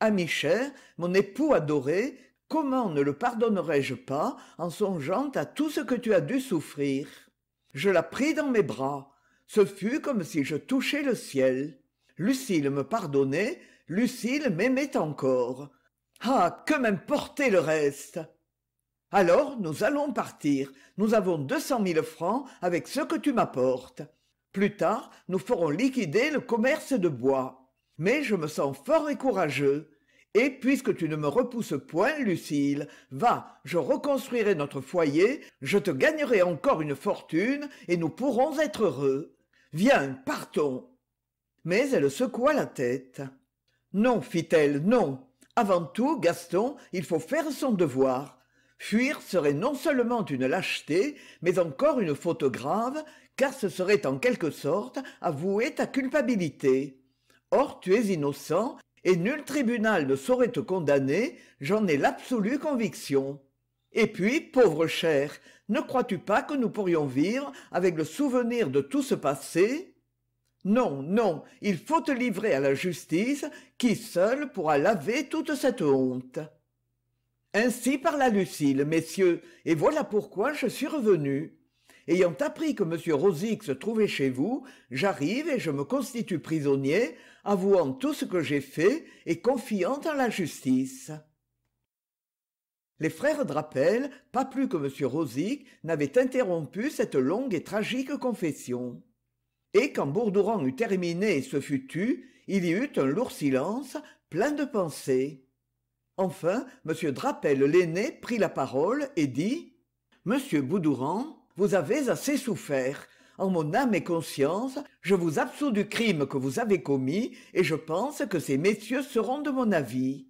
ami cher mon époux adoré comment ne le pardonnerais je pas en songeant à tout ce que tu as dû souffrir je la pris dans mes bras ce fut comme si je touchais le ciel lucile me pardonnait lucile m'aimait encore ah que m'importait le reste alors nous allons partir nous avons deux cent mille francs avec ce que tu m'apportes plus tard nous ferons liquider le commerce de bois mais je me sens fort et courageux et puisque tu ne me repousses point Lucille, va je reconstruirai notre foyer je te gagnerai encore une fortune et nous pourrons être heureux viens partons mais elle secoua la tête non fit-elle non avant tout gaston il faut faire son devoir fuir serait non seulement une lâcheté mais encore une faute grave car ce serait en quelque sorte avouer ta culpabilité or tu es innocent et nul tribunal ne saurait te condamner j'en ai l'absolue conviction et puis pauvre chère ne crois-tu pas que nous pourrions vivre avec le souvenir de tout ce passé non non il faut te livrer à la justice qui seule pourra laver toute cette honte ainsi parla lucile messieurs et voilà pourquoi je suis revenu ayant appris que m Rosic se trouvait chez vous j'arrive et je me constitue prisonnier avouant tout ce que j'ai fait et confiant en la justice les frères Drapel, pas plus que m Rosic, n'avaient interrompu cette longue et tragique confession et quand Bourdouran eut terminé et se fut tu il y eut un lourd silence plein de pensées enfin m Drapel l'aîné prit la parole et dit monsieur vous avez assez souffert en mon âme et conscience je vous absous du crime que vous avez commis et je pense que ces messieurs seront de mon avis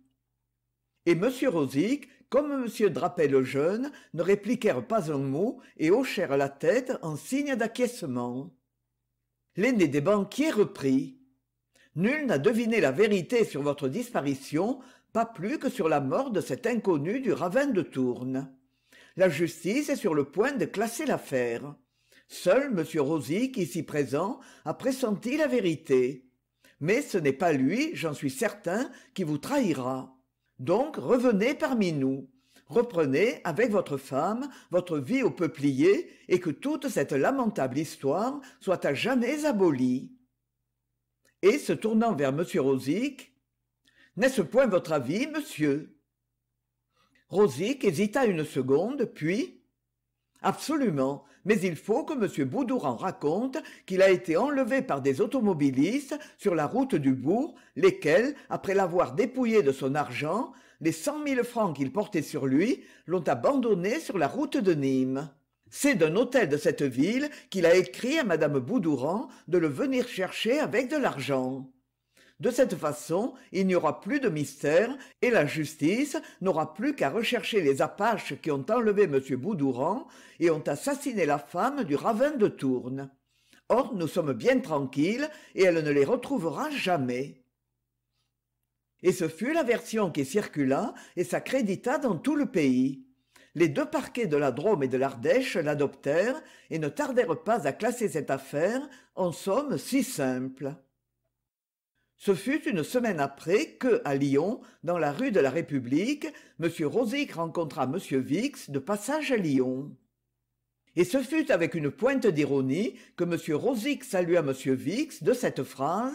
et m rosic comme m drapet le jeune ne répliquèrent pas un mot et hochèrent la tête en signe d'acquiescement l'aîné des banquiers reprit nul n'a deviné la vérité sur votre disparition pas plus que sur la mort de cet inconnu du ravin de tourne la justice est sur le point de classer l'affaire seul m Rosic, ici présent a pressenti la vérité mais ce n'est pas lui j'en suis certain qui vous trahira donc revenez parmi nous reprenez avec votre femme votre vie au peuplier et que toute cette lamentable histoire soit à jamais abolie et se tournant vers m rosic n'est-ce point votre avis monsieur rosic hésita une seconde puis absolument mais il faut que m Boudouran raconte qu'il a été enlevé par des automobilistes sur la route du bourg lesquels après l'avoir dépouillé de son argent les cent mille francs qu'il portait sur lui l'ont abandonné sur la route de nîmes c'est d'un hôtel de cette ville qu'il a écrit à mme Boudouran de le venir chercher avec de l'argent de cette façon il n'y aura plus de mystère et la justice n'aura plus qu'à rechercher les apaches qui ont enlevé m Boudouran et ont assassiné la femme du ravin de tournes or nous sommes bien tranquilles et elle ne les retrouvera jamais et ce fut la version qui circula et s'accrédita dans tout le pays les deux parquets de la Drôme et de l'Ardèche l'adoptèrent et ne tardèrent pas à classer cette affaire en somme si simple ce fut une semaine après que à lyon dans la rue de la république m Rosic rencontra m Vix de passage à lyon et ce fut avec une pointe d'ironie que m Rosic salua m Vix de cette phrase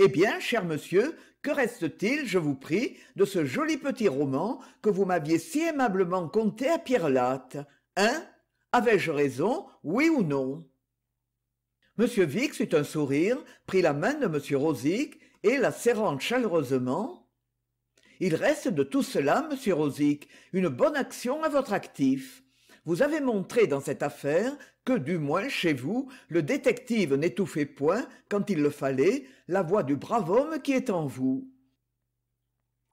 eh bien cher monsieur que reste-t-il je vous prie de ce joli petit roman que vous m'aviez si aimablement conté à pierrelatte hein avais-je raison oui ou non m Vix eut un sourire prit la main de m Rosic, et la serrant chaleureusement il reste de tout cela monsieur Rosic, une bonne action à votre actif vous avez montré dans cette affaire que du moins chez vous le détective n'étouffait point quand il le fallait la voix du brave homme qui est en vous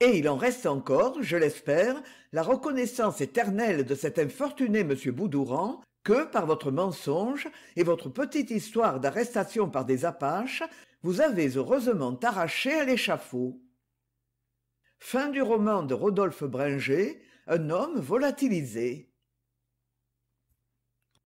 et il en reste encore je l'espère la reconnaissance éternelle de cet infortuné m que par votre mensonge et votre petite histoire d'arrestation par des apaches vous avez heureusement arraché à l'échafaud fin du roman de rodolphe bringer un homme volatilisé